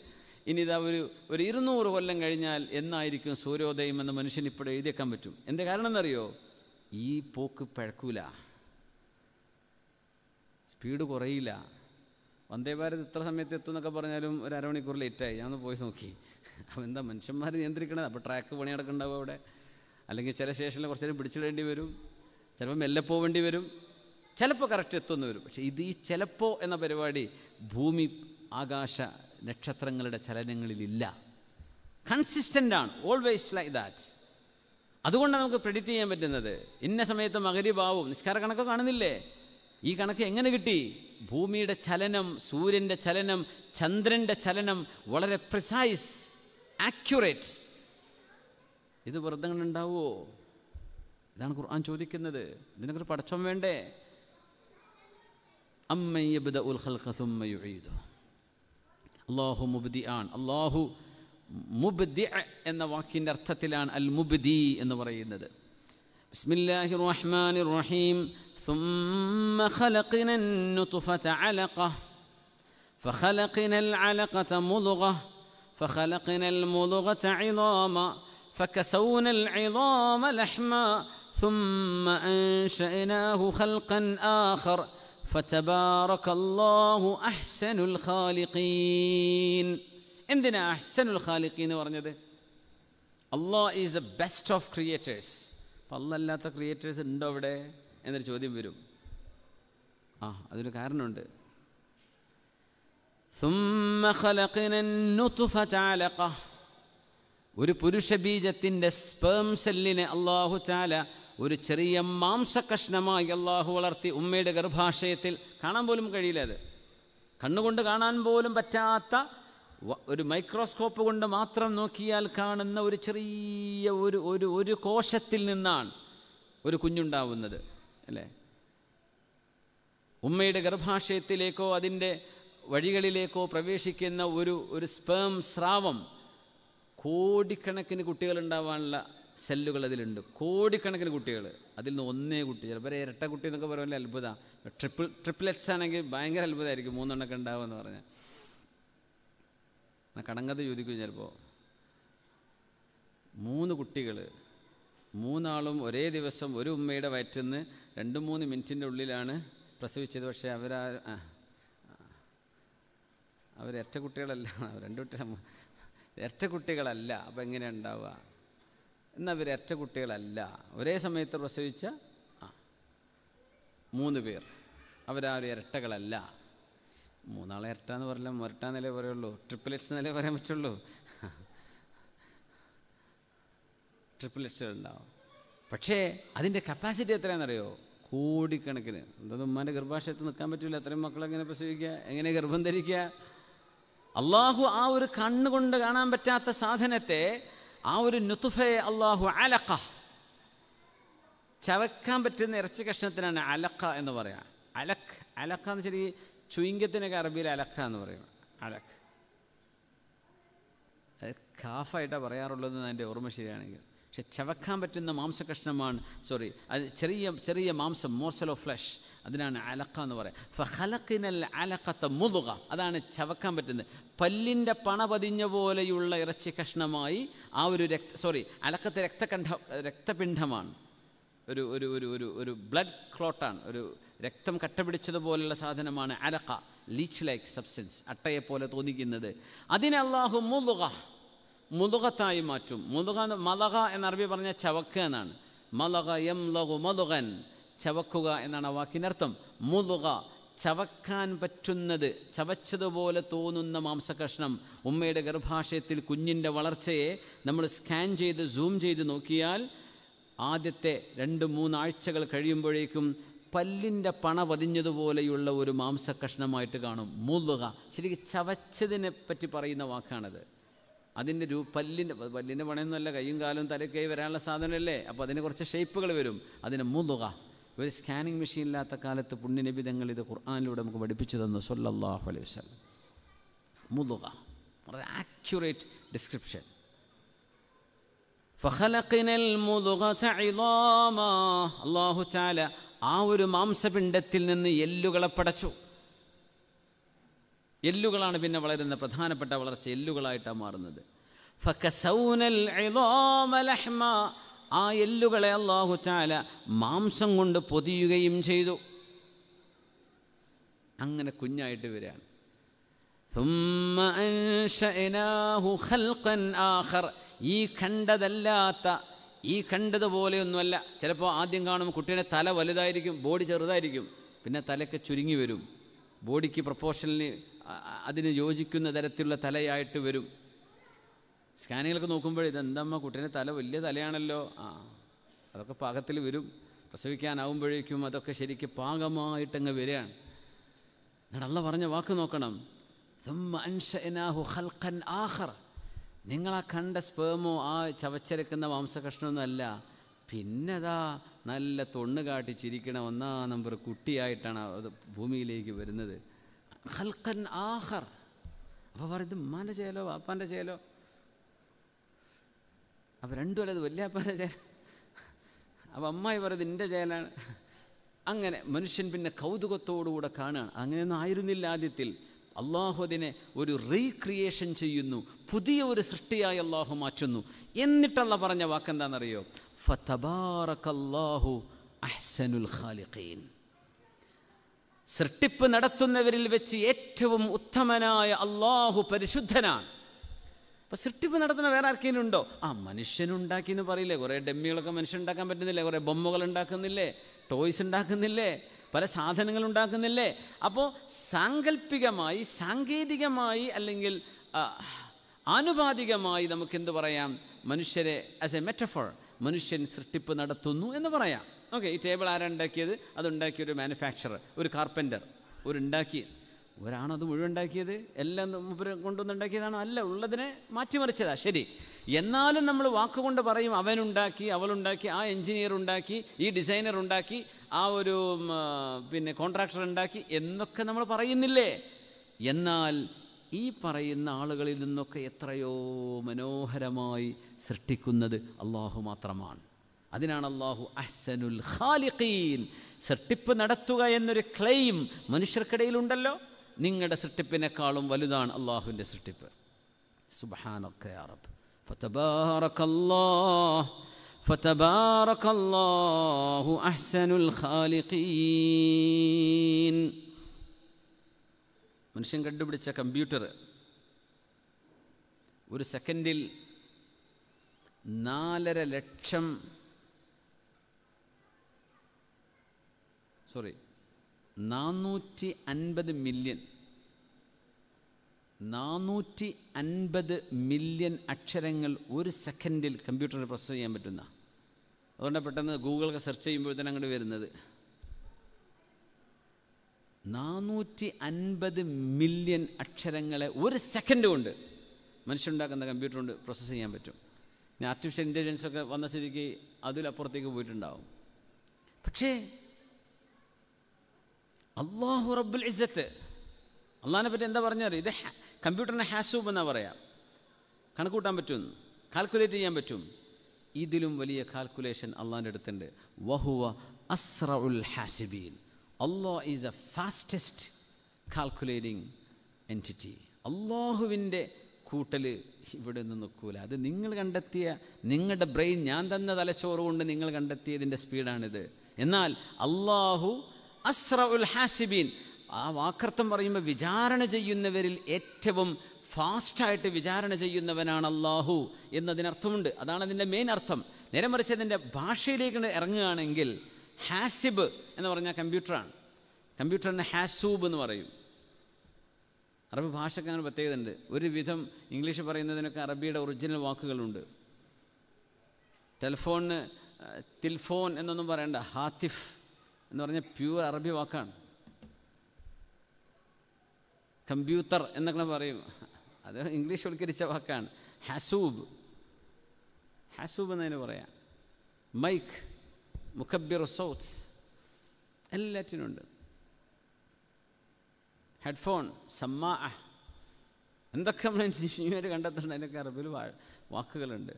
Speaker 1: ഇനി ഇതാ ഒരു ഒരു ഇരുന്നൂറ് കൊല്ലം കഴിഞ്ഞാൽ എന്നായിരിക്കും സൂര്യോദയം എന്ന് മനുഷ്യൻ ഇപ്പോഴും എഴുതിയേക്കാൻ പറ്റും എന്താ കാരണം എന്നറിയോ ഈ പോക്ക് പഴക്കൂല സ്പീഡ് കുറയില്ല വന്ദേ ഭാരത് ഇത്ര സമയത്ത് എത്തും എന്നൊക്കെ പറഞ്ഞാലും ഒരു അരമണിക്കൂർ ലേറ്റായി ഞാൻ പോയി നോക്കി അപ്പോൾ എന്താ മനുഷ്യന്മാർ നിയന്ത്രിക്കണത് അപ്പോൾ ട്രാക്ക് പണി നടക്കുന്നുണ്ടാവും അവിടെ അല്ലെങ്കിൽ ചില സ്റ്റേഷനിൽ കുറച്ച് നേരം പിടിച്ചിടേണ്ടി വരും ചിലപ്പോൾ മെല്ലെ പോവേണ്ടി വരും ചിലപ്പോൾ കറക്റ്റ് എത്തുമെന്ന് വരും പക്ഷേ ഇത് ഈ ചിലപ്പോൾ എന്ന പരിപാടി ഭൂമി ആകാശ നക്ഷത്രങ്ങളുടെ ചലനങ്ങളിലില്ല കൺസിസ്റ്റൻ്റ് ആണ് ഓൾവേസ് ലൈക്ക് ദാറ്റ് അതുകൊണ്ടാണ് നമുക്ക് പ്രെഡിക്റ്റ് ചെയ്യാൻ പറ്റുന്നത് ഇന്ന സമയത്ത് മകരിഭാവും നിസ്കാര കണക്ക് കാണുന്നില്ലേ ഈ കണക്ക് എങ്ങനെ കിട്ടി ഭൂമിയുടെ ചലനം സൂര്യൻ്റെ ചലനം ചന്ദ്രൻ്റെ ചലനം വളരെ പ്രിസൈസ് ആക്യുറേറ്റ് ഇത് വ്രതങ്ങൾ ഉണ്ടാവുമോ ഇതാണ് ഖുർആൻ ചോദിക്കുന്നത് ഇതിനെക്കുറിച്ച് പടച്ചം വേണ്ടേ അമ്മയ്യബുദ അള്ളാഹു മുബ്ദി ആണ് അള്ളാഹു മുബ്ദി എന്ന വാക്കിൻ്റെ അർത്ഥത്തിലാണ് അൽ മുബ്ദി എന്ന് പറയുന്നത് ബിസ്മില്ലാഹി റഹ്മാൻ റഹീം ثم خلقنا النطفة علقة فخلقنا العلقة مضغة فخلقنا المضغة عظاما فكسونا العظام لحما ثم أنشأناه خلقا آخر فتبارك الله أحسن الخالقين عندنا أحسن الخالقين ورنجد الله is the best of creators فالله لا അല്ലാത്ത اندو ഉണ്ടോ എന്നൊരു ചോദ്യം വരും ആ അതൊരു കാരണമുണ്ട് ഒരു പുരുഷ ബീജത്തിൻ്റെ സ്പേം സെല്ലിനെ അള്ളാഹു ചാല ഒരു ചെറിയ മാംസകഷ്ണമായി അള്ളാഹു വളർത്തി ഉമ്മയുടെ ഗർഭാശയത്തിൽ കാണാൻ പോലും കഴിയില്ല അത് കണ്ണുകൊണ്ട് കാണാൻ പോലും പറ്റാത്ത ഒരു മൈക്രോസ്കോപ്പ് കൊണ്ട് മാത്രം നോക്കിയാൽ കാണുന്ന ഒരു ചെറിയ ഒരു ഒരു ഒരു കോശത്തിൽ നിന്നാണ് ഒരു കുഞ്ഞുണ്ടാവുന്നത് അല്ലേ ഉമ്മയുടെ ഗർഭാശയത്തിലേക്കോ അതിൻ്റെ വഴികളിലേക്കോ പ്രവേശിക്കുന്ന ഒരു ഒരു സ്പേം സ്രാവം കോടിക്കണക്കിന് കുട്ടികളുണ്ടാവാനുള്ള സെല്ലുകൾ അതിലുണ്ട് കോടിക്കണക്കിന് കുട്ടികൾ അതിൽ നിന്ന് ഒന്നേ കുട്ടി ചിലപ്പോൾ ഇരട്ട കുട്ടി എന്നൊക്കെ പറയുമ്പോൾ അത്ഭുത ട്രിപ്പിൾ എക്സ് ആണെങ്കിൽ ഭയങ്കര അത്ഭുതമായിരിക്കും മൂന്നെണ്ണൊക്കെ ഉണ്ടാവുമെന്ന് പറഞ്ഞാൽ എന്നാൽ കടങ്കത്ത് ചോദിക്കും ചിലപ്പോൾ മൂന്ന് കുട്ടികൾ മൂന്നാളും ഒരേ ദിവസം ഒരു ഉമ്മയുടെ വയറ്റിൽ നിന്ന് രണ്ട് മൂന്ന് മിനിറ്റിൻ്റെ ഉള്ളിലാണ് പ്രസവിച്ചത് പക്ഷേ അവരാ അവരൊറ്റ കുട്ടികളല്ല രണ്ട് കുട്ടികൾ ഇരട്ട കുട്ടികളല്ല അപ്പം എങ്ങനെ ഉണ്ടാവുക എന്നാൽ അവർ ഇരട്ട കുട്ടികളല്ല ഒരേ സമയത്ത് പ്രസവിച്ച ആ മൂന്ന് പേർ അവരാ ഒരു ഇരട്ടകളല്ല മൂന്നാളെ ഇരട്ട എന്ന് പറഞ്ഞാൽ മുരട്ട എന്നല്ലേ പറയുള്ളൂ ട്രിപ്പിലെറ്റ്സ് എന്നല്ലേ പറയാൻ പറ്റുള്ളൂ ട്രിപ്പിലെറ്റ്സുകൾ ഉണ്ടാവും പക്ഷേ അതിൻ്റെ കപ്പാസിറ്റി എത്രയാണെന്നറിയോ കോടിക്കണക്കിന് എന്തെന്ന് ഉമ്മാൻ്റെ ഗർഭാശയത്ത് നിൽക്കാൻ പറ്റില്ല അത്രയും മക്കളെ എങ്ങനെ പ്രസവിക്കുക എങ്ങനെ ഗർഭം ധരിക്കുക അള്ളാഹു ആ ഒരു കണ്ണുകൊണ്ട് കാണാൻ പറ്റാത്ത സാധനത്തെ ആ ഒരു നുത്തുഫയെ അള്ളാഹു അലക്ക ചവക്കാൻ പറ്റുന്ന ഇറച്ചി കഷ്ണത്തിനാണ് അലക്ക എന്ന് പറയുക അലക് അലക്ക എന്ന് ശരി ചുയിങ്കത്തിനൊക്കെ അറബിയിൽ അലക്ക എന്ന് പറയും അലക് കാഫായിട്ടാണ് പറയാറുള്ളതെന്ന് എൻ്റെ ഓർമ്മ ശരിയാണെങ്കിൽ പക്ഷെ ചവക്കാൻ പറ്റുന്ന മാംസകഷ്ണമാണ് സോറി അത് ചെറിയ ചെറിയ മാംസം മോർസലോ ഫ്ലഷ് അതിനാണ് അലക്ക എന്ന് പറയുക അലക്കത്ത മുതുക അതാണ് ചവക്കാൻ പറ്റുന്നത് പല്ലിൻ്റെ പണ പതിഞ്ഞ പോലെയുള്ള ഇറച്ചി കഷ്ണമായി ആ ഒരു രക്ത സോറി അലക്കത്തെ രക്തകണ്ഠ രക്തപിണ്ഡമാണ് ഒരു ഒരു ഒരു ഒരു ഒരു ബ്ലഡ് ക്ലോട്ടാണ് ഒരു രക്തം കട്ടപിടിച്ചതുപോലെയുള്ള സാധനമാണ് അലക്ക ലീച്ച് ലൈക്ക് സബ്സ്റ്റൻസ് അട്ടയെപ്പോലെ തോന്നിക്കുന്നത് അതിനെ മുതുക മുതുകത്തായി മാറ്റും മുതുക മലക എന്ന അറബി പറഞ്ഞ ചവക്ക് എന്നാണ് മലക എം ലഘു മതുകൻ ചവക്കുക എന്നാണ് ആ വാക്കിനർത്ഥം മുതുക ചവക്കാൻ പറ്റുന്നത് ചവച്ചതുപോലെ തോന്നുന്ന മാംസകഷ്ണം ഉമ്മയുടെ ഗർഭാശയത്തിൽ കുഞ്ഞിൻ്റെ വളർച്ചയെ നമ്മൾ സ്കാൻ ചെയ്ത് സൂം ചെയ്ത് നോക്കിയാൽ ആദ്യത്തെ രണ്ട് മൂന്നാഴ്ചകൾ കഴിയുമ്പോഴേക്കും പല്ലിൻ്റെ പണ പതിഞ്ഞതുപോലെയുള്ള ഒരു മാംസകഷ്ണമായിട്ട് കാണും മുതുക ശരിക്കും ചവച്ചതിനെ പറ്റി പറയുന്ന വാക്കാണത് അതിൻ്റെ രൂ പല്ലിൻ്റെ പല്ലിൻ്റെ പണയൊന്നുമല്ല കയ്യും കാലും തലക്കൈ വരാനുള്ള സാധനമല്ലേ അപ്പോൾ അതിന് കുറച്ച് ഷേപ്പുകൾ വരും അതിന് മൂന്നുക ഒരു സ്കാനിങ് മെഷീൻ ഇല്ലാത്ത കാലത്ത് പുണ്യനബി തങ്ങൾ ഇത് ഖുർആാനിലൂടെ നമുക്ക് പഠിപ്പിച്ചു തന്നു സൊല്ലാഹു അലൈഹി വസ്ലം മൂന്നുക വളരെ ആക്യുറേറ്റ് ഡിസ്ക്രിപ്ഷൻ അള്ളാഹു ചാല ആ ഒരു മാംസപിണ്ഡത്തിൽ നിന്ന് എല്ലുകളെ പടച്ചു എല്ലുകളാണ് പിന്നെ വളരുന്ന പ്രധാനപ്പെട്ട വളർച്ച എല്ലുകളായിട്ടാണ് മാറുന്നത് ആ എല്ലുകളെ അള്ളാഹു ചാല മാംസം കൊണ്ട് പൊതിയുകയും ചെയ്തു അങ്ങനെ കുഞ്ഞായിട്ട് വരികയാണ് ഈ കണ്ടതല്ലാത്ത ഈ കണ്ടതുപോലെയൊന്നുമല്ല ചിലപ്പോൾ ആദ്യം കാണുമ്പോൾ കുട്ടിയുടെ തല വലുതായിരിക്കും ബോഡി ചെറുതായിരിക്കും പിന്നെ തലയ്ക്ക് ചുരുങ്ങി വരും ബോഡിക്ക് പ്രപ്പോർഷനിൽ അതിന് യോജിക്കുന്ന തരത്തിലുള്ള തലയായിട്ട് വരും സ്കാനിങ്ങിലൊക്കെ നോക്കുമ്പോൾ ഇതെന്തമ്മ കുട്ടീൻ്റെ തല വലിയ തലയാണല്ലോ ആ അതൊക്കെ പാകത്തിൽ വരും പ്രസവിക്കാനാവുമ്പോഴേക്കും അതൊക്കെ ശരിക്ക് പാകമായിട്ടങ്ങ് വരികയാണ് എന്നാൽ അള്ള പറഞ്ഞ വാക്ക് നോക്കണം നിങ്ങളാ നിങ്ങൾ കണ്ട സ്പേമോ ആ ചവച്ചരക്കുന്ന മാംസകഷ്ണമൊന്നുമല്ല പിന്നെതാ നല്ല തൊണ്ണ് കാട്ടി ചിരിക്കണ ഒന്നാം നമ്പർ കുട്ടിയായിട്ടാണ് അത് ഭൂമിയിലേക്ക് വരുന്നത് ഖൽഖൻ ആഹർ അപ്പോൾ പറയുന്നത് ഉമ്മാൻ്റെ ചേലോ വാപ്പാൻ്റെ ചേലോ അപ്പോൾ രണ്ടും അല്ലത് വല്യാപ്പാൻ്റെ ചേല അപ്പോൾ അമ്മായി പറയുന്നത് എൻ്റെ ചേലാണ് അങ്ങനെ മനുഷ്യൻ പിന്നെ കൗതുകത്തോടുകൂടെ കാണുകയാണ് അങ്ങനെയൊന്നും ആയിരുന്നില്ല ആദ്യത്തിൽ അള്ളാഹു അതിനെ ഒരു റീക്രിയേഷൻ ചെയ്യുന്നു പുതിയ ഒരു സൃഷ്ടിയായി അള്ളാഹു മാറ്റുന്നു എന്നിട്ടല്ല പറഞ്ഞ വാക്കെന്താണെന്നറിയോ ഫതബാറക്കല്ലാഹു അഹ്സനുൽ ഖാലിഖീൻ സൃഷ്ടിപ്പ് നടത്തുന്നവരിൽ വെച്ച് ഏറ്റവും ഉത്തമനായ അള്ളാഹു പരിശുദ്ധനാണ് അപ്പോൾ സൃഷ്ടിപ്പ് നടത്തുന്ന വേറെ ആർക്കെങ്കിലും ഉണ്ടോ ആ മനുഷ്യനുണ്ടാക്കി എന്ന് പറയില്ലേ കുറേ ഡെമ്മികളൊക്കെ മനുഷ്യൻ ഉണ്ടാക്കാൻ പറ്റുന്നില്ലേ കുറേ ബൊമ്മകൾ ഉണ്ടാക്കുന്നില്ലേ ടോയ്സ് ഉണ്ടാക്കുന്നില്ലേ പല സാധനങ്ങൾ ഉണ്ടാക്കുന്നില്ലേ അപ്പോൾ സാങ്കല്പികമായി സാങ്കേതികമായി അല്ലെങ്കിൽ ആനുപാതികമായി നമുക്കെന്ത് പറയാം മനുഷ്യരെ ആസ് എ മെറ്റഫോൾ മനുഷ്യൻ സൃഷ്ടിപ്പ് നടത്തുന്നു എന്ന് പറയാം ഓക്കെ ഈ ടേബിൾ ആരാ ഉണ്ടാക്കിയത് അതുണ്ടാക്കിയ ഒരു മാനുഫാക്ചറർ ഒരു കാർപ്പൻ്റർ ഒരു ഉണ്ടാക്കി ഒരാണോ അത് മുഴുവൻ ഉണ്ടാക്കിയത് എല്ലാം കൊണ്ടുവന്നുണ്ടാക്കിയതാണോ അല്ല ഉള്ളതിനെ മാറ്റിമറിച്ചതാ ശരി എന്നാലും നമ്മൾ വാക്കുകൊണ്ട് പറയും അവനുണ്ടാക്കി അവളുണ്ടാക്കി ആ എൻജിനീയർ ഉണ്ടാക്കി ഈ ഡിസൈനർ ഉണ്ടാക്കി ആ ഒരു പിന്നെ കോൺട്രാക്ടർ ഉണ്ടാക്കി എന്നൊക്കെ നമ്മൾ പറയുന്നില്ലേ എന്നാൽ ഈ പറയുന്ന ആളുകളിൽ നിന്നൊക്കെ എത്രയോ മനോഹരമായി സൃഷ്ടിക്കുന്നത് അള്ളാഹു മാത്രമാണ് അതിനാണ് അള്ളാഹു അഹ്സനുൽ ഖാലിഖീൻ സൃഷ്ടിപ്പ് നടത്തുക എന്നൊരു ക്ലെയിം മനുഷ്യർക്കിടയിലുണ്ടല്ലോ നിങ്ങളുടെ സൃഷ്ടിപ്പിനേക്കാളും വലുതാണ് അള്ളാഹുവിൻ്റെ സൃഷ്ടിപ്പ് മനുഷ്യൻ കണ്ടുപിടിച്ച കമ്പ്യൂട്ടർ ഒരു സെക്കൻഡിൽ നാലര ലക്ഷം സോറി നാനൂറ്റി അൻപത് മില്യൺ നാനൂറ്റി അൻപത് മില്യൺ അക്ഷരങ്ങൾ ഒരു സെക്കൻഡിൽ കമ്പ്യൂട്ടറിൽ പ്രോസസ്സ് ചെയ്യാൻ പറ്റുന്ന അതുകൊണ്ട് പെട്ടെന്ന് ഗൂഗിളൊക്കെ സെർച്ച് ചെയ്യുമ്പോൾ തന്നെ അങ്ങോട്ട് വരുന്നത് നാനൂറ്റി അൻപത് മില്യൺ അക്ഷരങ്ങളെ ഒരു സെക്കൻഡ് കൊണ്ട് മനുഷ്യനുണ്ടാക്കുന്ന കമ്പ്യൂട്ടർ കൊണ്ട് പ്രോസസ്സ് ചെയ്യാൻ പറ്റും ഞാൻ ആർട്ടിഫിഷ്യൽ ഇൻ്റലിജൻസ് ഒക്കെ വന്ന സ്ഥിതിക്ക് അതിലപ്പുറത്തേക്ക് പോയിട്ടുണ്ടാവും പക്ഷേ അള്ളാഹു റബ്ബുൽ ഇസ്സത്ത് അള്ളാഹിനെ പറ്റി എന്താ പറഞ്ഞാൽ ഇത് കമ്പ്യൂട്ടറിനെ ഹാസൂബ് എന്നാ പറയാം കണക്കൂട്ടാൻ പറ്റും കാൽക്കുലേറ്റ് ചെയ്യാൻ പറ്റും ഇതിലും വലിയ കാൽക്കുലേഷൻ അള്ളാഹിൻ്റെ അടുത്തുണ്ട് വഹുവ ഉൽ ഹാസിബീൻ Allah is a fastest calculating entity അള്ളാഹുവിൻ്റെ കൂട്ടൽ ഇവിടെ നിന്ന് നിൽക്കൂല അത് നിങ്ങൾ കണ്ടെത്തിയ നിങ്ങളുടെ ബ്രെയിൻ ഞാൻ തന്ന തലച്ചോറ് കൊണ്ട് നിങ്ങൾ കണ്ടെത്തിയതിൻ്റെ സ്പീഡാണിത് എന്നാൽ അള്ളാഹു അസ്ര ഉൽ ഹാസിബീൻ ആ വാക്കർത്ഥം പറയുമ്പോൾ വിചാരണ ചെയ്യുന്നവരിൽ ഏറ്റവും ഫാസ്റ്റായിട്ട് വിചാരണ ചെയ്യുന്നവനാണ് അള്ളാഹു എന്നതിനർത്ഥമുണ്ട് അതാണ് അതിൻ്റെ മെയിൻ അർത്ഥം നേരെ മറിച്ച് അതിൻ്റെ ഭാഷയിലേക്ക് ഇറങ്ങുകയാണെങ്കിൽ ഹാസിബ് എന്ന് പറഞ്ഞാൽ കമ്പ്യൂട്ടറാണ് കമ്പ്യൂട്ടറിന് ഹാസൂബ് എന്ന് പറയും അറബ് ഭാഷയ്ക്ക് അങ്ങനെ പ്രത്യേകതയുണ്ട് ഒരുവിധം ഇംഗ്ലീഷ് പറയുന്നതിനൊക്കെ അറബിയുടെ ഒറിജിനൽ വാക്കുകളുണ്ട് ടെലിഫോണിന് തിൽഫോൺ എന്നൊന്നും പറയണ്ട ഹാത്തിഫ് എന്ന് പറഞ്ഞാൽ പ്യൂർ അറബി വാക്കാണ് കമ്പ്യൂട്ടർ എന്നൊക്കെ പറയും അത് ഇംഗ്ലീഷ് വൽക്കരിച്ച വാക്കാണ് ഹസൂബ് ഹസൂബ് എന്നതിന് പറയാം മൈക്ക് മുഖബിർ സൗത്ത്സ് എല്ലാറ്റിനുണ്ട് ഹെഡ്ഫോൺ സമ്മാ എന്തൊക്കെ നമ്മൾ ഇൻജിനിയർ കണ്ടെത്തുന്നുണ്ട് അതിനൊക്കെ അറബിൽ വാക്കുകളുണ്ട്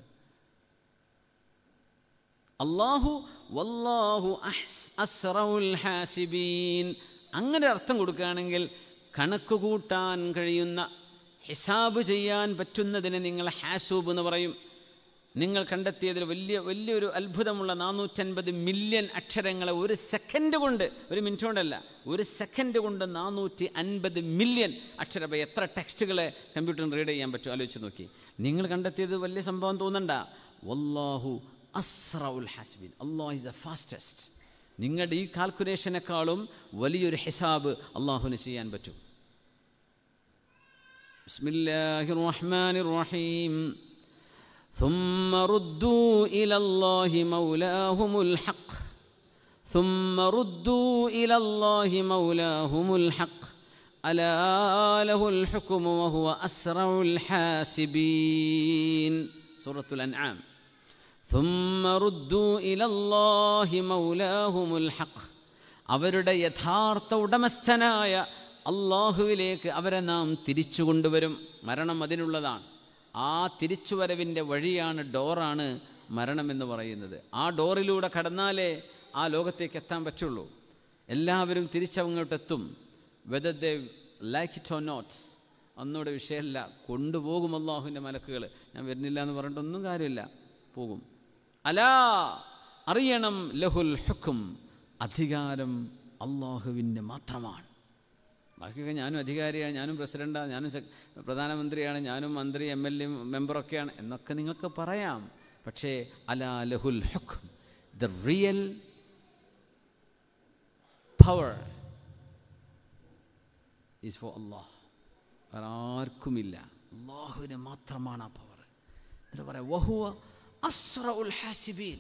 Speaker 1: അള്ളാഹു വല്ലാഹു അസ്റൗൽ ഹാസിബീൻ അങ്ങനെ അർത്ഥം കൊടുക്കുകയാണെങ്കിൽ കണക്ക് കൂട്ടാൻ കഴിയുന്ന ഹിസാബ് ചെയ്യാൻ പറ്റുന്നതിനെ നിങ്ങൾ ഹാസൂബ് എന്ന് പറയും നിങ്ങൾ കണ്ടെത്തിയതിൽ വലിയ വലിയൊരു അത്ഭുതമുള്ള നാനൂറ്റൻപത് മില്യൺ അക്ഷരങ്ങളെ ഒരു സെക്കൻഡ് കൊണ്ട് ഒരു മിനിറ്റ് കൊണ്ടല്ല ഒരു സെക്കൻഡ് കൊണ്ട് നാനൂറ്റി അൻപത് മില്യൺ അക്ഷരപ്പ എത്ര ടെക്സ്റ്റുകളെ കമ്പ്യൂട്ടറിൽ റീഡ് ചെയ്യാൻ പറ്റും ആലോചിച്ച് നോക്കി നിങ്ങൾ കണ്ടെത്തിയത് വലിയ സംഭവം തോന്നണ്ട വല്ലാഹു അസ്രഉൽ ഹാസ്ബിൻ അള്ളാഹ് ഈസ് ദ ഫാസ്റ്റസ്റ്റ് നിങ്ങളുടെ ഈ കാൽക്കുലേഷനേക്കാളും വലിയൊരു ഹിസാബ് അള്ളാഹുവിന് ചെയ്യാൻ പറ്റും الله الرحمن الرحيم ثم ردوا إلى الله مولاهم الحق ثم ردوا إلى الله مولاهم الحق ألا له الحكم وهو أسرع الحاسبين سورة الأنعام ثم ردوا الى الله مولاهم الحق അവരുടെ യഥാർത്ഥ ഉടമസ്ഥനായ അള്ളാഹുവിലേക്ക് അവരെ നാം തിരിച്ചു കൊണ്ടുവരും മരണം അതിനുള്ളതാണ് ആ തിരിച്ചുവരവിൻ്റെ വഴിയാണ് ഡോറാണ് മരണം എന്ന് പറയുന്നത് ആ ഡോറിലൂടെ കടന്നാലേ ആ ലോകത്തേക്ക് എത്താൻ പറ്റുള്ളൂ എല്ലാവരും തിരിച്ചങ്ങോട്ടെത്തും whether the like it or not അന്നോടെ വിഷയമല്ല കൊണ്ടുപോകും അള്ളാഹുവിൻ്റെ മലക്കുകൾ ഞാൻ വരുന്നില്ല എന്ന് പറഞ്ഞിട്ടൊന്നും കാര്യമില്ല പോകും അലാ അറിയണം ലഹുൽ ഹുക്കും അധികാരം അള്ളാഹുവിൻ്റെ മാത്രമാണ് ബാക്കിയൊക്കെ ഞാനും അധികാരിയാണ് ഞാനും പ്രസിഡൻ്റാണ് ഞാനും പ്രധാനമന്ത്രിയാണ് ഞാനും മന്ത്രി എം എൽ എ മെമ്പറൊക്കെയാണ് എന്നൊക്കെ നിങ്ങൾക്ക് പറയാം പക്ഷേ അലാ ലഹുൽ ഹുക്കും the real power is for Allah വേറെ ആർക്കുമില്ല അള്ളാഹുവിന് മാത്രമാണ് ആ പവർ എന്നിട്ട് പറയാം വഹുവ അസ്ര ഉൽ ഹാസിബീൻ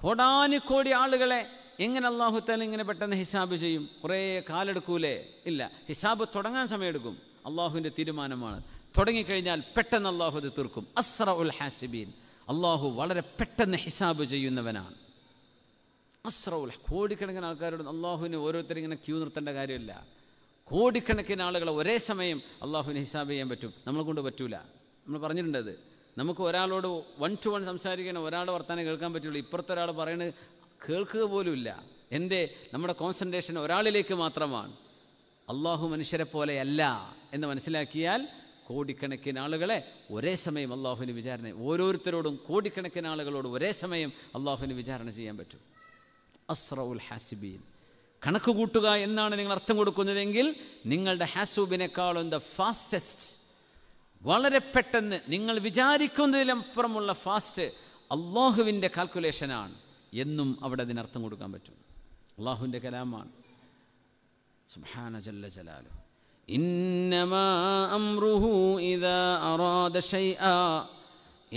Speaker 1: കോടാനിക്കോടി ആളുകളെ എങ്ങനെ അള്ളാഹു താല ഇങ്ങനെ പെട്ടെന്ന് ഹിസാബ് ചെയ്യും കുറേ കാലെടുക്കൂലേ ഇല്ല ഹിസാബ് തുടങ്ങാൻ സമയമെടുക്കും അള്ളാഹുവിൻ്റെ തീരുമാനമാണ് തുടങ്ങിക്കഴിഞ്ഞാൽ പെട്ടെന്ന് അള്ളാഹു അത് തീർക്കും അസ്ര ഉൽ ഹാസിബീൻ അള്ളാഹു വളരെ പെട്ടെന്ന് ഹിസാബ് ചെയ്യുന്നവനാണ് ഉൽ കോടിക്കണക്കിന് ആൾക്കാരോട് അള്ളാഹുവിന് ഓരോരുത്തരും ഇങ്ങനെ ക്യൂ നിർത്തേണ്ട കാര്യമില്ല കോടിക്കണക്കിന് ആളുകളെ ഒരേ സമയം അള്ളാഹുവിന് ഹിസാബ് ചെയ്യാൻ പറ്റും നമ്മളെ കൊണ്ട് പറ്റൂല നമ്മൾ പറഞ്ഞിട്ടുണ്ട് അത് നമുക്ക് ഒരാളോട് വൺ ടു വൺ സംസാരിക്കണം ഒരാളുടെ വർത്തമാനം കേൾക്കാൻ പറ്റുള്ളൂ ഇപ്പുറത്തെ ഒരാൾ പറയുന്നത് കേൾക്കുക പോലുമില്ല എന്തേ നമ്മുടെ കോൺസെൻട്രേഷൻ ഒരാളിലേക്ക് മാത്രമാണ് അള്ളാഹു മനുഷ്യരെ പോലെയല്ല എന്ന് മനസ്സിലാക്കിയാൽ കോടിക്കണക്കിന് ആളുകളെ ഒരേ സമയം അള്ളാഹുവിന് വിചാരണ ഓരോരുത്തരോടും കോടിക്കണക്കിന് ആളുകളോട് ഒരേ സമയം അള്ളാഹുവിന് വിചാരണ ചെയ്യാൻ പറ്റും അസ്രൗൽ ഹാസിബീൻ കണക്ക് കൂട്ടുക എന്നാണ് നിങ്ങൾ അർത്ഥം കൊടുക്കുന്നതെങ്കിൽ നിങ്ങളുടെ ഹാസൂബിനേക്കാളും ദ ഫാസ്റ്റസ്റ്റ് വളരെ പെട്ടെന്ന് നിങ്ങൾ വിചാരിക്കുന്നതിലപ്പുറമുള്ള ഫാസ്റ്റ് അള്ളാഹുവിൻ്റെ കാൽക്കുലേഷനാണ് എന്നും അവിടെ അതിനർത്ഥം കൊടുക്കാൻ പറ്റും അള്ളാഹുവിൻ്റെ കലാമാണ് സുബാന ജല്ല ജലാലു إنما أمره إذا أراد شيئا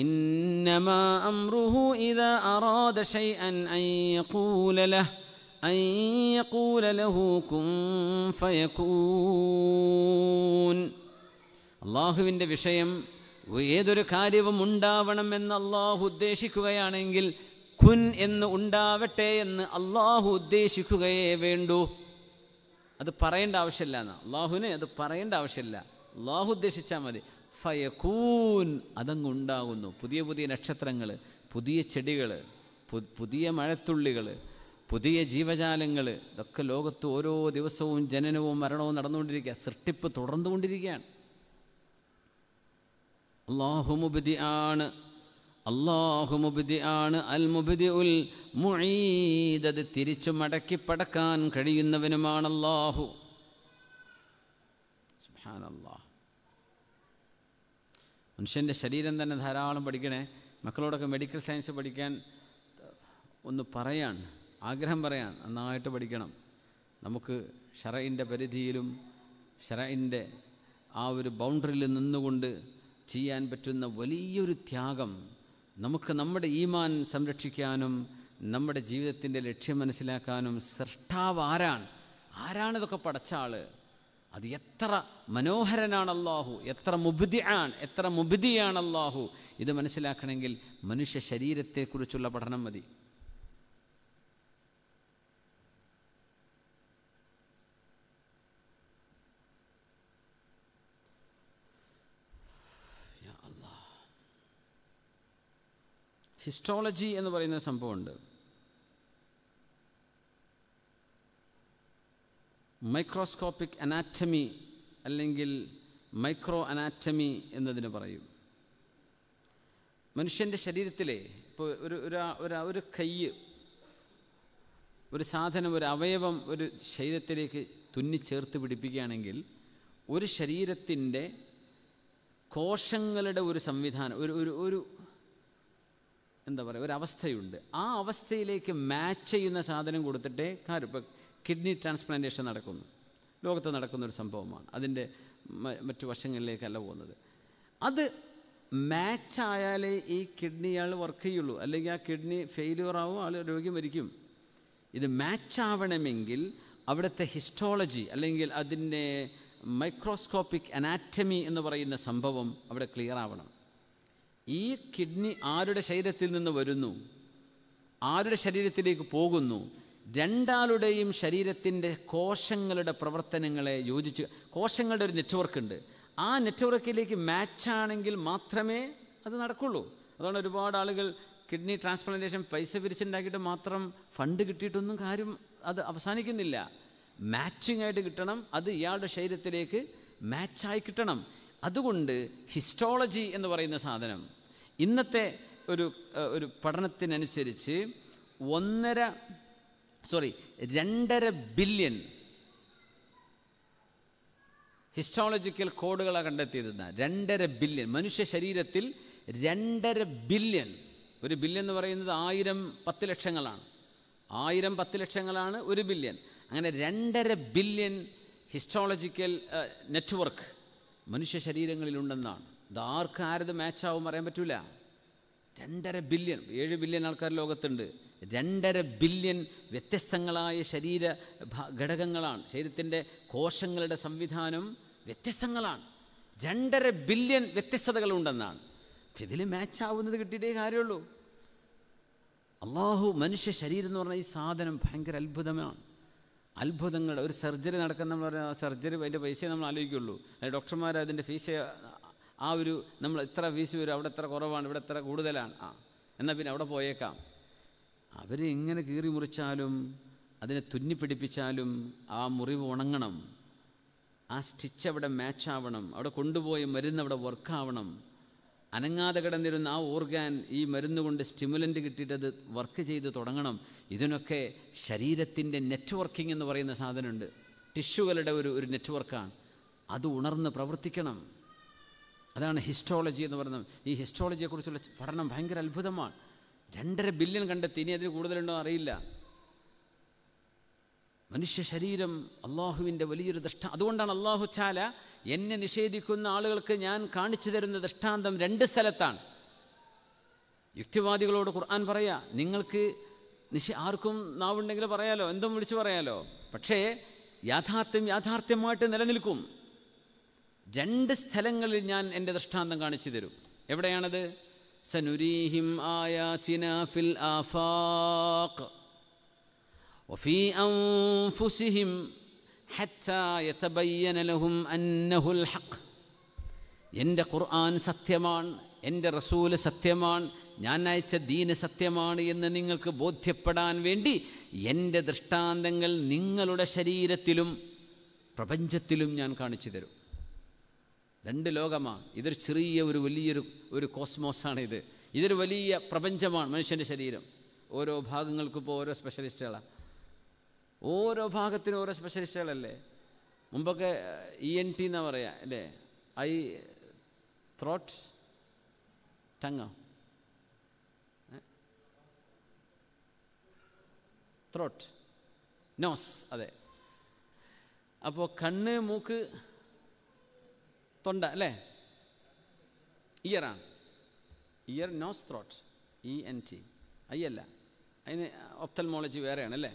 Speaker 1: إنما أمره إذا أراد شيئا أن يقول له أن يقول له كن فيكون അള്ളാഹുവിൻ്റെ വിഷയം ഏതൊരു കാര്യവും ഉണ്ടാവണമെന്ന് അള്ളാഹു ഉദ്ദേശിക്കുകയാണെങ്കിൽ ഖുൻ എന്ന് ഉണ്ടാവട്ടെ എന്ന് അള്ളാഹു ഉദ്ദേശിക്കുകയേ വേണ്ടൂ അത് പറയേണ്ട ആവശ്യമില്ല എന്നാ അള്ളാഹുവിനെ അത് പറയേണ്ട ആവശ്യമില്ല അള്ളാഹു ഉദ്ദേശിച്ചാൽ മതി ഫയക്കൂൻ അതങ്ങ് ഉണ്ടാകുന്നു പുതിയ പുതിയ നക്ഷത്രങ്ങൾ പുതിയ ചെടികൾ പുതിയ മഴത്തുള്ളികൾ പുതിയ ജീവജാലങ്ങൾ ഇതൊക്കെ ലോകത്ത് ഓരോ ദിവസവും ജനനവും മരണവും നടന്നുകൊണ്ടിരിക്കുക സൃഷ്ടിപ്പ് തുടർന്നുകൊണ്ടിരിക്കുകയാണ് അള്ളാഹു മുബിദി ആണ് അള്ളാഹു മുബിദി ആണ് അൽ മുബിദി ഉൽ മുഴീതത് തിരിച്ചു മടക്കി കഴിയുന്നവനുമാണ് അള്ളാഹു സുഹാനല്ലാഹ് മനുഷ്യൻ്റെ ശരീരം തന്നെ ധാരാളം പഠിക്കണേ മക്കളോടൊക്കെ മെഡിക്കൽ സയൻസ് പഠിക്കാൻ ഒന്ന് പറയാൻ ആഗ്രഹം പറയാൻ നന്നായിട്ട് പഠിക്കണം നമുക്ക് ഷറയിൻ്റെ പരിധിയിലും ഷറയിൻ്റെ ആ ഒരു ബൗണ്ടറിയിൽ നിന്നുകൊണ്ട് ചെയ്യാൻ പറ്റുന്ന വലിയൊരു ത്യാഗം നമുക്ക് നമ്മുടെ ഈമാൻ സംരക്ഷിക്കാനും നമ്മുടെ ജീവിതത്തിൻ്റെ ലക്ഷ്യം മനസ്സിലാക്കാനും സൃഷ്ടാവ് ആരാണ് ആരാണിതൊക്കെ പഠിച്ച ആൾ അത് എത്ര മനോഹരനാണ് അള്ളാഹു എത്ര മുബുദ്ധി ആണ് എത്ര മുബുദ്ധിയാണ് അള്ളാഹു ഇത് മനസ്സിലാക്കണമെങ്കിൽ മനുഷ്യ ശരീരത്തെക്കുറിച്ചുള്ള പഠനം മതി ഹിസ്റ്റോളജി എന്ന് പറയുന്ന സംഭവമുണ്ട് മൈക്രോസ്കോപ്പിക് അനാറ്റമി അല്ലെങ്കിൽ മൈക്രോ അനാറ്റമി എന്നതിന് പറയും മനുഷ്യൻ്റെ ശരീരത്തിലെ ഇപ്പോൾ ഒരു ഒരു ഒരു കൈ ഒരു സാധനം ഒരു അവയവം ഒരു ശരീരത്തിലേക്ക് ചേർത്ത് പിടിപ്പിക്കുകയാണെങ്കിൽ ഒരു ശരീരത്തിൻ്റെ കോശങ്ങളുടെ ഒരു സംവിധാനം ഒരു ഒരു ഒരു എന്താ പറയുക അവസ്ഥയുണ്ട് ആ അവസ്ഥയിലേക്ക് മാച്ച് ചെയ്യുന്ന സാധനം കൊടുത്തിട്ടേ കാര്യം ഇപ്പോൾ കിഡ്നി ട്രാൻസ്പ്ലാന്റേഷൻ നടക്കുന്നു ലോകത്ത് നടക്കുന്നൊരു സംഭവമാണ് അതിൻ്റെ മറ്റു വശങ്ങളിലേക്കല്ല പോകുന്നത് അത് മാച്ചായാലേ ഈ കിഡ്നി ആൾ വർക്ക് ചെയ്യുള്ളൂ അല്ലെങ്കിൽ ആ കിഡ്നി ഫെയിലിയർ ആവും ആൾ രോഗി മരിക്കും ഇത് മാച്ചാവണമെങ്കിൽ അവിടുത്തെ ഹിസ്റ്റോളജി അല്ലെങ്കിൽ അതിൻ്റെ മൈക്രോസ്കോപ്പിക് അനാറ്റമി എന്ന് പറയുന്ന സംഭവം അവിടെ ക്ലിയർ ആവണം ഈ കിഡ്നി ആരുടെ ശരീരത്തിൽ നിന്ന് വരുന്നു ആരുടെ ശരീരത്തിലേക്ക് പോകുന്നു രണ്ടാളുടെയും ശരീരത്തിൻ്റെ കോശങ്ങളുടെ പ്രവർത്തനങ്ങളെ യോജിച്ച് കോശങ്ങളുടെ ഒരു നെറ്റ്വർക്ക് ഉണ്ട് ആ നെറ്റ്വർക്കിലേക്ക് മാച്ചാണെങ്കിൽ മാത്രമേ അത് നടക്കുള്ളൂ അതുകൊണ്ട് ഒരുപാട് ആളുകൾ കിഡ്നി ട്രാൻസ്പ്ലാന്റേഷൻ പൈസ പിരിച്ചുണ്ടാക്കിയിട്ട് മാത്രം ഫണ്ട് കിട്ടിയിട്ടൊന്നും കാര്യം അത് അവസാനിക്കുന്നില്ല മാച്ചിങ് ആയിട്ട് കിട്ടണം അത് ഇയാളുടെ ശരീരത്തിലേക്ക് മാച്ചായി കിട്ടണം അതുകൊണ്ട് ഹിസ്റ്റോളജി എന്ന് പറയുന്ന സാധനം ഇന്നത്തെ ഒരു ഒരു പഠനത്തിനനുസരിച്ച് ഒന്നര സോറി രണ്ടര ബില്യൺ ഹിസ്റ്റോളജിക്കൽ കോഡുകളാണ് കണ്ടെത്തിയതെന്ന രണ്ടര ബില്യൺ മനുഷ്യ ശരീരത്തിൽ രണ്ടര ബില്യൺ ഒരു ബില്യൺ എന്ന് പറയുന്നത് ആയിരം പത്ത് ലക്ഷങ്ങളാണ് ആയിരം പത്ത് ലക്ഷങ്ങളാണ് ഒരു ബില്യൺ അങ്ങനെ രണ്ടര ബില്യൺ ഹിസ്റ്റോളജിക്കൽ നെറ്റ്വർക്ക് മനുഷ്യ ശരീരങ്ങളിലുണ്ടെന്നാണ് ഇതാർക്കും ആരത് മാച്ചാവും പറയാൻ പറ്റൂല രണ്ടര ബില്യൺ ഏഴ് ബില്യൺ ആൾക്കാർ ലോകത്തുണ്ട് രണ്ടര ബില്യൺ വ്യത്യസ്തങ്ങളായ ശരീര ഘടകങ്ങളാണ് ശരീരത്തിൻ്റെ കോശങ്ങളുടെ സംവിധാനം വ്യത്യസ്തങ്ങളാണ് രണ്ടര ബില്യൺ വ്യത്യസ്തതകളുണ്ടെന്നാണ് ഇതിൽ മാച്ചാവുന്നത് കിട്ടിയിട്ടേ കാര്യമുള്ളൂ അള്ളാഹു മനുഷ്യ ശരീരം എന്ന് പറഞ്ഞാൽ ഈ സാധനം ഭയങ്കര അത്ഭുതമാണ് അത്ഭുതങ്ങൾ ഒരു സർജറി നടക്കുന്ന നമ്മൾ പറഞ്ഞാൽ സർജറി അതിൻ്റെ പൈസയെ നമ്മൾ ആലോചിക്കുള്ളൂ ഡോക്ടർമാർ അതിൻ്റെ ഫീസ് ആ ഒരു നമ്മൾ എത്ര ഫീസ് വരും അവിടെ എത്ര കുറവാണ് ഇവിടെ എത്ര കൂടുതലാണ് ആ എന്നാൽ പിന്നെ അവിടെ പോയേക്കാം അവരെ എങ്ങനെ കീറി മുറിച്ചാലും അതിനെ തുന്നിപ്പിടിപ്പിച്ചാലും ആ മുറിവ് ഉണങ്ങണം ആ സ്റ്റിച്ച് അവിടെ മാച്ചാവണം അവിടെ കൊണ്ടുപോയി മരുന്ന് അവിടെ വർക്കാവണം അനങ്ങാതെ കിടന്നിരുന്ന ആ ഓർഗാൻ ഈ മരുന്ന് കൊണ്ട് സ്റ്റിമുലൻ്റ് കിട്ടിയിട്ടത് വർക്ക് ചെയ്ത് തുടങ്ങണം ഇതിനൊക്കെ ശരീരത്തിൻ്റെ നെറ്റ്വർക്കിംഗ് എന്ന് പറയുന്ന സാധനമുണ്ട് ടിഷ്യൂകളുടെ ഒരു ഒരു നെറ്റ്വർക്കാണ് അത് ഉണർന്ന് പ്രവർത്തിക്കണം അതാണ് ഹിസ്റ്റോളജി എന്ന് പറയുന്നത് ഈ ഹിസ്റ്റോളജിയെക്കുറിച്ചുള്ള പഠനം ഭയങ്കര അത്ഭുതമാണ് രണ്ടര ബില്യൺ കണ്ടെത്തി ഇനി അതിന് കൂടുതലുണ്ടോ അറിയില്ല മനുഷ്യ ശരീരം അള്ളാഹുവിൻ്റെ വലിയൊരു ദൃഷ്ട അതുകൊണ്ടാണ് അള്ളാഹു ചാല എന്നെ നിഷേധിക്കുന്ന ആളുകൾക്ക് ഞാൻ കാണിച്ചു തരുന്ന ദൃഷ്ടാന്തം രണ്ട് സ്ഥലത്താണ് യുക്തിവാദികളോട് ഖുർആൻ പറയാ നിങ്ങൾക്ക് നിഷേ ആർക്കും നാവുണ്ടെങ്കിൽ പറയാലോ എന്തും വിളിച്ചു പറയാലോ പക്ഷേ യാഥാർത്ഥ്യം യാഥാർത്ഥ്യമായിട്ട് നിലനിൽക്കും രണ്ട് സ്ഥലങ്ങളിൽ ഞാൻ എൻ്റെ ദൃഷ്ടാന്തം കാണിച്ചു തരും എവിടെയാണത് സനുരീഹിം ആയാചിന ഫിൽ ആഫാഖ് وفي أنفسهم ഹറ്റായതബയ്യനലഹും അന്നഹുൽ ഹഖ് എൻ്റെ ഖുർആൻ സത്യമാണ് എൻ്റെ റസൂല് സത്യമാണ് ഞാൻ അയച്ച ദീന സത്യമാണ് എന്ന് നിങ്ങൾക്ക് ബോധ്യപ്പെടാൻ വേണ്ടി എൻ്റെ ദൃഷ്ടാന്തങ്ങൾ നിങ്ങളുടെ ശരീരത്തിലും പ്രപഞ്ചത്തിലും ഞാൻ കാണിച്ചു തരും രണ്ട് ലോകമാണ് ഇതൊരു ചെറിയ ഒരു വലിയൊരു ഒരു കോസ്മോസാണ് ഇത് ഇതൊരു വലിയ പ്രപഞ്ചമാണ് മനുഷ്യൻ്റെ ശരീരം ഓരോ ഭാഗങ്ങൾക്കും ഇപ്പോൾ ഓരോ സ്പെഷ്യലിസ്റ്റുകളാണ് ഓരോ ഭാഗത്തിനും ഓരോ സ്പെഷ്യലിസ്റ്റുകളല്ലേ മുമ്പൊക്കെ ഇ എൻ e ടി എന്നാ പറയാ അല്ലേ eye throat tongue throat nose അതെ അപ്പോൾ കണ്ണ് മൂക്ക് തൊണ്ട അല്ലേ ഇയറാണ് ear nose throat E N T eye അല്ല അതിന് ഒപ്തൽമോളജി വേറെയാണ് അല്ലേ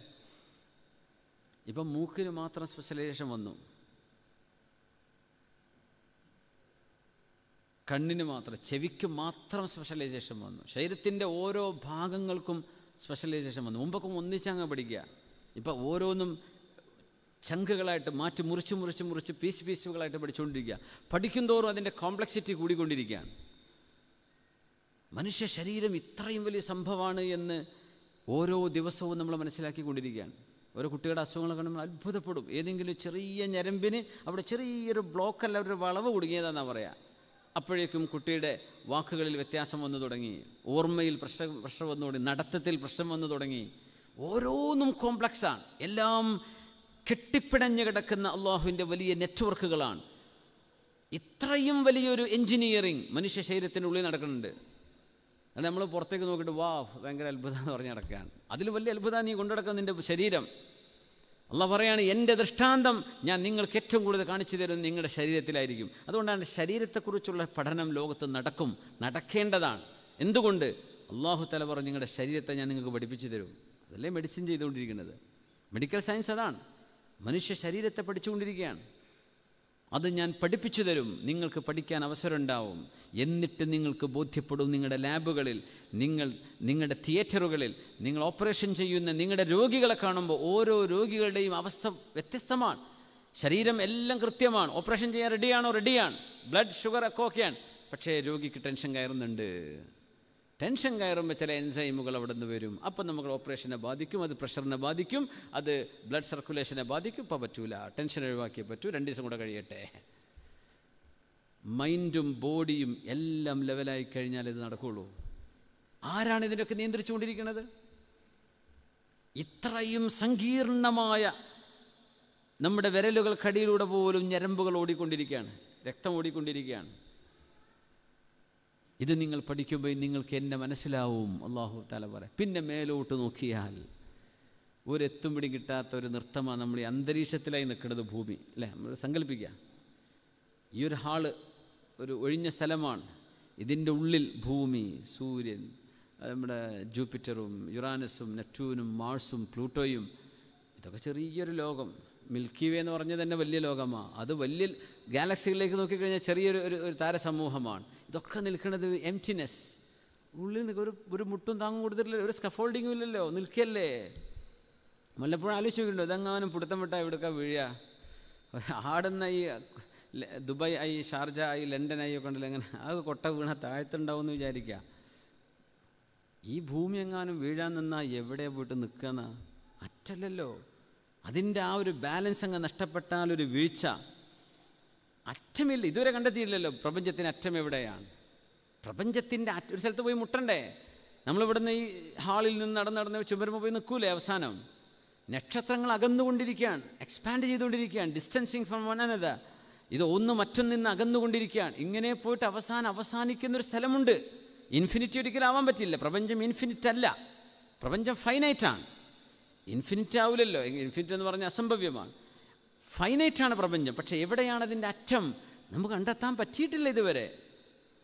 Speaker 1: ഇപ്പം മൂക്കിന് മാത്രം സ്പെഷ്യലൈസേഷൻ വന്നു കണ്ണിന് മാത്രം ചെവിക്ക് മാത്രം സ്പെഷ്യലൈസേഷൻ വന്നു ശരീരത്തിൻ്റെ ഓരോ ഭാഗങ്ങൾക്കും സ്പെഷ്യലൈസേഷൻ വന്നു മുമ്പൊക്കെ ഒന്നിച്ചങ്ങ് പഠിക്കുക ഇപ്പം ഓരോന്നും ചങ്കുകളായിട്ട് മാറ്റി മുറിച്ച് മുറിച്ച് മുറിച്ച് പീസ് പീസുകളായിട്ട് പഠിച്ചുകൊണ്ടിരിക്കുക തോറും അതിൻ്റെ കോംപ്ലക്സിറ്റി കൂടിക്കൊണ്ടിരിക്കുകയാണ് മനുഷ്യ ശരീരം ഇത്രയും വലിയ സംഭവമാണ് എന്ന് ഓരോ ദിവസവും നമ്മൾ മനസ്സിലാക്കിക്കൊണ്ടിരിക്കുകയാണ് ഓരോ കുട്ടികളുടെ അസുഖങ്ങൾ കാണുമ്പോൾ അത്ഭുതപ്പെടും ഏതെങ്കിലും ചെറിയ ഞരമ്പിന് അവിടെ ചെറിയൊരു ബ്ലോക്കല്ല ഒരു വളവ് കുടുങ്ങിയതാണെന്നാണ് പറയുക അപ്പോഴേക്കും കുട്ടിയുടെ വാക്കുകളിൽ വ്യത്യാസം വന്നു തുടങ്ങി ഓർമ്മയിൽ പ്രശ്നം പ്രശ്നം വന്നു തുടങ്ങി നടത്തത്തിൽ പ്രശ്നം വന്നു തുടങ്ങി ഓരോന്നും കോംപ്ലക്സാണ് എല്ലാം കെട്ടിപ്പിടഞ്ഞു കിടക്കുന്ന അള്ളാഹുവിൻ്റെ വലിയ നെറ്റ്വർക്കുകളാണ് ഇത്രയും വലിയൊരു എൻജിനീയറിങ് മനുഷ്യ ശരീരത്തിനുള്ളിൽ നടക്കുന്നുണ്ട് അല്ല നമ്മൾ പുറത്തേക്ക് നോക്കിയിട്ട് വാ ഭയങ്കര അത്ഭുതം എന്ന് പറഞ്ഞ് നടക്കുകയാണ് അതിൽ വലിയ അത്ഭുതം നീ കൊണ്ടുനടക്കുന്ന നിൻ്റെ ശരീരം അല്ല പറയാണ് എൻ്റെ ദൃഷ്ടാന്തം ഞാൻ നിങ്ങൾക്ക് ഏറ്റവും കൂടുതൽ കാണിച്ചു തരുന്നത് നിങ്ങളുടെ ശരീരത്തിലായിരിക്കും അതുകൊണ്ടാണ് ശരീരത്തെക്കുറിച്ചുള്ള പഠനം ലോകത്ത് നടക്കും നടക്കേണ്ടതാണ് എന്തുകൊണ്ട് അള്ളാഹു തല പറഞ്ഞു നിങ്ങളുടെ ശരീരത്തെ ഞാൻ നിങ്ങൾക്ക് പഠിപ്പിച്ചു തരും അതല്ലേ മെഡിസിൻ ചെയ്തുകൊണ്ടിരിക്കുന്നത് മെഡിക്കൽ സയൻസ് അതാണ് മനുഷ്യ ശരീരത്തെ പഠിച്ചുകൊണ്ടിരിക്കുകയാണ് അത് ഞാൻ പഠിപ്പിച്ചു തരും നിങ്ങൾക്ക് പഠിക്കാൻ അവസരം ഉണ്ടാവും എന്നിട്ട് നിങ്ങൾക്ക് ബോധ്യപ്പെടും നിങ്ങളുടെ ലാബുകളിൽ നിങ്ങൾ നിങ്ങളുടെ തിയേറ്ററുകളിൽ നിങ്ങൾ ഓപ്പറേഷൻ ചെയ്യുന്ന നിങ്ങളുടെ രോഗികളെ കാണുമ്പോൾ ഓരോ രോഗികളുടെയും അവസ്ഥ വ്യത്യസ്തമാണ് ശരീരം എല്ലാം കൃത്യമാണ് ഓപ്പറേഷൻ ചെയ്യാൻ റെഡിയാണോ റെഡിയാണ് ബ്ലഡ് ഷുഗർ ഒക്കെ ഓക്കെയാണ് പക്ഷേ രോഗിക്ക് ടെൻഷൻ കയറുന്നുണ്ട് ടെൻഷൻ കയറുമ്പോൾ ചില എൻസൈമുകൾ അവിടെ നിന്ന് വരും അപ്പം നമുക്ക് ഓപ്പറേഷനെ ബാധിക്കും അത് പ്രഷറിനെ ബാധിക്കും അത് ബ്ലഡ് സർക്കുലേഷനെ ബാധിക്കും ഇപ്പോൾ പറ്റൂല ടെൻഷൻ ഒഴിവാക്കിയേ പറ്റൂ രണ്ട് ദിവസം കൂടെ കഴിയട്ടെ മൈൻഡും ബോഡിയും എല്ലാം ലെവലായി കഴിഞ്ഞാൽ ഇത് നടക്കുകയുള്ളൂ ആരാണ് ഇതിനൊക്കെ നിയന്ത്രിച്ചുകൊണ്ടിരിക്കുന്നത് ഇത്രയും സങ്കീർണമായ നമ്മുടെ വിരലുകൾ കടിയിലൂടെ പോലും ഞരമ്പുകൾ ഓടിക്കൊണ്ടിരിക്കുകയാണ് രക്തം ഓടിക്കൊണ്ടിരിക്കുകയാണ് ഇത് നിങ്ങൾ പഠിക്കുമ്പോൾ നിങ്ങൾക്ക് എന്നെ മനസ്സിലാവും അള്ളാഹു തല പറയാം പിന്നെ മേലോട്ട് നോക്കിയാൽ ഒരെത്തും പിടി കിട്ടാത്ത ഒരു നൃത്തമാണ് നമ്മൾ ഈ അന്തരീക്ഷത്തിലായി നിൽക്കുന്നത് ഭൂമി അല്ലേ നമ്മൾ സങ്കല്പിക്കുക ഈ ഒരു ഹാള് ഒരു ഒഴിഞ്ഞ സ്ഥലമാണ് ഇതിൻ്റെ ഉള്ളിൽ ഭൂമി സൂര്യൻ നമ്മുടെ ജൂപ്പിറ്ററും യുറാനസും നെപ്റ്റൂനും മാഴ്സും പ്ലൂട്ടോയും ഇതൊക്കെ ചെറിയൊരു ലോകം മിൽക്കി വേ എന്ന് പറഞ്ഞത് തന്നെ വലിയ ലോകമാണ് അത് വലിയ ഗാലക്സികളിലേക്ക് നോക്കിക്കഴിഞ്ഞാൽ ചെറിയൊരു ഒരു ഒരു താരസമൂഹമാണ് ഇതൊക്കെ നിൽക്കുന്നത് എംറ്റിനെസ് ഉള്ളിൽ ഒരു ഒരു മുട്ടും താങ്ങും കൊടുത്തിട്ടില്ല ഒരു സ്കഫോൾഡിങ്ങും ഇല്ലല്ലോ നിൽക്കല്ലേ വല്ലപ്പോഴും ആലോചിക്കുന്നുണ്ടോ ഇതെങ്ങാനും പിടുത്തം വിട്ടാൽ എവിടെക്കാ വീഴുക ആടുന്ന ഈ ദുബായ് ആയി ഷാർജ ആയി ലണ്ടൻ ആയി ഒക്കെ ഉണ്ടല്ലോ എങ്ങനെ അത് കൊട്ട വീണ താഴ്ത്തുണ്ടാവുമെന്ന് വിചാരിക്കുക ഈ ഭൂമി എങ്ങാനും വീഴാൻ നിന്നാൽ എവിടെ പോയിട്ട് നിൽക്കുന്ന അറ്റല്ലല്ലോ അതിൻ്റെ ആ ഒരു ബാലൻസ് അങ്ങ് നഷ്ടപ്പെട്ടാൽ ഒരു വീഴ്ച അറ്റമില്ല ഇതുവരെ കണ്ടെത്തിയില്ലല്ലോ പ്രപഞ്ചത്തിന് അറ്റം എവിടെയാണ് പ്രപഞ്ചത്തിൻ്റെ അറ്റ ഒരു സ്ഥലത്ത് പോയി മുട്ടണ്ടേ നമ്മളിവിടുന്ന് ഈ ഹാളിൽ നിന്ന് നടന്ന് നടന്ന് ചുമരുമ്പോൾ പോയി നിൽക്കൂലേ അവസാനം നക്ഷത്രങ്ങൾ അകന്നുകൊണ്ടിരിക്കുകയാണ് എക്സ്പാൻഡ് ചെയ്തുകൊണ്ടിരിക്കുകയാണ് ഡിസ്റ്റൻസിങ് ഫ്രം വൺ അനദർ ഇത് ഒന്ന് മറ്റൊന്ന് നിന്ന് അകന്നുകൊണ്ടിരിക്കുകയാണ് ഇങ്ങനെ പോയിട്ട് അവസാനം അവസാനിക്കുന്നൊരു സ്ഥലമുണ്ട് ഇൻഫിനിറ്റി ഒരിക്കലും ആവാൻ പറ്റില്ല പ്രപഞ്ചം ഇൻഫിനിറ്റ് അല്ല പ്രപഞ്ചം ഫൈനൈറ്റ് ആണ് ഇൻഫിനിറ്റ് ആവില്ലല്ലോ ഇൻഫിനിറ്റ് എന്ന് പറഞ്ഞാൽ അസംഭവ്യമാണ് ഫൈനൈറ്റാണ് പ്രപഞ്ചം പക്ഷേ എവിടെയാണ് അതിൻ്റെ അറ്റം നമുക്ക് കണ്ടെത്താൻ പറ്റിയിട്ടില്ല ഇതുവരെ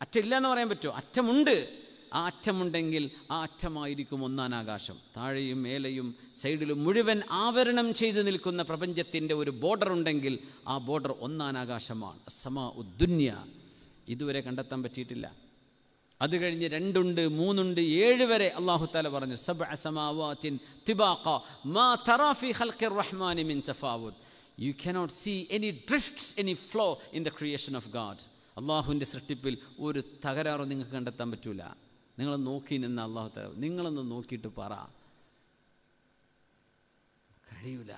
Speaker 1: അറ്റമില്ല എന്ന് പറയാൻ പറ്റുമോ അറ്റമുണ്ട് ആ അറ്റമുണ്ടെങ്കിൽ ആ അറ്റമായിരിക്കും ഒന്നാം ആകാശം താഴെയും മേലെയും സൈഡിലും മുഴുവൻ ആവരണം ചെയ്തു നിൽക്കുന്ന പ്രപഞ്ചത്തിൻ്റെ ഒരു ബോർഡർ ഉണ്ടെങ്കിൽ ആ ബോർഡർ ഒന്നാം ആകാശമാണ് സമ ഉദ്ദുന്യ ഇതുവരെ കണ്ടെത്താൻ പറ്റിയിട്ടില്ല അത് കഴിഞ്ഞ് രണ്ടുണ്ട് മൂന്നുണ്ട് ഏഴ് വരെ അള്ളാഹു താല പറഞ്ഞു സബ് അസമാവാത്തിൻ തിബാഖ മാ തറാഫി ഹൽക്കിർ റഹ്മാനി മിൻ തഫാവുദ് you cannot see any drifts any flow in the creation of God അള്ളാഹുവിൻ്റെ സൃഷ്ടിപ്പിൽ ഒരു തകരാറും നിങ്ങൾക്ക് കണ്ടെത്താൻ പറ്റൂല നിങ്ങൾ നോക്കി നിന്ന അള്ളാഹു താല നിങ്ങളൊന്ന് നോക്കിയിട്ട് പറ കഴിയൂല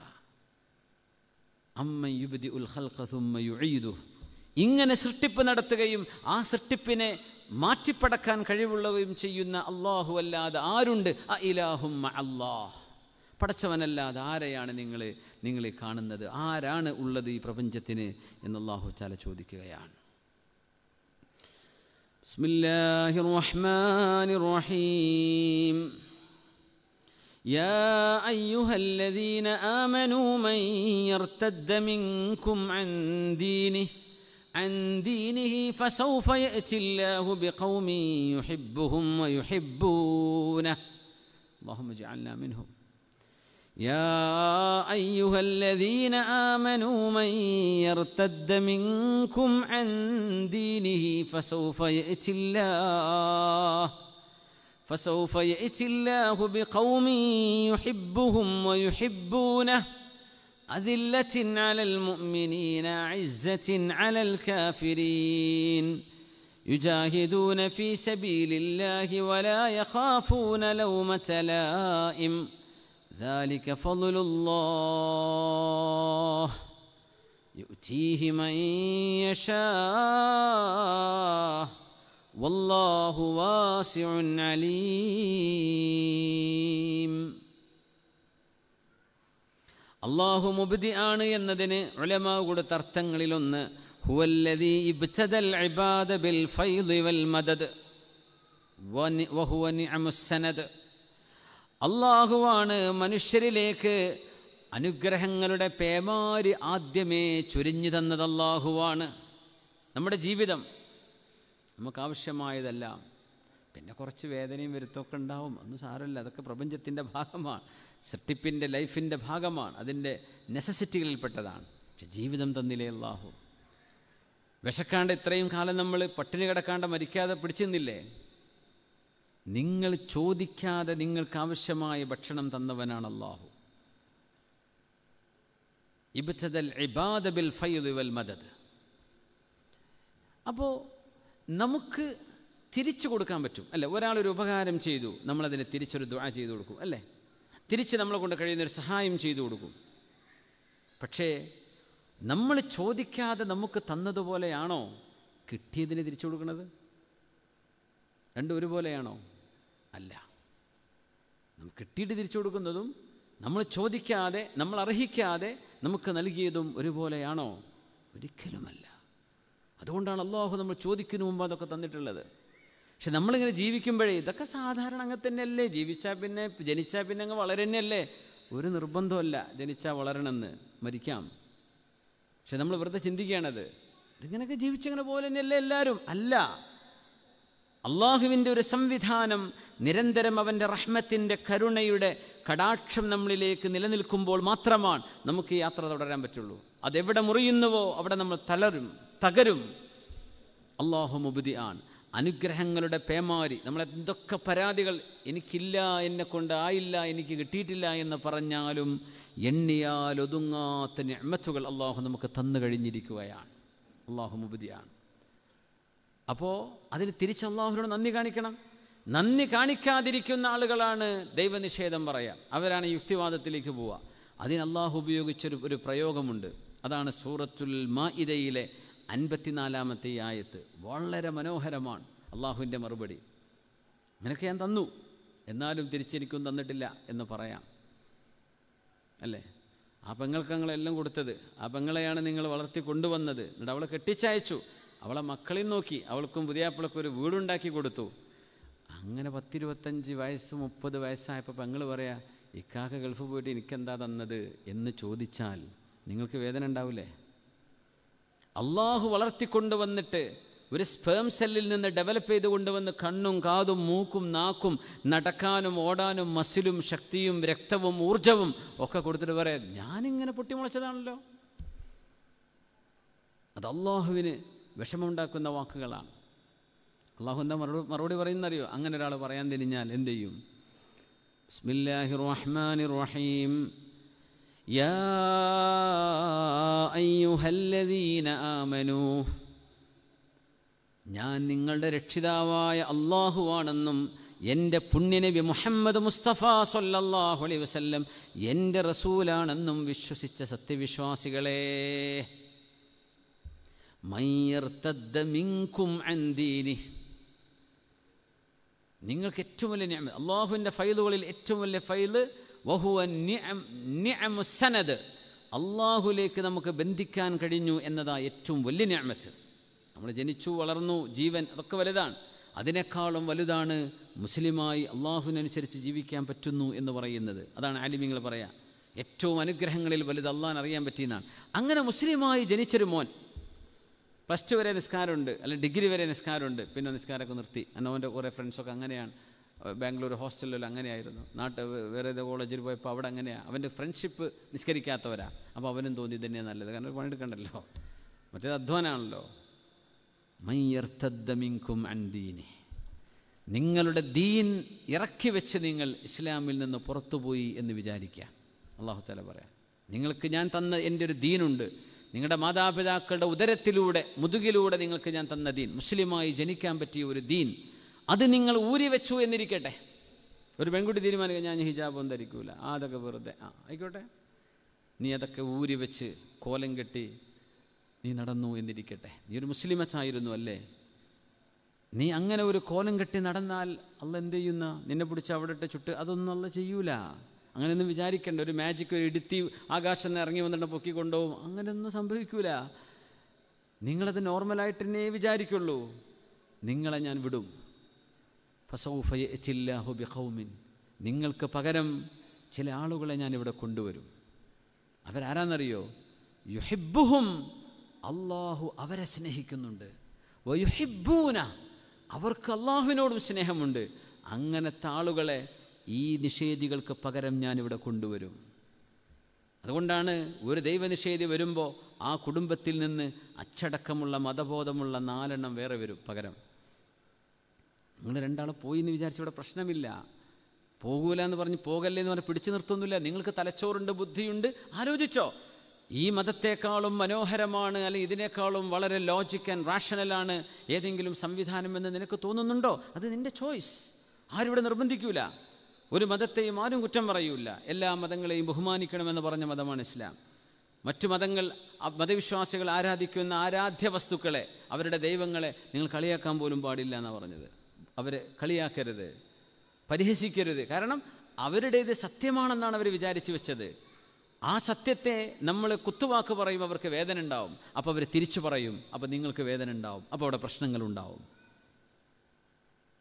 Speaker 1: അമ്മ യുബദി ഉൽ ഹൽഖുമ്മ ഇങ്ങനെ സൃഷ്ടിപ്പ് നടത്തുകയും ആ സൃഷ്ടിപ്പിനെ മാറ്റിപ്പടക്കാൻ കഴിവുള്ളവയും ചെയ്യുന്ന അള്ളാഹു അല്ലാതെ ആരുണ്ട് അ ഇലാഹും അള്ളാഹ് പടച്ചവനല്ലാതെ ആരെയാണ് നിങ്ങൾ നിങ്ങളെ കാണുന്നത് ആരാണ് ഉള്ളത് ഈ പ്രപഞ്ചത്തിന് എന്ന് അള്ളാഹു ചാല ചോദിക്കുകയാണ് ബിസ്മില്ലാഹിർ റഹ്മാനിർ റഹീം يا أيها الذين آمنوا من يرتد منكم عن دينه عن دينه فسوف يأتي الله بقوم يحبهم ويحبونه اللهم اجعلنا منهم يا أيها الذين آمنوا من يرتد منكم عن دينه فسوف يأتي الله فسوف يأتي الله بقوم يحبهم ويحبونه أذلة على المؤمنين عزة على الكافرين يجاهدون في سبيل الله ولا يخافون لومة لائم ذلك فضل الله يؤتيه من يشاء والله واسع عليم അള്ളാഹു മുബുദി ആണ് എന്നതിന് ഉലമാവ് കൊടുത്ത അർത്ഥങ്ങളിലൊന്ന് ഇബ്തദൽ ഇബാദ ബിൽ വൽ മദദ് വഹുവ അള്ളാഹുവാണ് മനുഷ്യരിലേക്ക് അനുഗ്രഹങ്ങളുടെ പേമാരി ആദ്യമേ ചൊരിഞ്ഞു തന്നത് അള്ളാഹുവാണ് നമ്മുടെ ജീവിതം നമുക്കാവശ്യമായതെല്ലാം പിന്നെ കുറച്ച് വേദനയും വരുത്തൊക്കെ ഉണ്ടാവും ഒന്നും സാരമില്ല അതൊക്കെ പ്രപഞ്ചത്തിൻ്റെ ഭാഗമാണ് സൃഷ്ടിപ്പിൻ്റെ ലൈഫിൻ്റെ ഭാഗമാണ് അതിൻ്റെ നെസസിറ്റികളിൽപ്പെട്ടതാണ് പക്ഷെ ജീവിതം തന്നില്ലേ അള്ളാഹു വിശക്കാണ്ട് ഇത്രയും കാലം നമ്മൾ പട്ടിണി കിടക്കാണ്ട് മരിക്കാതെ പിടിച്ചെന്നില്ലേ നിങ്ങൾ ചോദിക്കാതെ നിങ്ങൾക്ക് ആവശ്യമായ ഭക്ഷണം തന്നവനാണ് അള്ളാഹു ഇബ്തദൽ ഇബാദ ബിൽ ഫൈദ് വൽ മദദ് അപ്പോൾ നമുക്ക് തിരിച്ചു കൊടുക്കാൻ പറ്റും അല്ലേ ഒരാളൊരു ഉപകാരം ചെയ്തു നമ്മളതിനെ തിരിച്ചൊരു ദുആ ചെയ്തു കൊടുക്കും അല്ലേ തിരിച്ച് നമ്മളെ കൊണ്ട് കഴിയുന്നൊരു സഹായം ചെയ്തു കൊടുക്കും പക്ഷേ നമ്മൾ ചോദിക്കാതെ നമുക്ക് തന്നതുപോലെയാണോ കിട്ടിയതിന് തിരിച്ചു കൊടുക്കുന്നത് രണ്ടും ഒരുപോലെയാണോ അല്ല നമുക്ക് കിട്ടിയിട്ട് തിരിച്ചു കൊടുക്കുന്നതും നമ്മൾ ചോദിക്കാതെ നമ്മൾ അർഹിക്കാതെ നമുക്ക് നൽകിയതും ഒരുപോലെയാണോ ഒരിക്കലുമല്ല അതുകൊണ്ടാണ് അള്ളാഹു നമ്മൾ ചോദിക്കുന്ന മുമ്പ് അതൊക്കെ തന്നിട്ടുള്ളത് പക്ഷെ നമ്മളിങ്ങനെ ജീവിക്കുമ്പോഴേ ഇതൊക്കെ സാധാരണ അങ്ങ് തന്നെയല്ലേ ജീവിച്ചാൽ പിന്നെ ജനിച്ചാൽ പിന്നെ അങ്ങ് വളരന്നെയല്ലേ ഒരു നിർബന്ധമല്ല ജനിച്ചാൽ വളരണമെന്ന് മരിക്കാം പക്ഷെ നമ്മൾ വെറുതെ ചിന്തിക്കുകയാണത് ഇതിങ്ങനെയൊക്കെ ജീവിച്ചങ്ങനെ പോലെ തന്നെയല്ലേ എല്ലാവരും അല്ല അള്ളാഹുവിൻ്റെ ഒരു സംവിധാനം നിരന്തരം അവൻ്റെ റഹ്മത്തിൻ്റെ കരുണയുടെ കടാക്ഷം നമ്മളിലേക്ക് നിലനിൽക്കുമ്പോൾ മാത്രമാണ് നമുക്ക് ഈ യാത്ര തുടരാൻ പറ്റുള്ളൂ അതെവിടെ മുറിയുന്നുവോ അവിടെ നമ്മൾ തളരും തകരും അള്ളാഹു മുബുദി ആണ് അനുഗ്രഹങ്ങളുടെ പേമാരി നമ്മൾ എന്തൊക്കെ പരാതികൾ എനിക്കില്ല എന്നെ കൊണ്ട് ആയില്ല എനിക്ക് കിട്ടിയിട്ടില്ല എന്ന് പറഞ്ഞാലും എണ്ണിയാൽ ഒതുങ്ങാത്ത ഞമ്മത്തുകൾ അള്ളാഹു നമുക്ക് തന്നു കഴിഞ്ഞിരിക്കുകയാണ് അള്ളാഹു മുബുദിയാണ് അപ്പോൾ അതിന് തിരിച്ച് അള്ളാഹുവിനോട് നന്ദി കാണിക്കണം നന്ദി കാണിക്കാതിരിക്കുന്ന ആളുകളാണ് ദൈവനിഷേധം പറയാം അവരാണ് യുക്തിവാദത്തിലേക്ക് പോവുക അതിന് അള്ളാഹു ഉപയോഗിച്ചൊരു ഒരു പ്രയോഗമുണ്ട് അതാണ് സൂറത്തുൽ മാ ഇതയിലെ അൻപത്തിനാലാമത്തെ ആയത്ത് വളരെ മനോഹരമാണ് അള്ളാഹുവിൻ്റെ മറുപടി നിനക്ക് ഞാൻ തന്നു എന്നാലും തിരിച്ചെനിക്കും തന്നിട്ടില്ല എന്ന് പറയാം അല്ലേ ആ പെങ്ങൾക്ക് ഞങ്ങളെല്ലാം കൊടുത്തത് ആ പെങ്ങളെയാണ് നിങ്ങൾ വളർത്തി കൊണ്ടുവന്നത് എന്നിട്ട് അവളെ കെട്ടിച്ചയച്ചു അവളെ മക്കളിൽ നോക്കി അവൾക്കും പുതിയാപ്പിളക്കും ഒരു വീടുണ്ടാക്കി കൊടുത്തു അങ്ങനെ പത്തിരുപത്തഞ്ച് വയസ്സ് മുപ്പത് വയസ്സായപ്പോൾ പെങ്ങൾ പറയാ ഇക്കാക്ക ഗൾഫ് പോയിട്ട് എനിക്കെന്താ തന്നത് എന്ന് ചോദിച്ചാൽ നിങ്ങൾക്ക് വേദന ഉണ്ടാവില്ലേ അള്ളാഹു വളർത്തിക്കൊണ്ടുവന്നിട്ട് ഒരു സ്പേം സെല്ലിൽ നിന്ന് ഡെവലപ്പ് ചെയ്ത് കൊണ്ടുവന്ന് കണ്ണും കാതും മൂക്കും നാക്കും നടക്കാനും ഓടാനും മസിലും ശക്തിയും രക്തവും ഊർജവും ഒക്കെ കൊടുത്തിട്ട് പറയാം ഞാനിങ്ങനെ പൊട്ടിമുളച്ചതാണല്ലോ അത് അള്ളാഹുവിന് വിഷമമുണ്ടാക്കുന്ന വാക്കുകളാണ് അള്ളാഹു എന്താ മറുപടി മറുപടി പറയുന്നറിയോ അങ്ങനെ ഒരാൾ പറയാൻ തിരിഞ്ഞാൽ എന്ത് ചെയ്യും റഹ്മാൻ റഹീം യാ അയ്യുഹല്ലദീന ആമനു ഞാൻ നിങ്ങളുടെ രക്ഷിതാവായ അള്ളാഹുവാണെന്നും എൻ്റെ പുണ്യനബി മുഹമ്മദ് മുസ്തഫ സൊല്ലാഹു അലൈ വസല്ലം എൻ്റെ റസൂലാണെന്നും വിശ്വസിച്ച സത്യവിശ്വാസികളെ മിങ്കും അന്തീനി നിങ്ങൾക്ക് ഏറ്റവും വലിയ അള്ളാഹുവിൻ്റെ ഫൈലുകളിൽ ഏറ്റവും വലിയ ഫൈല് വഹുവ നിഅമുസനദ് അള്ളാഹുലേക്ക് നമുക്ക് ബന്ധിക്കാൻ കഴിഞ്ഞു എന്നതാ ഏറ്റവും വലിയ ഞാമത്ത് നമ്മൾ ജനിച്ചു വളർന്നു ജീവൻ അതൊക്കെ വലുതാണ് അതിനേക്കാളും വലുതാണ് മുസ്ലിമായി അള്ളാഹുവിനനുസരിച്ച് ജീവിക്കാൻ പറ്റുന്നു എന്ന് പറയുന്നത് അതാണ് ആലിമിങ്ങൾ പറയാം ഏറ്റവും അനുഗ്രഹങ്ങളിൽ വലുത് അള്ളാഹാൻ അറിയാൻ പറ്റിയെന്നാണ് അങ്ങനെ മുസ്ലിമായി ജനിച്ചൊരു മോൻ പ്ലസ് ടു വരെ നിസ്കാരമുണ്ട് അല്ലെങ്കിൽ ഡിഗ്രി വരെ നിസ്കാരമുണ്ട് പിന്നെ നിസ്കാരമൊക്കെ നിർത്തി അന്നോൻ്റെ കുറേ ഫ്രണ്ട്സൊക്കെ അങ്ങനെയാണ് ബാംഗ്ലൂർ ഹോസ്റ്റലിൽ അങ്ങനെയായിരുന്നു നാട്ട് വേറെ ഏതോ കോളേജിൽ പോയപ്പോൾ അവിടെ അങ്ങനെയാണ് അവൻ്റെ ഫ്രണ്ട്ഷിപ്പ് നിഷ്കരിക്കാത്തവരാ അപ്പോൾ അവനും തോന്നി തന്നെയാണ് നല്ലത് കാരണം പണിയെടുക്കണ്ടല്ലോ മറ്റേത് അധ്വാനാണല്ലോ മയ്യർത്തദ്ദമിങ്കും അൻദീനി നിങ്ങളുടെ ദീൻ ഇറക്കി വെച്ച് നിങ്ങൾ ഇസ്ലാമിൽ നിന്ന് പുറത്തുപോയി എന്ന് വിചാരിക്കുക അള്ളാഹു തല പറയാം നിങ്ങൾക്ക് ഞാൻ തന്ന എൻ്റെ ഒരു ദീനുണ്ട് നിങ്ങളുടെ മാതാപിതാക്കളുടെ ഉദരത്തിലൂടെ മുതുകിലൂടെ നിങ്ങൾക്ക് ഞാൻ തന്ന ദീൻ മുസ്ലിമായി ജനിക്കാൻ പറ്റിയ ഒരു ദീൻ അത് നിങ്ങൾ ഊരി വെച്ചു എന്നിരിക്കട്ടെ ഒരു പെൺകുട്ടി തീരുമാനിക്കുക ഞാൻ ഹിജാബൊന്നും ധരിക്കൂല അതൊക്കെ വെറുതെ ആ ആയിക്കോട്ടെ നീ അതൊക്കെ ഊരി വെച്ച് കോലം കെട്ടി നീ നടന്നു എന്നിരിക്കട്ടെ നീ ഒരു മുസ്ലിമച്ചായിരുന്നു അല്ലേ നീ അങ്ങനെ ഒരു കോലം കെട്ടി നടന്നാൽ അല്ല എന്ത് ചെയ്യുന്ന നിന്നെ പിടിച്ച് അവിടെ ഇട്ട് ചുട്ട് അതൊന്നും അല്ല ചെയ്യൂല അങ്ങനെയൊന്നും വിചാരിക്കേണ്ട ഒരു മാജിക് ഒരു ഇടുത്തി ആകാശം നിന്ന് ഇറങ്ങി വന്നിട്ട് പൊക്കി അങ്ങനെയൊന്നും സംഭവിക്കൂല നിങ്ങളത് നോർമലായിട്ട് തന്നെ വിചാരിക്കുള്ളൂ നിങ്ങളെ ഞാൻ വിടും ഫസൗഫ യറ്റില്ലാഹു ബിഖൗമിൻ നിങ്ങൾക്ക് പകരം ചില ആളുകളെ ഞാനിവിടെ കൊണ്ടുവരും അവരാരാന്നറിയോ യുഹിബുഹും അള്ളാഹു അവരെ സ്നേഹിക്കുന്നുണ്ട് വയുഹിബൂന അവർക്ക് അള്ളാഹുവിനോടും സ്നേഹമുണ്ട് അങ്ങനത്തെ ആളുകളെ ഈ നിഷേധികൾക്ക് പകരം ഞാനിവിടെ കൊണ്ടുവരും അതുകൊണ്ടാണ് ഒരു ദൈവനിഷേധി വരുമ്പോൾ ആ കുടുംബത്തിൽ നിന്ന് അച്ചടക്കമുള്ള മതബോധമുള്ള നാലെണ്ണം വേറെ വരും പകരം നിങ്ങൾ രണ്ടാൾ പോയി എന്ന് വിചാരിച്ച ഇവിടെ പ്രശ്നമില്ല പോകൂല എന്ന് പറഞ്ഞ് പോകല്ലേ എന്ന് പറഞ്ഞ് പിടിച്ചു നിർത്തുന്നില്ല നിങ്ങൾക്ക് തലച്ചോറുണ്ട് ബുദ്ധിയുണ്ട് ആലോചിച്ചോ ഈ മതത്തെക്കാളും മനോഹരമാണ് അല്ലെങ്കിൽ ഇതിനേക്കാളും വളരെ ലോജിക് ആൻഡ് റാഷണലാണ് ഏതെങ്കിലും സംവിധാനം എന്ന് നിനക്ക് തോന്നുന്നുണ്ടോ അത് നിൻ്റെ ചോയ്സ് ആരും നിർബന്ധിക്കൂല ഒരു മതത്തെയും ആരും കുറ്റം പറയൂല എല്ലാ മതങ്ങളെയും ബഹുമാനിക്കണമെന്ന് പറഞ്ഞ മതമാണ് ഇസ്ലാം മറ്റു മതങ്ങൾ മതവിശ്വാസികൾ ആരാധിക്കുന്ന ആരാധ്യ വസ്തുക്കളെ അവരുടെ ദൈവങ്ങളെ നിങ്ങൾ കളിയാക്കാൻ പോലും പാടില്ല എന്നാണ് പറഞ്ഞത് അവരെ കളിയാക്കരുത് പരിഹസിക്കരുത് കാരണം അവരുടേത് സത്യമാണെന്നാണ് അവർ വിചാരിച്ചു വെച്ചത് ആ സത്യത്തെ നമ്മൾ കുത്തുവാക്ക് പറയും അവർക്ക് വേദന ഉണ്ടാവും അപ്പോൾ അവർ തിരിച്ചു പറയും അപ്പോൾ നിങ്ങൾക്ക് വേദന ഉണ്ടാവും അപ്പോൾ അവിടെ പ്രശ്നങ്ങളുണ്ടാവും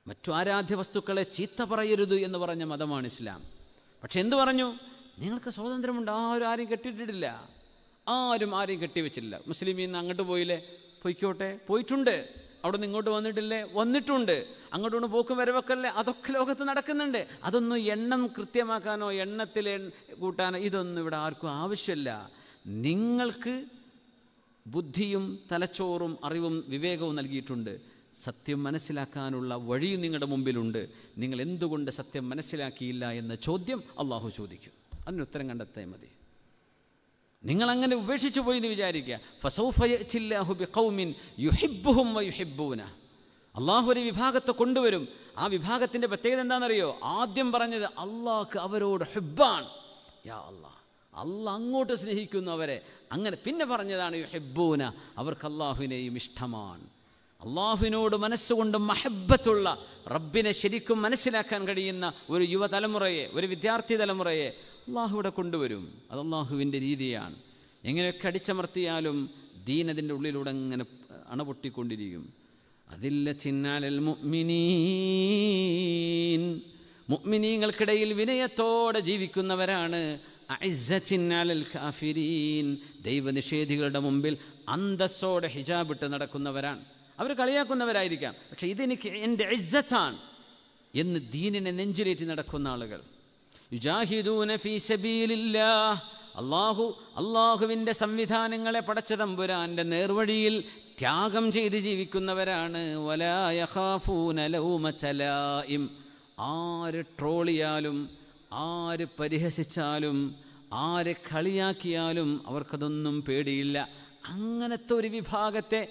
Speaker 1: മറ്റു ആരാധ്യ വസ്തുക്കളെ ചീത്ത പറയരുത് എന്ന് പറഞ്ഞ മതമാണ് ഇസ്ലാം പക്ഷെ എന്തു പറഞ്ഞു നിങ്ങൾക്ക് സ്വാതന്ത്ര്യമുണ്ട് ആരും ആരെയും കെട്ടിയിട്ടിട്ടില്ല ആരും ആരെയും കെട്ടിവെച്ചിട്ടില്ല മുസ്ലിം ഇന്ന് അങ്ങോട്ട് പോയില്ലേ പോയിക്കോട്ടെ പോയിട്ടുണ്ട് അവിടെ നിന്ന് ഇങ്ങോട്ട് വന്നിട്ടില്ലേ വന്നിട്ടുണ്ട് അങ്ങോട്ടുകൊണ്ട് പോക്കും വരവൊക്കല്ലേ അതൊക്കെ ലോകത്ത് നടക്കുന്നുണ്ട് അതൊന്നും എണ്ണം കൃത്യമാക്കാനോ എണ്ണത്തിൽ കൂട്ടാനോ ഇതൊന്നും ഇവിടെ ആർക്കും ആവശ്യമില്ല നിങ്ങൾക്ക് ബുദ്ധിയും തലച്ചോറും അറിവും വിവേകവും നൽകിയിട്ടുണ്ട് സത്യം മനസ്സിലാക്കാനുള്ള വഴിയും നിങ്ങളുടെ മുമ്പിലുണ്ട് നിങ്ങൾ എന്തുകൊണ്ട് സത്യം മനസ്സിലാക്കിയില്ല എന്ന ചോദ്യം അള്ളാഹു ചോദിക്കും അതിനുത്തരം കണ്ടെത്തേ മതി നിങ്ങൾ അങ്ങനെ ഉപേക്ഷിച്ചു പോയി എന്ന് വിചാരിക്കുക ഫസൗഫയില്ലാഹു ബി കൗമിൻ യുഹിബുഹും യുഹിബൂന അള്ളാഹു ഒരു വിഭാഗത്തെ കൊണ്ടുവരും ആ വിഭാഗത്തിൻ്റെ പ്രത്യേകത എന്താണെന്നറിയോ ആദ്യം പറഞ്ഞത് അള്ളാഹ്ക്ക് അവരോട് ഹെബ്ബാണ് യാ അള്ളാഹ് അള്ള അങ്ങോട്ട് സ്നേഹിക്കുന്നു അവരെ അങ്ങനെ പിന്നെ പറഞ്ഞതാണ് ഹെബ്ബൂന അവർക്ക് അള്ളാഹുവിനെയും ഇഷ്ടമാണ് അള്ളാഹുവിനോട് മനസ്സുകൊണ്ട് മഹബത്തുള്ള റബ്ബിനെ ശരിക്കും മനസ്സിലാക്കാൻ കഴിയുന്ന ഒരു യുവതലമുറയെ ഒരു വിദ്യാർത്ഥി തലമുറയെ അള്ളാഹു ഇവിടെ കൊണ്ടുവരും അത് അള്ളാഹുവിൻ്റെ രീതിയാണ് എങ്ങനെയൊക്കെ അടിച്ചമർത്തിയാലും ദീൻ അതിൻ്റെ ഉള്ളിലൂടെ അങ്ങനെ പൊട്ടിക്കൊണ്ടിരിക്കും അതില്ല ചിന്നാലൽ മുഅ്മിനീൻ മുഅ്മിനീങ്ങൾക്കിടയിൽ വിനയത്തോടെ ജീവിക്കുന്നവരാണ് ചിന്നാലൽ കാഫിരീൻ ദൈവനിഷേധികളുടെ മുമ്പിൽ അന്തസ്സോടെ ഹിജാബ് ഇട്ട് നടക്കുന്നവരാണ് അവർ കളിയാക്കുന്നവരായിരിക്കാം പക്ഷെ ഇതെനിക്ക് എൻ്റെ ഇജ്ജത്താണ് എന്ന് ദീനിനെ നെഞ്ചിലേറ്റി നടക്കുന്ന ആളുകൾ യുജാഹിദൂന ഫീ സബീലില്ലാ അള്ളാഹു അള്ളാഹുവിൻ്റെ സംവിധാനങ്ങളെ പടച്ച തമ്പുരാൻ്റെ നേർവഴിയിൽ ത്യാഗം ചെയ്ത് ജീവിക്കുന്നവരാണ് ആര് ട്രോളിയാലും ആര് പരിഹസിച്ചാലും ആര് കളിയാക്കിയാലും അവർക്കതൊന്നും പേടിയില്ല അങ്ങനത്തെ ഒരു വിഭാഗത്തെ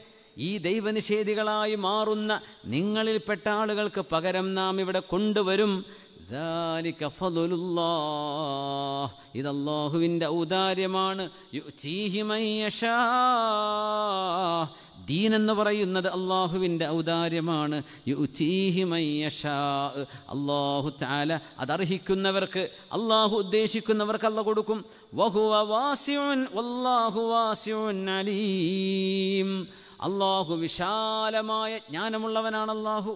Speaker 1: ഈ ദൈവനിഷേധികളായി മാറുന്ന നിങ്ങളിൽപ്പെട്ട ആളുകൾക്ക് പകരം നാം ഇവിടെ കൊണ്ടുവരും ഇതല്ലാഹുവിൻ്റെ ഔദാര്യമാണ് ദീൻ എന്ന് പറയുന്നത് അള്ളാഹുവിൻ്റെ ഔദാര്യമാണ് അള്ളാഹു താല അതർഹിക്കുന്നവർക്ക് അള്ളാഹു ഉദ്ദേശിക്കുന്നവർക്ക് അല്ല കൊടുക്കും അള്ളാഹു വിശാലമായ ജ്ഞാനമുള്ളവനാണ് അള്ളാഹു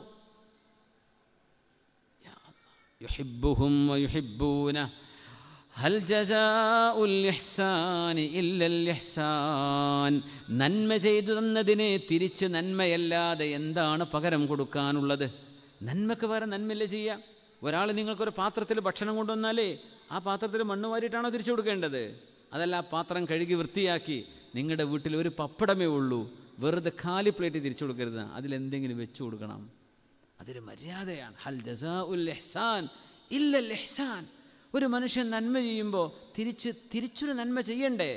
Speaker 1: يحبهم ويحبونه ഹൽ ഇഹ്സാൻ നന്മ ചെയ്തു തന്നതിനെ തിരിച്ച് നന്മയല്ലാതെ എന്താണ് പകരം കൊടുക്കാനുള്ളത് നന്മക്ക് വേറെ നന്മയില്ല ചെയ്യാം ഒരാൾ നിങ്ങൾക്കൊരു പാത്രത്തിൽ ഭക്ഷണം കൊണ്ടുവന്നാലേ ആ പാത്രത്തിൽ മണ്ണ് വാരിയിട്ടാണോ തിരിച്ചു കൊടുക്കേണ്ടത് അതല്ല ആ പാത്രം കഴുകി വൃത്തിയാക്കി നിങ്ങളുടെ വീട്ടിൽ ഒരു പപ്പടമേ ഉള്ളൂ വെറുതെ കാലി പ്ലേറ്റ് തിരിച്ചു കൊടുക്കരുത് അതിലെന്തെങ്കിലും വെച്ചു കൊടുക്കണം അതൊരു മര്യാദയാണ് ഹൽ ജസാ ഉൽ എഹ്സാൻ ഇല്ലൽ എഹ്സാൻ ഒരു മനുഷ്യൻ നന്മ ചെയ്യുമ്പോൾ തിരിച്ച് തിരിച്ചൊരു നന്മ ചെയ്യണ്ടേ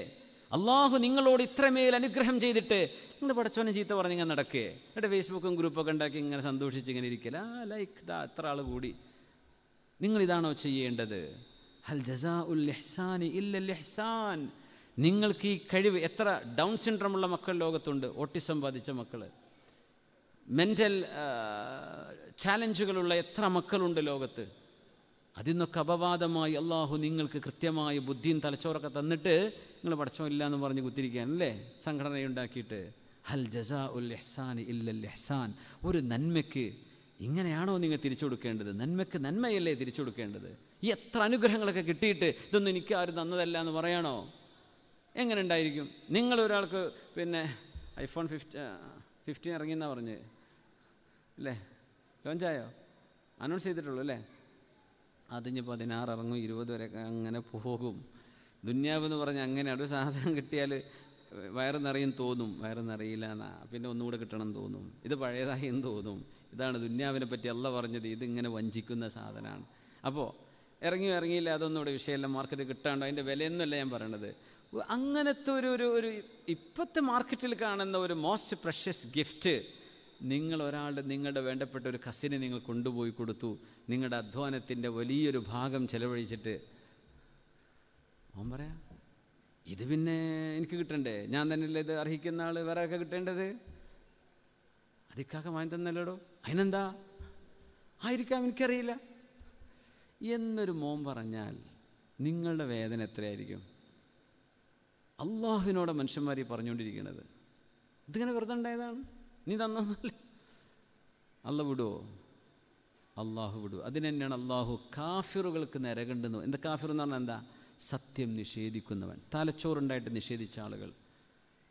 Speaker 1: അള്ളാഹു നിങ്ങളോട് ഇത്രമേൽ അനുഗ്രഹം ചെയ്തിട്ട് നിങ്ങൾ പഠിച്ചോനെ ചീത്ത പറഞ്ഞ് ഇങ്ങനെ നടക്കേ എന്നിട്ട് ഫേസ്ബുക്കും ഗ്രൂപ്പൊക്കെ ഉണ്ടാക്കി ഇങ്ങനെ സന്തോഷിച്ച് ഇങ്ങനെ ഇരിക്കല ആ ലൈക്ക് ദാ എത്ര ആൾ കൂടി നിങ്ങൾ ഇതാണോ ചെയ്യേണ്ടത് ഹൽ ജസാ ഉൽ എഹ്സാൻ ഇല്ലൽ എഹ്സാൻ നിങ്ങൾക്ക് ഈ കഴിവ് എത്ര ഡൗൺ സിൻഡ്രമുള്ള മക്കൾ ലോകത്തുണ്ട് ഓട്ടിസം ബാധിച്ച മക്കൾ മെൻ്റൽ ചാലഞ്ചുകളുള്ള എത്ര മക്കളുണ്ട് ലോകത്ത് അതിന്നൊക്കെ അപവാദമായി അള്ളാഹു നിങ്ങൾക്ക് കൃത്യമായ ബുദ്ധിയും തലച്ചോറൊക്കെ തന്നിട്ട് നിങ്ങൾ പഠിച്ചമില്ല എന്ന് പറഞ്ഞ് കുത്തിരിക്കുകയാണ് അല്ലേ സംഘടനയുണ്ടാക്കിയിട്ട് ഹൽ ജസാ ഉൽ എഹ്സാൻ ഇല്ലൽ എഹ്സാൻ ഒരു നന്മയ്ക്ക് ഇങ്ങനെയാണോ നിങ്ങൾ തിരിച്ചു കൊടുക്കേണ്ടത് നന്മയ്ക്ക് നന്മയല്ലേ തിരിച്ചു കൊടുക്കേണ്ടത് ഈ എത്ര അനുഗ്രഹങ്ങളൊക്കെ കിട്ടിയിട്ട് ഇതൊന്നും എനിക്ക് ആരും തന്നതല്ല എന്ന് പറയണോ എങ്ങനെ ഉണ്ടായിരിക്കും നിങ്ങൾ ഒരാൾക്ക് പിന്നെ ഐഫോൺ ഫിഫ്റ്റി ഫിഫ്റ്റീൻ ഇറങ്ങിയെന്നാണ് പറഞ്ഞ് അല്ലേ ലോഞ്ചായോ അനൗൺസ് ചെയ്തിട്ടുള്ളൂ അല്ലേ അതിഞ്ഞ് പതിനാറ് ഇറങ്ങും ഇരുപത് വരെ അങ്ങനെ പോകും ദുന്യാവ് എന്ന് പറഞ്ഞാൽ അങ്ങനെ ഒരു സാധനം കിട്ടിയാൽ വയറ് നിറയും തോന്നും വയറ് നിറയില്ല എന്നാ പിന്നെ ഒന്നുകൂടെ കിട്ടണം തോന്നും ഇത് പഴയതായി എന്ന് തോന്നും ഇതാണ് ദുന്യാവിനെ പറ്റി അല്ല പറഞ്ഞത് ഇതിങ്ങനെ വഞ്ചിക്കുന്ന സാധനമാണ് അപ്പോൾ ഇറങ്ങി ഇറങ്ങിയില്ല അതൊന്നും ഇവിടെ വിഷയമല്ല മാർക്കറ്റ് കിട്ടാണ്ടോ അതിൻ്റെ വിലയൊന്നുമല്ല ഞാൻ പറയണത് അങ്ങനത്തെ ഒരു ഒരു ഇപ്പോഴത്തെ മാർക്കറ്റിൽ കാണുന്ന ഒരു മോസ്റ്റ് പ്രഷ്യസ് ഗിഫ്റ്റ് നിങ്ങൾ ഒരാളുടെ നിങ്ങളുടെ വേണ്ടപ്പെട്ട ഒരു കസിനെ നിങ്ങൾ കൊണ്ടുപോയി കൊടുത്തു നിങ്ങളുടെ അധ്വാനത്തിൻ്റെ വലിയൊരു ഭാഗം ചിലവഴിച്ചിട്ട് അവൻ പറയാ ഇത് പിന്നെ എനിക്ക് കിട്ടണ്ടേ ഞാൻ തന്നെയല്ലേ ഇത് അർഹിക്കുന്ന ആൾ വേറെ ഒക്കെ കിട്ടേണ്ടത് അതിക്കാക്ക വാങ്ങി തന്നല്ലോടോ അതിനെന്താ ആയിരിക്കാം എനിക്കറിയില്ല എന്നൊരു മോം പറഞ്ഞാൽ നിങ്ങളുടെ വേദന എത്രയായിരിക്കും അള്ളാഹുവിനോട് മനുഷ്യന്മാരി പറഞ്ഞുകൊണ്ടിരിക്കുന്നത് ഇതിങ്ങനെ വെറുതെ ഉണ്ടായതാണ് നീ തന്നല്ലേ അല്ല വിടുവോ അള്ളാഹു വിടുവോ അതിന് തന്നെയാണ് അള്ളാഹു കാഫിറുകൾക്ക് നിരകണ്ടെന്ന് എന്താ കാഫിർ എന്ന് പറഞ്ഞാൽ എന്താ സത്യം നിഷേധിക്കുന്നവൻ തലച്ചോറുണ്ടായിട്ട് നിഷേധിച്ച ആളുകൾ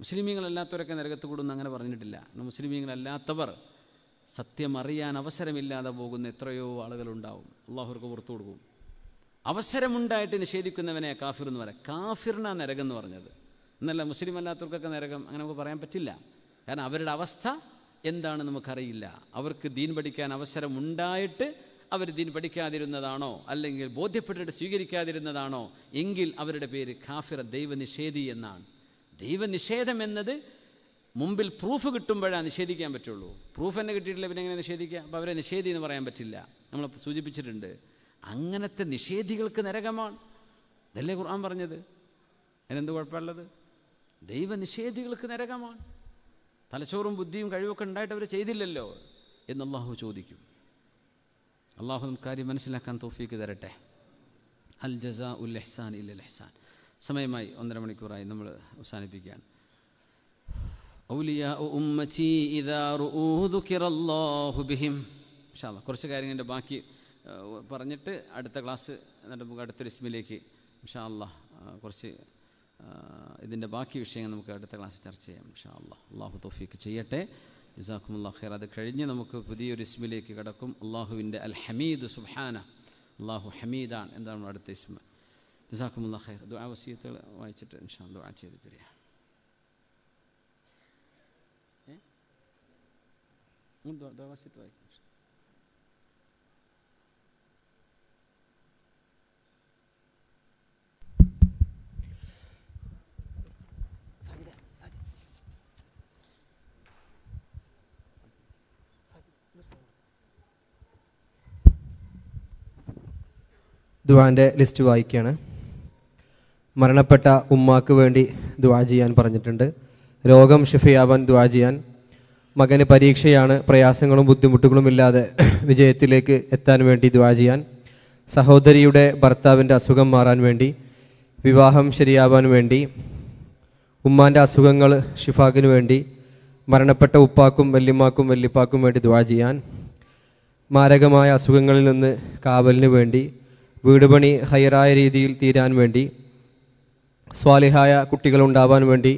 Speaker 1: മുസ്ലിമീങ്ങളല്ലാത്തവരൊക്കെ നരകത്ത് കൂടുന്നു അങ്ങനെ പറഞ്ഞിട്ടില്ല മുസ്ലിമീങ്ങളല്ലാത്തവർ സത്യം അറിയാൻ അവസരമില്ലാതെ പോകുന്ന എത്രയോ ആളുകളുണ്ടാവും അള്ളാഹുർക്ക് പുറത്തു കൊടുക്കും അവസരമുണ്ടായിട്ട് നിഷേധിക്കുന്നവനെ കാഫിർ എന്ന് പറയാം കാഫിറിനാ നരകം എന്ന് പറഞ്ഞത് എന്നല്ല മുസ്ലിം അല്ലാത്തവർക്കൊക്കെ നരകം അങ്ങനെ നമുക്ക് പറയാൻ പറ്റില്ല കാരണം അവരുടെ അവസ്ഥ എന്താണ് നമുക്കറിയില്ല അവർക്ക് ദീൻ പഠിക്കാൻ അവസരമുണ്ടായിട്ട് അവർ ദീൻ പഠിക്കാതിരുന്നതാണോ അല്ലെങ്കിൽ ബോധ്യപ്പെട്ടിട്ട് സ്വീകരിക്കാതിരുന്നതാണോ എങ്കിൽ അവരുടെ പേര് ഖാഫിർ ദൈവനിഷേധി എന്നാണ് ദൈവനിഷേധം എന്നത് മുമ്പിൽ പ്രൂഫ് കിട്ടുമ്പോഴാണ് നിഷേധിക്കാൻ പറ്റുള്ളൂ പ്രൂഫ് തന്നെ കിട്ടിയിട്ടില്ല പിന്നെ എങ്ങനെ നിഷേധിക്കുക അപ്പോൾ അവരെ നിഷേധി എന്ന് പറയാൻ പറ്റില്ല നമ്മൾ സൂചിപ്പിച്ചിട്ടുണ്ട് അങ്ങനത്തെ നിഷേധികൾക്ക് നരകമാണ് ഇതല്ലേ ഖുർആൻ പറഞ്ഞത് അതിനെന്ത് കുഴപ്പമുള്ളത് ദൈവനിഷേധികൾക്ക് നരകമാണ് തലച്ചോറും ബുദ്ധിയും കഴിവൊക്കെ ഉണ്ടായിട്ട് അവർ ചെയ്തില്ലല്ലോ എന്ന് അള്ളാഹു ചോദിക്കും അള്ളാഹു കാര്യം മനസ്സിലാക്കാൻ തോഫീക്ക് തരട്ടെ അൽ ജസ ഉൽ എഹ്സാൻ ഇല്ല എഹ്സാൻ സമയമായി ഒന്നര മണിക്കൂറായി നമ്മൾ അവസാനിപ്പിക്കുകയാണ് കുറച്ച് കാര്യങ്ങൾ ബിഹിം കുറച്ച് ബാക്കി പറഞ്ഞിട്ട് അടുത്ത ക്ലാസ് നമുക്ക് അടുത്തൊരു ഇസ്മിലേക്ക് ഇൻഷാ അള്ളാഹ് കുറച്ച് ഇതിൻ്റെ ബാക്കി വിഷയങ്ങൾ നമുക്ക് അടുത്ത ക്ലാസ് ചർച്ച ചെയ്യാം ഷാ അള്ളാഹ് അള്ളാഹു തോഫീക്ക് ചെയ്യട്ടെ ജസാഖുമുല്ലാ ഖൈർ അത് കഴിഞ്ഞ് നമുക്ക് പുതിയൊരു ഇസ്മിലേക്ക് കിടക്കും അള്ളാഹുവിൻ്റെ അൽ ഹമീദ് സുഹാന അള്ളാഹു ഹമീദാൻ എന്താണ് അടുത്ത ഇസ്മ ജസാഖുമുല്ലാ ഖൈർ ദുആ വസീത്തുകൾ വായിച്ചിട്ട് ഇൻഷാ ദുആ ചെയ്ത് പിരിയാം ദുആ വസീത്ത് വായിക്കും
Speaker 2: ദുവാൻ്റെ ലിസ്റ്റ് വായിക്കുകയാണ് മരണപ്പെട്ട ഉമ്മാക്ക് വേണ്ടി ദുവാ ചെയ്യാൻ പറഞ്ഞിട്ടുണ്ട് രോഗം ഷിഫിയാവാൻ ദുവാ ചെയ്യാൻ മകന് പരീക്ഷയാണ് പ്രയാസങ്ങളും ബുദ്ധിമുട്ടുകളും ഇല്ലാതെ [CLEARS THROAT] വിജയത്തിലേക്ക് എത്താൻ വേണ്ടി ദുവാ ചെയ്യാൻ സഹോദരിയുടെ ഭർത്താവിൻ്റെ അസുഖം മാറാൻ വേണ്ടി വിവാഹം ശരിയാവാൻ വേണ്ടി ഉമ്മാൻ്റെ അസുഖങ്ങൾ ഷിഫാക്കിന് വേണ്ടി മരണപ്പെട്ട ഉപ്പാക്കും വല്യമ്മാക്കും വല്യപ്പാക്കും വേണ്ടി ദുവാ ചെയ്യാൻ മാരകമായ അസുഖങ്ങളിൽ നിന്ന് കാവലിന് വേണ്ടി വീട് പണി ഹയറായ രീതിയിൽ തീരാൻ വേണ്ടി സ്വാലിഹായ കുട്ടികളുണ്ടാവാൻ വേണ്ടി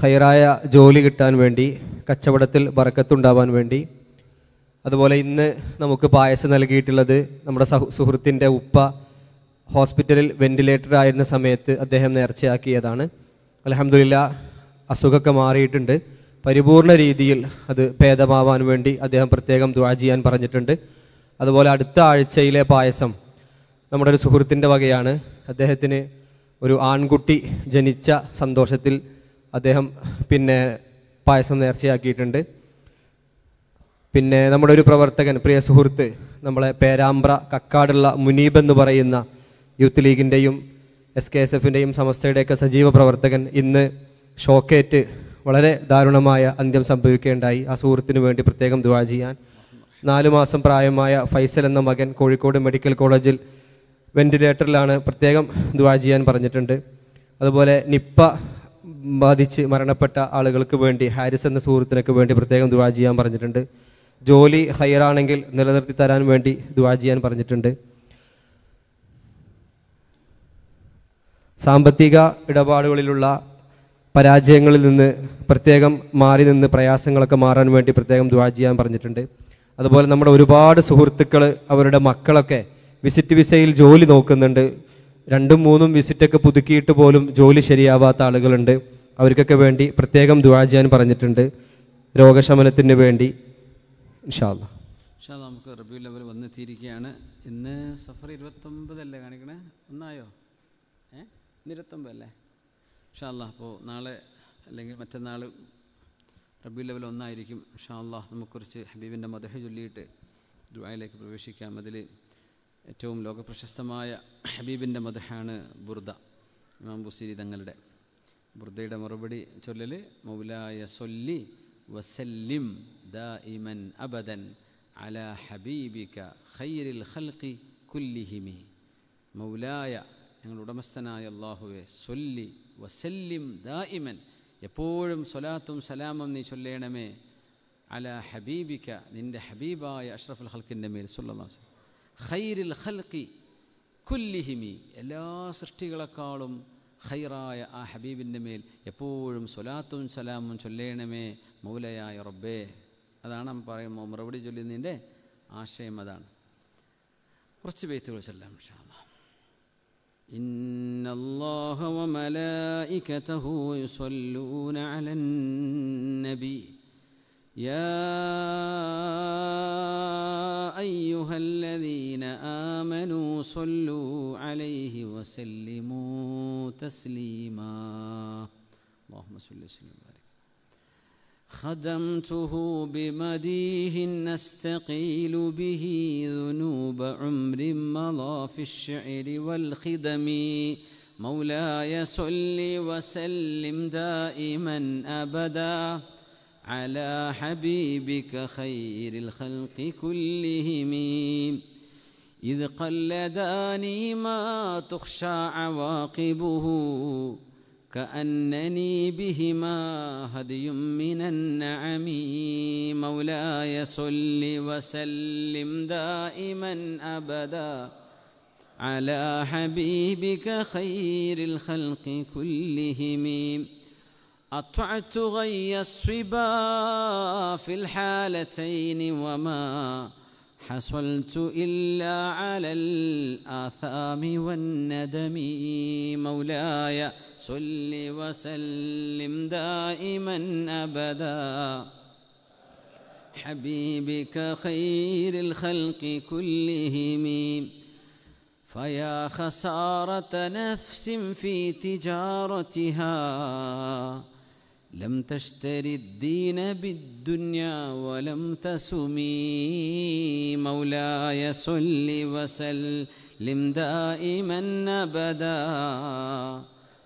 Speaker 2: ഹയറായ ജോലി കിട്ടാൻ വേണ്ടി കച്ചവടത്തിൽ വറക്കത്തുണ്ടാവാൻ വേണ്ടി അതുപോലെ ഇന്ന് നമുക്ക് പായസം നൽകിയിട്ടുള്ളത് നമ്മുടെ സഹു സുഹൃത്തിൻ്റെ ഉപ്പ ഹോസ്പിറ്റലിൽ വെൻറ്റിലേറ്റർ ആയിരുന്ന സമയത്ത് അദ്ദേഹം നേർച്ചയാക്കിയതാണ് അലഹമില്ല അസുഖമൊക്കെ മാറിയിട്ടുണ്ട് പരിപൂർണ രീതിയിൽ അത് ഭേദമാവാൻ വേണ്ടി അദ്ദേഹം പ്രത്യേകം ദ്വാ ചെയ്യാൻ പറഞ്ഞിട്ടുണ്ട് അതുപോലെ അടുത്ത ആഴ്ചയിലെ പായസം നമ്മുടെ ഒരു സുഹൃത്തിൻ്റെ വകയാണ് അദ്ദേഹത്തിന് ഒരു ആൺകുട്ടി ജനിച്ച സന്തോഷത്തിൽ അദ്ദേഹം പിന്നെ പായസം നേർച്ചയാക്കിയിട്ടുണ്ട് പിന്നെ നമ്മുടെ ഒരു പ്രവർത്തകൻ പ്രിയ സുഹൃത്ത് നമ്മളെ പേരാമ്പ്ര കക്കാടുള്ള മുനീബ് എന്ന് പറയുന്ന യൂത്ത് ലീഗിൻ്റെയും എസ് കെ എസ് എഫിൻ്റെയും സമസ്തയുടെയൊക്കെ സജീവ പ്രവർത്തകൻ ഇന്ന് ഷോക്കേറ്റ് വളരെ ദാരുണമായ അന്ത്യം സംഭവിക്കേണ്ടായി ആ സുഹൃത്തിന് വേണ്ടി പ്രത്യേകം ദുവാ ചെയ്യാൻ നാലു മാസം പ്രായമായ ഫൈസൽ എന്ന മകൻ കോഴിക്കോട് മെഡിക്കൽ കോളേജിൽ വെന്റിലേറ്ററിലാണ് പ്രത്യേകം ദുവാ ചെയ്യാൻ പറഞ്ഞിട്ടുണ്ട് അതുപോലെ നിപ്പ ബാധിച്ച് മരണപ്പെട്ട ആളുകൾക്ക് വേണ്ടി ഹാരിസ് എന്ന സുഹൃത്തിനൊക്കെ വേണ്ടി പ്രത്യേകം ദുവാ ചെയ്യാൻ പറഞ്ഞിട്ടുണ്ട് ജോലി ഹയറാണെങ്കിൽ നിലനിർത്തി തരാൻ വേണ്ടി ദുവാ ചെയ്യാൻ പറഞ്ഞിട്ടുണ്ട് സാമ്പത്തിക ഇടപാടുകളിലുള്ള പരാജയങ്ങളിൽ നിന്ന് പ്രത്യേകം മാറി നിന്ന് പ്രയാസങ്ങളൊക്കെ മാറാൻ വേണ്ടി പ്രത്യേകം ദുവാ ചെയ്യാൻ പറഞ്ഞിട്ടുണ്ട് അതുപോലെ നമ്മുടെ ഒരുപാട് സുഹൃത്തുക്കൾ അവരുടെ മക്കളൊക്കെ വിസിറ്റ് വിസയിൽ ജോലി നോക്കുന്നുണ്ട് രണ്ടും മൂന്നും വിസിറ്റൊക്കെ പുതുക്കിയിട്ട് പോലും ജോലി ശരിയാവാത്ത ആളുകളുണ്ട് അവർക്കൊക്കെ വേണ്ടി പ്രത്യേകം ദുവാ ചെയ്യാൻ പറഞ്ഞിട്ടുണ്ട് രോഗശമനത്തിന് വേണ്ടി
Speaker 1: നമുക്ക് റബ്യൂ ലെവൽ വന്നെത്തിയിരിക്കുകയാണ് ഇന്ന് സഫർ ഇരുപത്തൊമ്പതല്ലേ കാണിക്കണേ ഒന്നായോ ഏ ഇരുപത്തൊമ്പതല്ലേ ഷാല്ല അപ്പോൾ നാളെ അല്ലെങ്കിൽ മറ്റന്നാൾ റബ്യൂ ലെവൽ ഒന്നായിരിക്കും ഷാല്ല നമുക്ക് കുറച്ച് ഹബീബിൻ്റെ മദഹ ചൊല്ലിയിട്ട് ദുബായിലേക്ക് പ്രവേശിക്കാം അതിൽ ഏറ്റവും ലോകപ്രശസ്തമായ ഹബീബിൻ്റെ മധുഹാണ് ബുർദ ഇമാം ബുസീരി തങ്ങളുടെ ബുർദയുടെ മറുപടി ചൊല്ലൽ മൗലായ സൊല്ലി വസല്ലിം ദ ഇമൻ അബദൻ അല ഹബീബിക ഖൈരിൽ ഖൽഖി കുല്ലിഹിമി മൗലായ ഞങ്ങളുടെ ഉടമസ്ഥനായ അള്ളാഹുവെ സൊല്ലി വസല്ലിം ഇമൻ എപ്പോഴും സ്വലാത്തും സലാമും നീ ചൊല്ലേണമേ അല ഹബീബിക്ക നിൻ്റെ ഹബീബായ അഷ്റഫുൽ ഹൽക്കിൻ്റെ മേൽ സൊല്ലാസ് ഹൈരിൽ ഹൽക്കി കുല്ലിഹിമി എല്ലാ സൃഷ്ടികളെക്കാളും ഹൈറായ ആ ഹബീബിൻ്റെ മേൽ എപ്പോഴും സ്വലാത്തും സലാമും ചൊല്ലേണമേ മൗലയായ റബ്ബേ അതാണ് പറയുമ്പോൾ മറുപടി ചൊല്ലുന്നതിൻ്റെ ആശയം അതാണ് കുറച്ച് പേത്തുകൾ ചൊല്ലാം إن الله وملائكته يصلون على النبي يا ايها الذين امنوا صلوا عليه وسلموا تسليما اللهم صل وسلم وبارك خدمته بمديه نستقيل به ذنوب عمر مضى في الشعر والخدم مولاي صل وسلم دائما ابدا على حبيبك خير الخلق كلهم إذ قلداني ما تخشى عواقبه كأنني بهما هدي من النعم مولاي صل وسلم دائما أبدا على حبيبك خير الخلق كلهم أطعت غي الصبا في الحالتين وما حصلت إلا على الآثام والندم مولاي صل وسلم دائما أبدا حبيبك خير الخلق كلهم فيا خسارة نفس في تجارتها لم تشتر الدين بالدنيا ولم تسمي مولاي صل وسلم دائما ابدا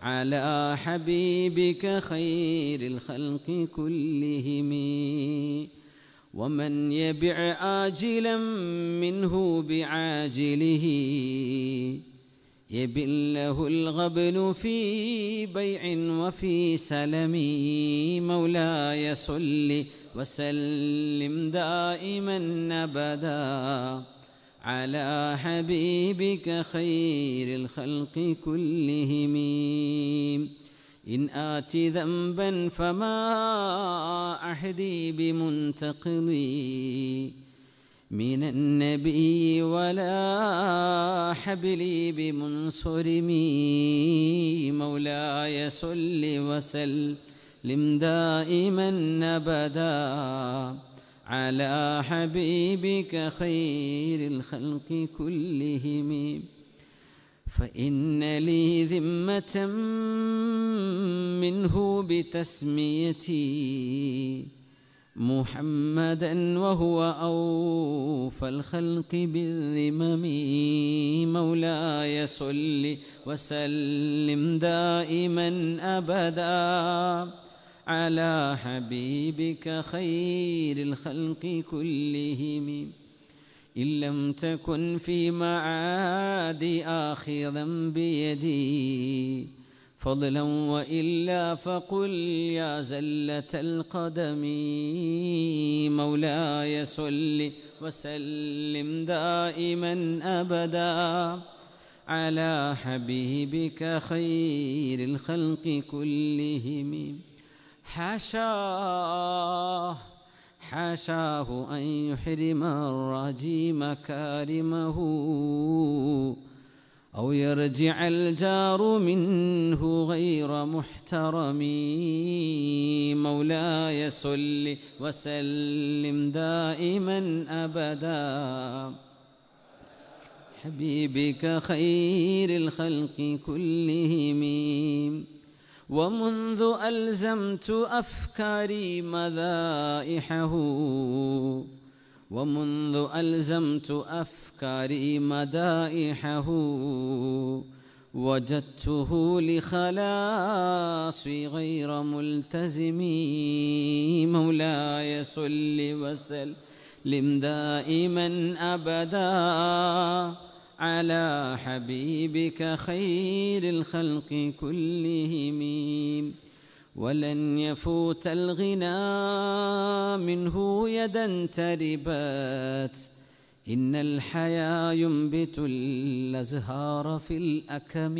Speaker 1: على حبيبك خير الخلق كلهم ومن يبع آجلا منه بعاجله يبل له الغبن في بيع وفي سلم مولاي صل وسلم دائما أبدا على حبيبك خير الخلق كلهم إن آت ذنبا فما أحدي بمنتقضي من النبي ولا حبلي بمنصر مي مولاي صل وسلم دائما أبدا على حبيبك خير الخلق كلهم فإن لي ذمة منه بتسميتي محمدا وهو أوفى الخلق بالذمم مولاي صل وسلم دائما أبدا على حبيبك خير الخلق كلهم إن لم تكن في معادي آخذا بيدي فضلا وإلا فقل يا زلة القدم مولاي صل وسلم دائما أبدا على حبيبك خير الخلق كلهم حاشاه حاشاه أن يحرم الرجيم كارمه أو يرجع الجار منه غير محترم مولاي صل وسلم دائما أبدا حبيبك خير الخلق كلهم ومنذ ألزمت أفكاري مذائحه ومنذ ألزمت أفكاري أفكاري مدائحه وجدته لخلاصي غير ملتزم مولاي صل وسلم دائما أبدا على حبيبك خير الخلق كلهم ولن يفوت الغنى منه يدا تربت إن الحياة ينبت الأزهار في الأكم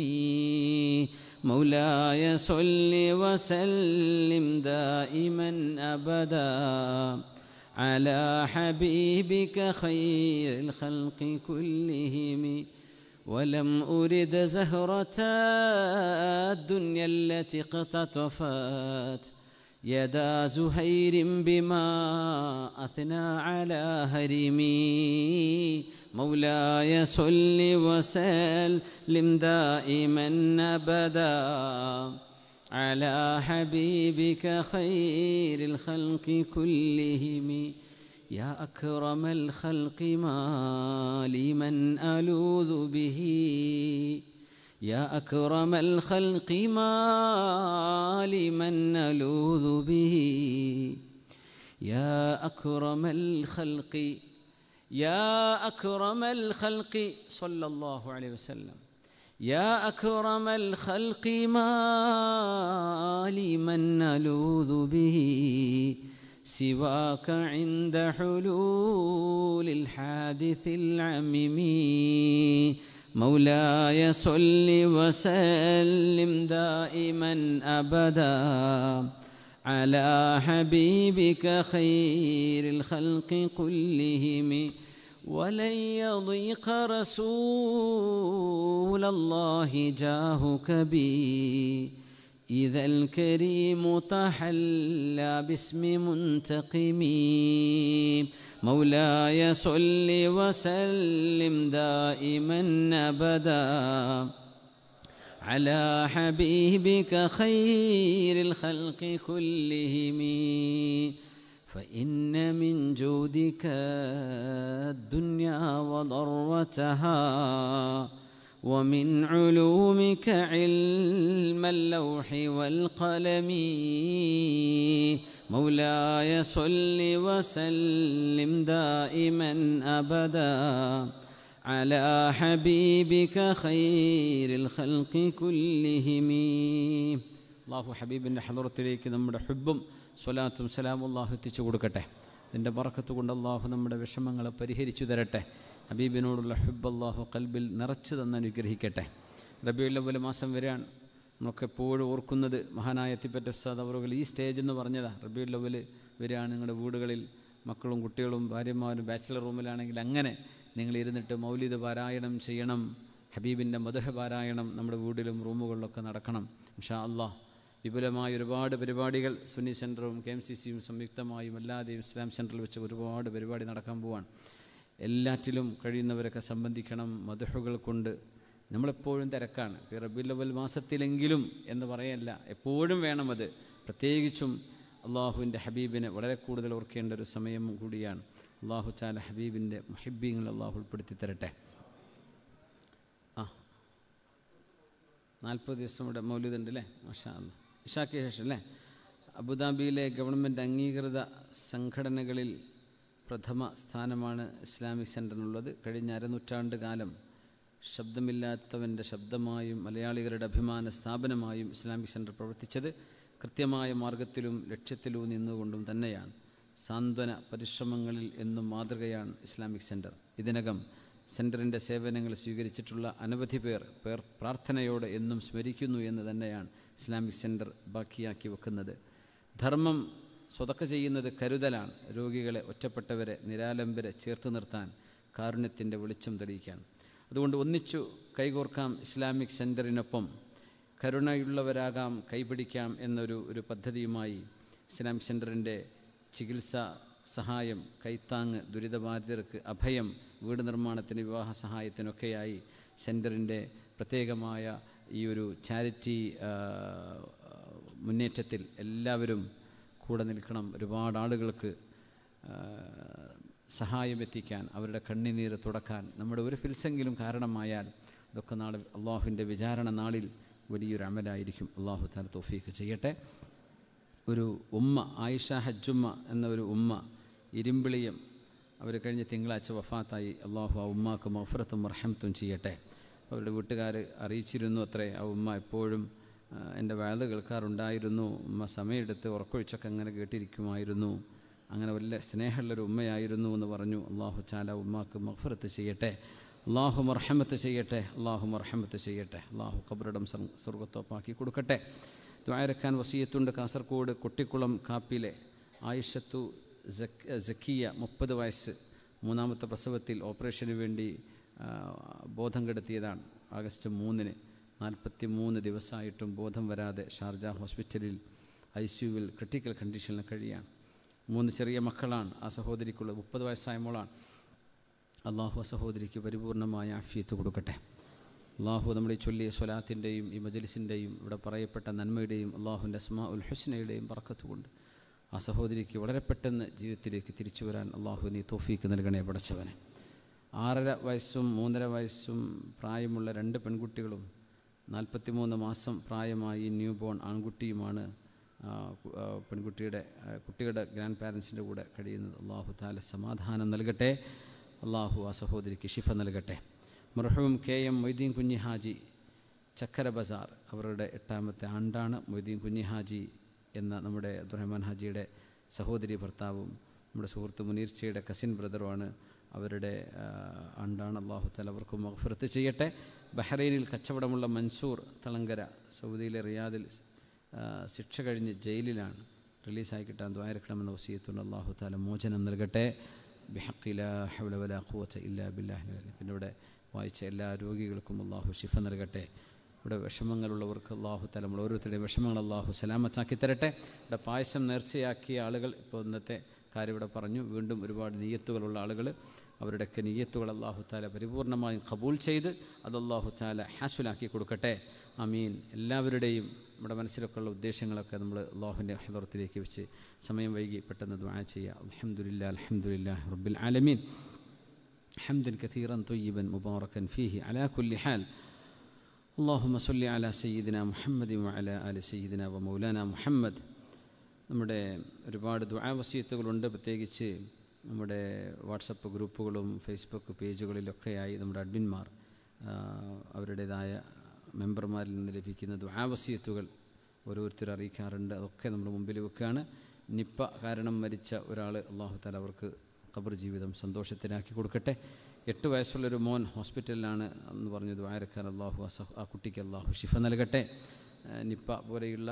Speaker 1: مولاي صل وسلم دائما أبدا على حبيبك خير الخلق كلهم ولم أرد زهرة الدنيا التي اقتطفت يدا زهير بما أثنى على هرمي مولاي صل وسلم دائما أبدا على حبيبك خير الخلق كلهم يا أكرم الخلق ما لمن ألوذ به يا أكرم الخلق ما لمن نلوذ به يا أكرم الخلق يا أكرم الخلق صلى الله عليه وسلم يا أكرم الخلق ما لمن نلوذ به سواك عند حلول الحادث العميم مولاي صل وسلم دائما أبدا على حبيبك خير الخلق كلهم ولن يضيق رسول الله جاهك بي إذا الكريم تحلى باسم منتقم مولاي صل وسلم دائما أبدا على حبيبك خير الخلق كلهم فإن من جودك الدنيا وضرتها ومن علومك علم اللوح والقلم مولاي صل وسلم دائما أبدا على حبيبك خير الخلق كلهم അള്ളാഹു ഹബീബിൻ്റെ ഹലറത്തിലേക്ക് നമ്മുടെ ഹുബും സ്വലാത്തും സലാമും അള്ളാഹു എത്തിച്ചു കൊടുക്കട്ടെ ഇതിൻ്റെ പറക്കത്ത് കൊണ്ട് അള്ളാഹു നമ്മുടെ വിഷമങ്ങളെ പരിഹരിച്ചു തരട്ടെ ഹബീബിനോടുള്ള ഹബ് കൽബിൽ നിറച്ചു തന്ന് അനുഗ്രഹിക്കട്ടെ റബിയുല്ലവല മാസം വരെയാണ് നമ്മളൊക്കെ എപ്പോഴും ഓർക്കുന്നത് മഹാനായ എത്തിപ്പറ്റ ഉസ്താദ് അവറുകൾ ഈ സ്റ്റേജ് എന്ന് പറഞ്ഞതാണ് റബിയുല്ലവൽ വരെയാണ് നിങ്ങളുടെ വീടുകളിൽ മക്കളും കുട്ടികളും ഭാര്യമാരും ബാച്ചിലർ റൂമിലാണെങ്കിൽ അങ്ങനെ നിങ്ങൾ ഇരുന്നിട്ട് മൗലിത പാരായണം ചെയ്യണം ഹബീബിൻ്റെ മധുഹ പാരായണം നമ്മുടെ വീട്ടിലും റൂമുകളിലൊക്കെ നടക്കണം ഷാ അള്ളാഹ് വിപുലമായ ഒരുപാട് പരിപാടികൾ സുന്നി സെൻറ്ററും കെ എം സി സിയും സംയുക്തമായും അല്ലാതെയും ഇസ്ലാം സെൻറ്ററിൽ വെച്ച് ഒരുപാട് പരിപാടി നടക്കാൻ പോവാണ് എല്ലാറ്റിലും കഴിയുന്നവരൊക്കെ സംബന്ധിക്കണം മധുഹുകൾ കൊണ്ട് നമ്മളെപ്പോഴും തിരക്കാണ് റബ്ബില്ലവൽ മാസത്തിലെങ്കിലും എന്ന് പറയല്ല എപ്പോഴും വേണം അത് പ്രത്യേകിച്ചും അള്ളാഹുവിൻ്റെ ഹബീബിനെ വളരെ കൂടുതൽ ഓർക്കേണ്ട ഒരു സമയം കൂടിയാണ് അള്ളാഹു ചാല ഹബീബിൻ്റെ മുഹിബീങ്ങൾ അള്ളാഹു ഉൾപ്പെടുത്തി തരട്ടെ ആ നാൽപ്പത് ദിവസം ഇവിടെ മൗലിതുണ്ട് അല്ലേ മഷാ ഇഷാക്ക് ശേഷം അല്ലേ അബുദാബിയിലെ ഗവൺമെൻറ് അംഗീകൃത സംഘടനകളിൽ പ്രഥമ സ്ഥാനമാണ് ഇസ്ലാമിക് സെൻറ്ററിനുള്ളത് കഴിഞ്ഞ അരനൂറ്റാണ്ട് കാലം ശബ്ദമില്ലാത്തവൻ്റെ ശബ്ദമായും മലയാളികളുടെ അഭിമാന സ്ഥാപനമായും ഇസ്ലാമിക് സെൻറ്റർ പ്രവർത്തിച്ചത് കൃത്യമായ മാർഗത്തിലും ലക്ഷ്യത്തിലും നിന്നുകൊണ്ടും തന്നെയാണ് സാന്ത്വന പരിശ്രമങ്ങളിൽ എന്നും മാതൃകയാണ് ഇസ്ലാമിക് സെൻറ്റർ ഇതിനകം സെൻറ്ററിൻ്റെ സേവനങ്ങൾ സ്വീകരിച്ചിട്ടുള്ള അനവധി പേർ പേർ പ്രാർത്ഥനയോടെ എന്നും സ്മരിക്കുന്നു എന്ന് തന്നെയാണ് ഇസ്ലാമിക് സെൻറ്റർ ബാക്കിയാക്കി വെക്കുന്നത് ധർമ്മം സ്വതക്ക ചെയ്യുന്നത് കരുതലാണ് രോഗികളെ ഒറ്റപ്പെട്ടവരെ നിരാലംബരെ ചേർത്ത് നിർത്താൻ കാരുണ്യത്തിൻ്റെ വെളിച്ചം തെളിയിക്കാൻ അതുകൊണ്ട് ഒന്നിച്ചു കൈകോർക്കാം ഇസ്ലാമിക് സെൻറ്ററിനൊപ്പം കരുണയുള്ളവരാകാം കൈപിടിക്കാം എന്നൊരു ഒരു പദ്ധതിയുമായി ഇസ്ലാമിക് സെൻറ്ററിൻ്റെ ചികിത്സാ സഹായം കൈത്താങ് ദുരിതബാധിതർക്ക് അഭയം വീട് നിർമ്മാണത്തിന് വിവാഹ സഹായത്തിനൊക്കെയായി സെൻറ്ററിൻ്റെ പ്രത്യേകമായ ഈ ഒരു ചാരിറ്റി മുന്നേറ്റത്തിൽ എല്ലാവരും കൂടെ നിൽക്കണം ഒരുപാട് ആളുകൾക്ക് സഹായം എത്തിക്കാൻ അവരുടെ കണ്ണിനീര് തുടക്കാൻ നമ്മുടെ ഒരു ഫിൽസെങ്കിലും കാരണമായാൽ ഇതൊക്കെ നാളെ അള്ളാഹുവിൻ്റെ വിചാരണ നാളിൽ വലിയൊരു അമലായിരിക്കും അള്ളാഹു താല തോഫീക്ക് ചെയ്യട്ടെ ഒരു ഉമ്മ ആയിഷ ഹജ്ജുമ്മ എന്ന ഒരു ഉമ്മ ഇരുമ്പിളിയും അവർ കഴിഞ്ഞ തിങ്കളാഴ്ച വഫാത്തായി അള്ളാഹു ആ ഉമ്മാക്കും മഫറത്തും മർഹമത്തും ചെയ്യട്ടെ അവരുടെ വീട്ടുകാർ അറിയിച്ചിരുന്നു അത്രേ ആ ഉമ്മ എപ്പോഴും എൻ്റെ വേദ കേൾക്കാറുണ്ടായിരുന്നു ഉമ്മ സമയമെടുത്ത് ഉറക്കൊഴിച്ചൊക്കെ അങ്ങനെ കേട്ടിരിക്കുമായിരുന്നു അങ്ങനെ വലിയ സ്നേഹമുള്ളൊരു ഉമ്മയായിരുന്നു എന്ന് പറഞ്ഞു അള്ളാഹു ചാല ഉമ്മാക്ക് മഹ്ഫറത്ത് ചെയ്യട്ടെ അള്ളാഹു മർഹമത്ത് ചെയ്യട്ടെ അള്ളാഹു മർഹമത്ത് ചെയ്യട്ടെ അള്ളാഹു കബറിടം സ്വർഗത്തോപ്പാക്കി കൊടുക്കട്ടെ ദ്വാരക്കാൻ വസീയത്തുണ്ട് കാസർഗോഡ് കൊട്ടിക്കുളം കാപ്പിലെ ആയിഷത്തു ജക്കിയ മുപ്പത് വയസ്സ് മൂന്നാമത്തെ പ്രസവത്തിൽ ഓപ്പറേഷന് വേണ്ടി ബോധം കെടുത്തിയതാണ് ആഗസ്റ്റ് മൂന്നിന് നാൽപ്പത്തി മൂന്ന് ദിവസമായിട്ടും ബോധം വരാതെ ഷാർജ ഹോസ്പിറ്റലിൽ ഐ സിയുവിൽ ക്രിട്ടിക്കൽ കണ്ടീഷനിൽ കഴിയുകയാണ് മൂന്ന് ചെറിയ മക്കളാണ് ആ സഹോദരിക്കുള്ളത് മുപ്പത് വയസ്സായ മോളാണ് അള്ളാഹു സഹോദരിക്ക് പരിപൂർണമായ ആഫിയത്ത് കൊടുക്കട്ടെ അള്ളാഹു നമ്മൾ ഈ ചൊല്ലിയ സ്വലാത്തിൻ്റെയും ഈ മജലിസിൻ്റെയും ഇവിടെ പറയപ്പെട്ട നന്മയുടെയും അള്ളാഹുവിൻ്റെ അസ്മാ ഉൽ ഹുസ്നയുടെയും പറക്കത്തുകൊണ്ട് ആ സഹോദരിക്ക് വളരെ പെട്ടെന്ന് ജീവിതത്തിലേക്ക് തിരിച്ചു വരാൻ അള്ളാഹു നീ തോഫീക്ക് നൽകണേ പടച്ചവനെ ആറര വയസ്സും മൂന്നര വയസ്സും പ്രായമുള്ള രണ്ട് പെൺകുട്ടികളും നാൽപ്പത്തിമൂന്ന് മാസം പ്രായമായി ന്യൂ ബോൺ ആൺകുട്ടിയുമാണ് പെൺകുട്ടിയുടെ കുട്ടിയുടെ ഗ്രാൻഡ് പാരൻസിൻ്റെ കൂടെ കഴിയുന്നത് അള്ളാഹു താല സമാധാനം നൽകട്ടെ അള്ളാഹു ആ സഹോദരിക്ക് ഷിഫ നൽകട്ടെ മർഹവും കെ എം മൊയ്തീൻ കുഞ്ഞി ഹാജി ചക്കര ബസാർ അവരുടെ എട്ടാമത്തെ ആണ്ടാണ് മൊയ്തീൻ കുഞ്ഞി ഹാജി എന്ന നമ്മുടെ അബ്ദുറഹ്മാൻ ഹാജിയുടെ സഹോദരി ഭർത്താവും നമ്മുടെ സുഹൃത്ത് മുനീർച്ചയുടെ കസിൻ ബ്രദറുമാണ് അവരുടെ ആണ്ടാണ് അള്ളാഹു താല മഹഫുറത്ത് ചെയ്യട്ടെ ബഹ്റൈനിൽ കച്ചവടമുള്ള മൻസൂർ തളങ്കര സൗദിയിലെ റിയാദിൽ ശിക്ഷ കഴിഞ്ഞ് ജയിലിലാണ് റിലീസായി കിട്ടാൻ ദ്വാരക്കണമെന്ന വസീയത്തുണ്ട് അള്ളാഹു താല മോചനം നൽകട്ടെ പിന്നിവിടെ വായിച്ച എല്ലാ രോഗികൾക്കും അള്ളാഹു ഷിഫ നൽകട്ടെ ഇവിടെ വിഷമങ്ങളുള്ളവർക്ക് അള്ളാഹു തല ഓരോരുത്തരുടെയും വിഷമങ്ങൾ അള്ളാഹു സലാമത്താക്കി തരട്ടെ ഇവിടെ പായസം നേർച്ചയാക്കിയ ആളുകൾ ഇപ്പോൾ ഇന്നത്തെ കാര്യം ഇവിടെ പറഞ്ഞു വീണ്ടും ഒരുപാട് നീയത്തുകളുള്ള ആളുകൾ അവരുടെ നീയത്തുകൾ അള്ളാഹു താല പരിപൂർണമായും കബൂൽ ചെയ്ത് അത് അള്ളാഹു താല ഹാസുലാക്കി കൊടുക്കട്ടെ അമീൻ എല്ലാവരുടെയും നമ്മുടെ മനസ്സിലൊക്കെ ഉള്ള ഉദ്ദേശങ്ങളൊക്കെ നമ്മൾ അള്ളാഹുവിൻ്റെ ഹദർത്തിലേക്ക് വെച്ച് സമയം വൈകി പെട്ടെന്ന് ദ്വാ ചെയ്യുക അലഹമുല്ല അലഹമുല്ല റബ്ബിൽ ആലമീൻ حمدا കഥീറൻ തൊയ്യബൻ മുബാറക്കൻ فيه അലാഖുല്ലി ഹാൽ അള്ളാഹു اللهم അല على سيدنا അല وعلى آل വ മൗലാന മുഹമ്മദ് നമ്മുടെ ഒരുപാട് ദുആ വസീയത്തുകളുണ്ട് പ്രത്യേകിച്ച് നമ്മുടെ വാട്സപ്പ് ഗ്രൂപ്പുകളും ഫേസ്ബുക്ക് പേജുകളിലൊക്കെയായി നമ്മുടെ അഡ്മിന്മാർ അവരുടേതായ മെമ്പർമാരിൽ നിന്ന് ലഭിക്കുന്ന ദുരാവസ്യത്തുകൾ ഓരോരുത്തർ അറിയിക്കാറുണ്ട് അതൊക്കെ നമ്മുടെ മുമ്പിൽ വെക്കുകയാണ് നിപ്പ കാരണം മരിച്ച ഒരാൾ അള്ളാഹു താല അവർക്ക് ഖബർ ജീവിതം സന്തോഷത്തിനാക്കി കൊടുക്കട്ടെ എട്ട് വയസ്സുള്ളൊരു മോൻ ഹോസ്പിറ്റലിലാണ് എന്ന് പറഞ്ഞത് ദ്വാരക്കാൻ അള്ളാഹു ആ കുട്ടിക്ക് അള്ളാഹു ഷിഫ നൽകട്ടെ നിപ്പ പോലെയുള്ള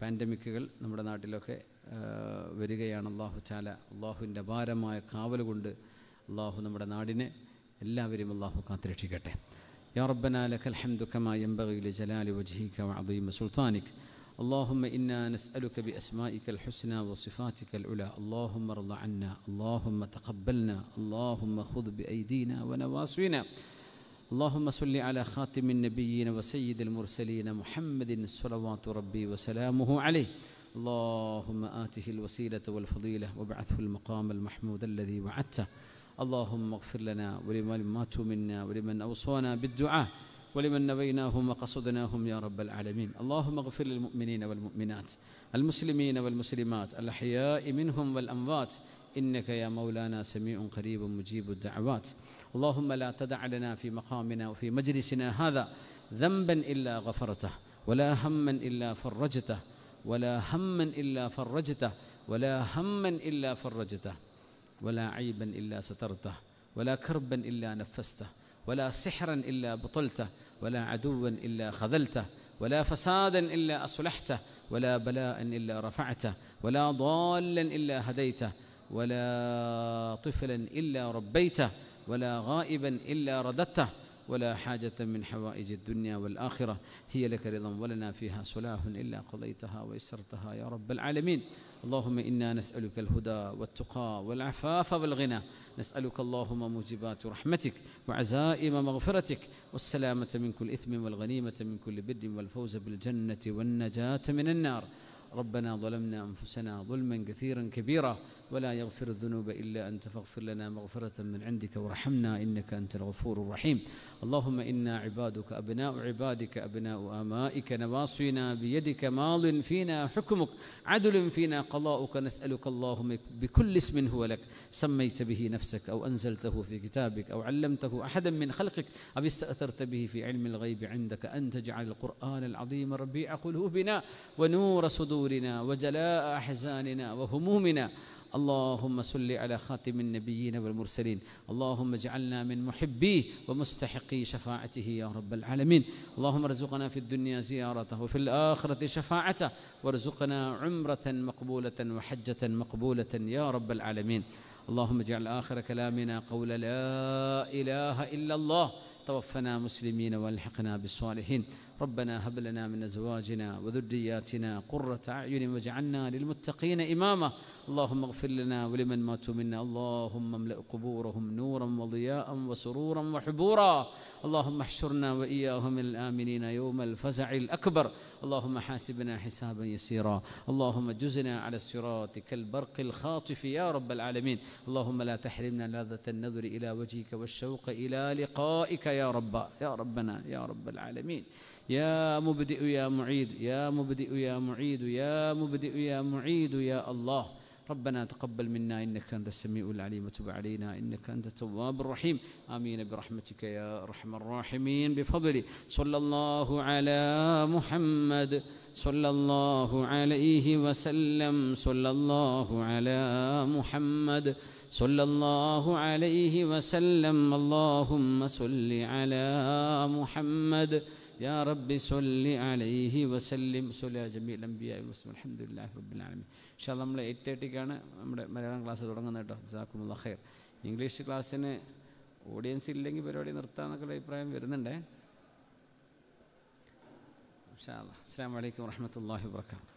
Speaker 1: പാൻഡമിക്കുകൾ നമ്മുടെ നാട്ടിലൊക്കെ വരികയാണ് അള്ളാഹു ചാല അള്ളാഹുവിൻ്റെ ഭാരമായ കാവൽ കൊണ്ട് അള്ളാഹു നമ്മുടെ നാടിനെ എല്ലാവരും അള്ളാഹു കാത്തുരക്ഷിക്കട്ടെ يا ربنا لك الحمد كما ينبغي لجلال وجهك وعظيم سلطانك اللهم إنا نسألك بأسمائك الحسنى وصفاتك العلى اللهم ارض عنا اللهم تقبلنا اللهم خذ بأيدينا ونواصينا اللهم صل على خاتم النبيين وسيد المرسلين محمد صلوات ربي وسلامه عليه اللهم آته الوسيلة والفضيلة وابعثه المقام المحمود الذي وعدته اللهم اغفر لنا ولمن ماتوا منا ولمن أوصانا بالدعاء ولمن نويناهم وقصدناهم يا رب العالمين اللهم اغفر للمؤمنين والمؤمنات المسلمين والمسلمات الأحياء منهم والأموات إنك يا مولانا سميع قريب مجيب الدعوات اللهم لا تدع لنا في مقامنا وفي مجلسنا هذا ذنبا إلا غفرته ولا هما إلا فرجته ولا هما إلا فرجته ولا هما إلا فرجته ولا عيبا إلا سترته ولا كربا إلا نفسته ولا سحرا إلا بطلته ولا عدوا إلا خذلته ولا فسادا إلا أصلحته ولا بلاء إلا رفعته ولا ضالا إلا هديته ولا طفلا إلا ربيته ولا غائبا إلا رددته ولا حاجة من حوائج الدنيا والآخرة هي لك رضا ولنا فيها صلاح إلا قضيتها ويسرتها يا رب العالمين اللهم إنا نسألك الهدى والتقى والعفاف والغنى نسألك اللهم موجبات رحمتك وعزائم مغفرتك والسلامة من كل إثم والغنيمة من كل بر والفوز بالجنة والنجاة من النار ربنا ظلمنا أنفسنا ظلما كثيرا كبيرا ولا يغفر الذنوب إلا أنت فاغفر لنا مغفرة من عندك وارحمنا إنك أنت الغفور الرحيم اللهم إنا عبادك أبناء عبادك أبناء آمائك نواصينا بيدك ماض فينا حكمك عدل فينا قضاؤك نسألك اللهم بكل اسم هو لك سميت به نفسك أو أنزلته في كتابك أو علمته أحدا من خلقك أو استأثرت به في علم الغيب عندك أن تجعل القرآن العظيم ربيع قلوبنا ونور صدورنا وجلاء أحزاننا وهمومنا اللهم صل على خاتم النبيين والمرسلين اللهم اجعلنا من محبيه ومستحقي شفاعته يا رب العالمين اللهم ارزقنا في الدنيا زيارته وفي الآخرة شفاعته وارزقنا عمرة مقبولة وحجة مقبولة يا رب العالمين اللهم اجعل آخر كلامنا قول لا إله إلا الله توفنا مسلمين والحقنا بالصالحين ربنا هب لنا من ازواجنا وذرياتنا قرة اعين واجعلنا للمتقين اماما اللهم اغفر لنا ولمن ماتوا منا اللهم املأ قبورهم نورا وضياء وسرورا وحبورا اللهم احشرنا وإياهم الآمنين يوم الفزع الأكبر اللهم حاسبنا حسابا يسيرا اللهم جزنا على الصراط كالبرق الخاطف يا رب العالمين اللهم لا تحرمنا لذة النظر إلى وجهك والشوق إلى لقائك يا رب يا ربنا يا رب العالمين يا مبدئ يا معيد يا مبدئ يا معيد يا مبدئ يا معيد يا الله ربنا تقبل منا إنك أنت السميع العليم وتب علينا إنك أنت التواب الرحيم آمين برحمتك يا أرحم الراحمين بفضلي صلى الله على محمد صلى الله عليه وسلم صلى الله على محمد صلى الله عليه وسلم اللهم صل على محمد يا رب صل عليه وسلم صل على جميع الأنبياء والمسلمين الحمد لله رب العالمين പക്ഷേ നമ്മൾ എയ്റ്റ് തേർട്ടിക്കാണ് നമ്മുടെ മലയാളം ക്ലാസ് തുടങ്ങുന്നത് കേട്ടോ ജസാക്കും ഖൈർ ഇംഗ്ലീഷ് ക്ലാസ്സിന് ഓഡിയൻസ് ഇല്ലെങ്കിൽ പരിപാടി നിർത്താമെന്നൊക്കെയുള്ള അഭിപ്രായം വരുന്നുണ്ടേ ഇൻഷാ അല്ലാ അസ്സാം വലൈക്കും വർഹമത്തല്ലാഹി വർക്കാത്തു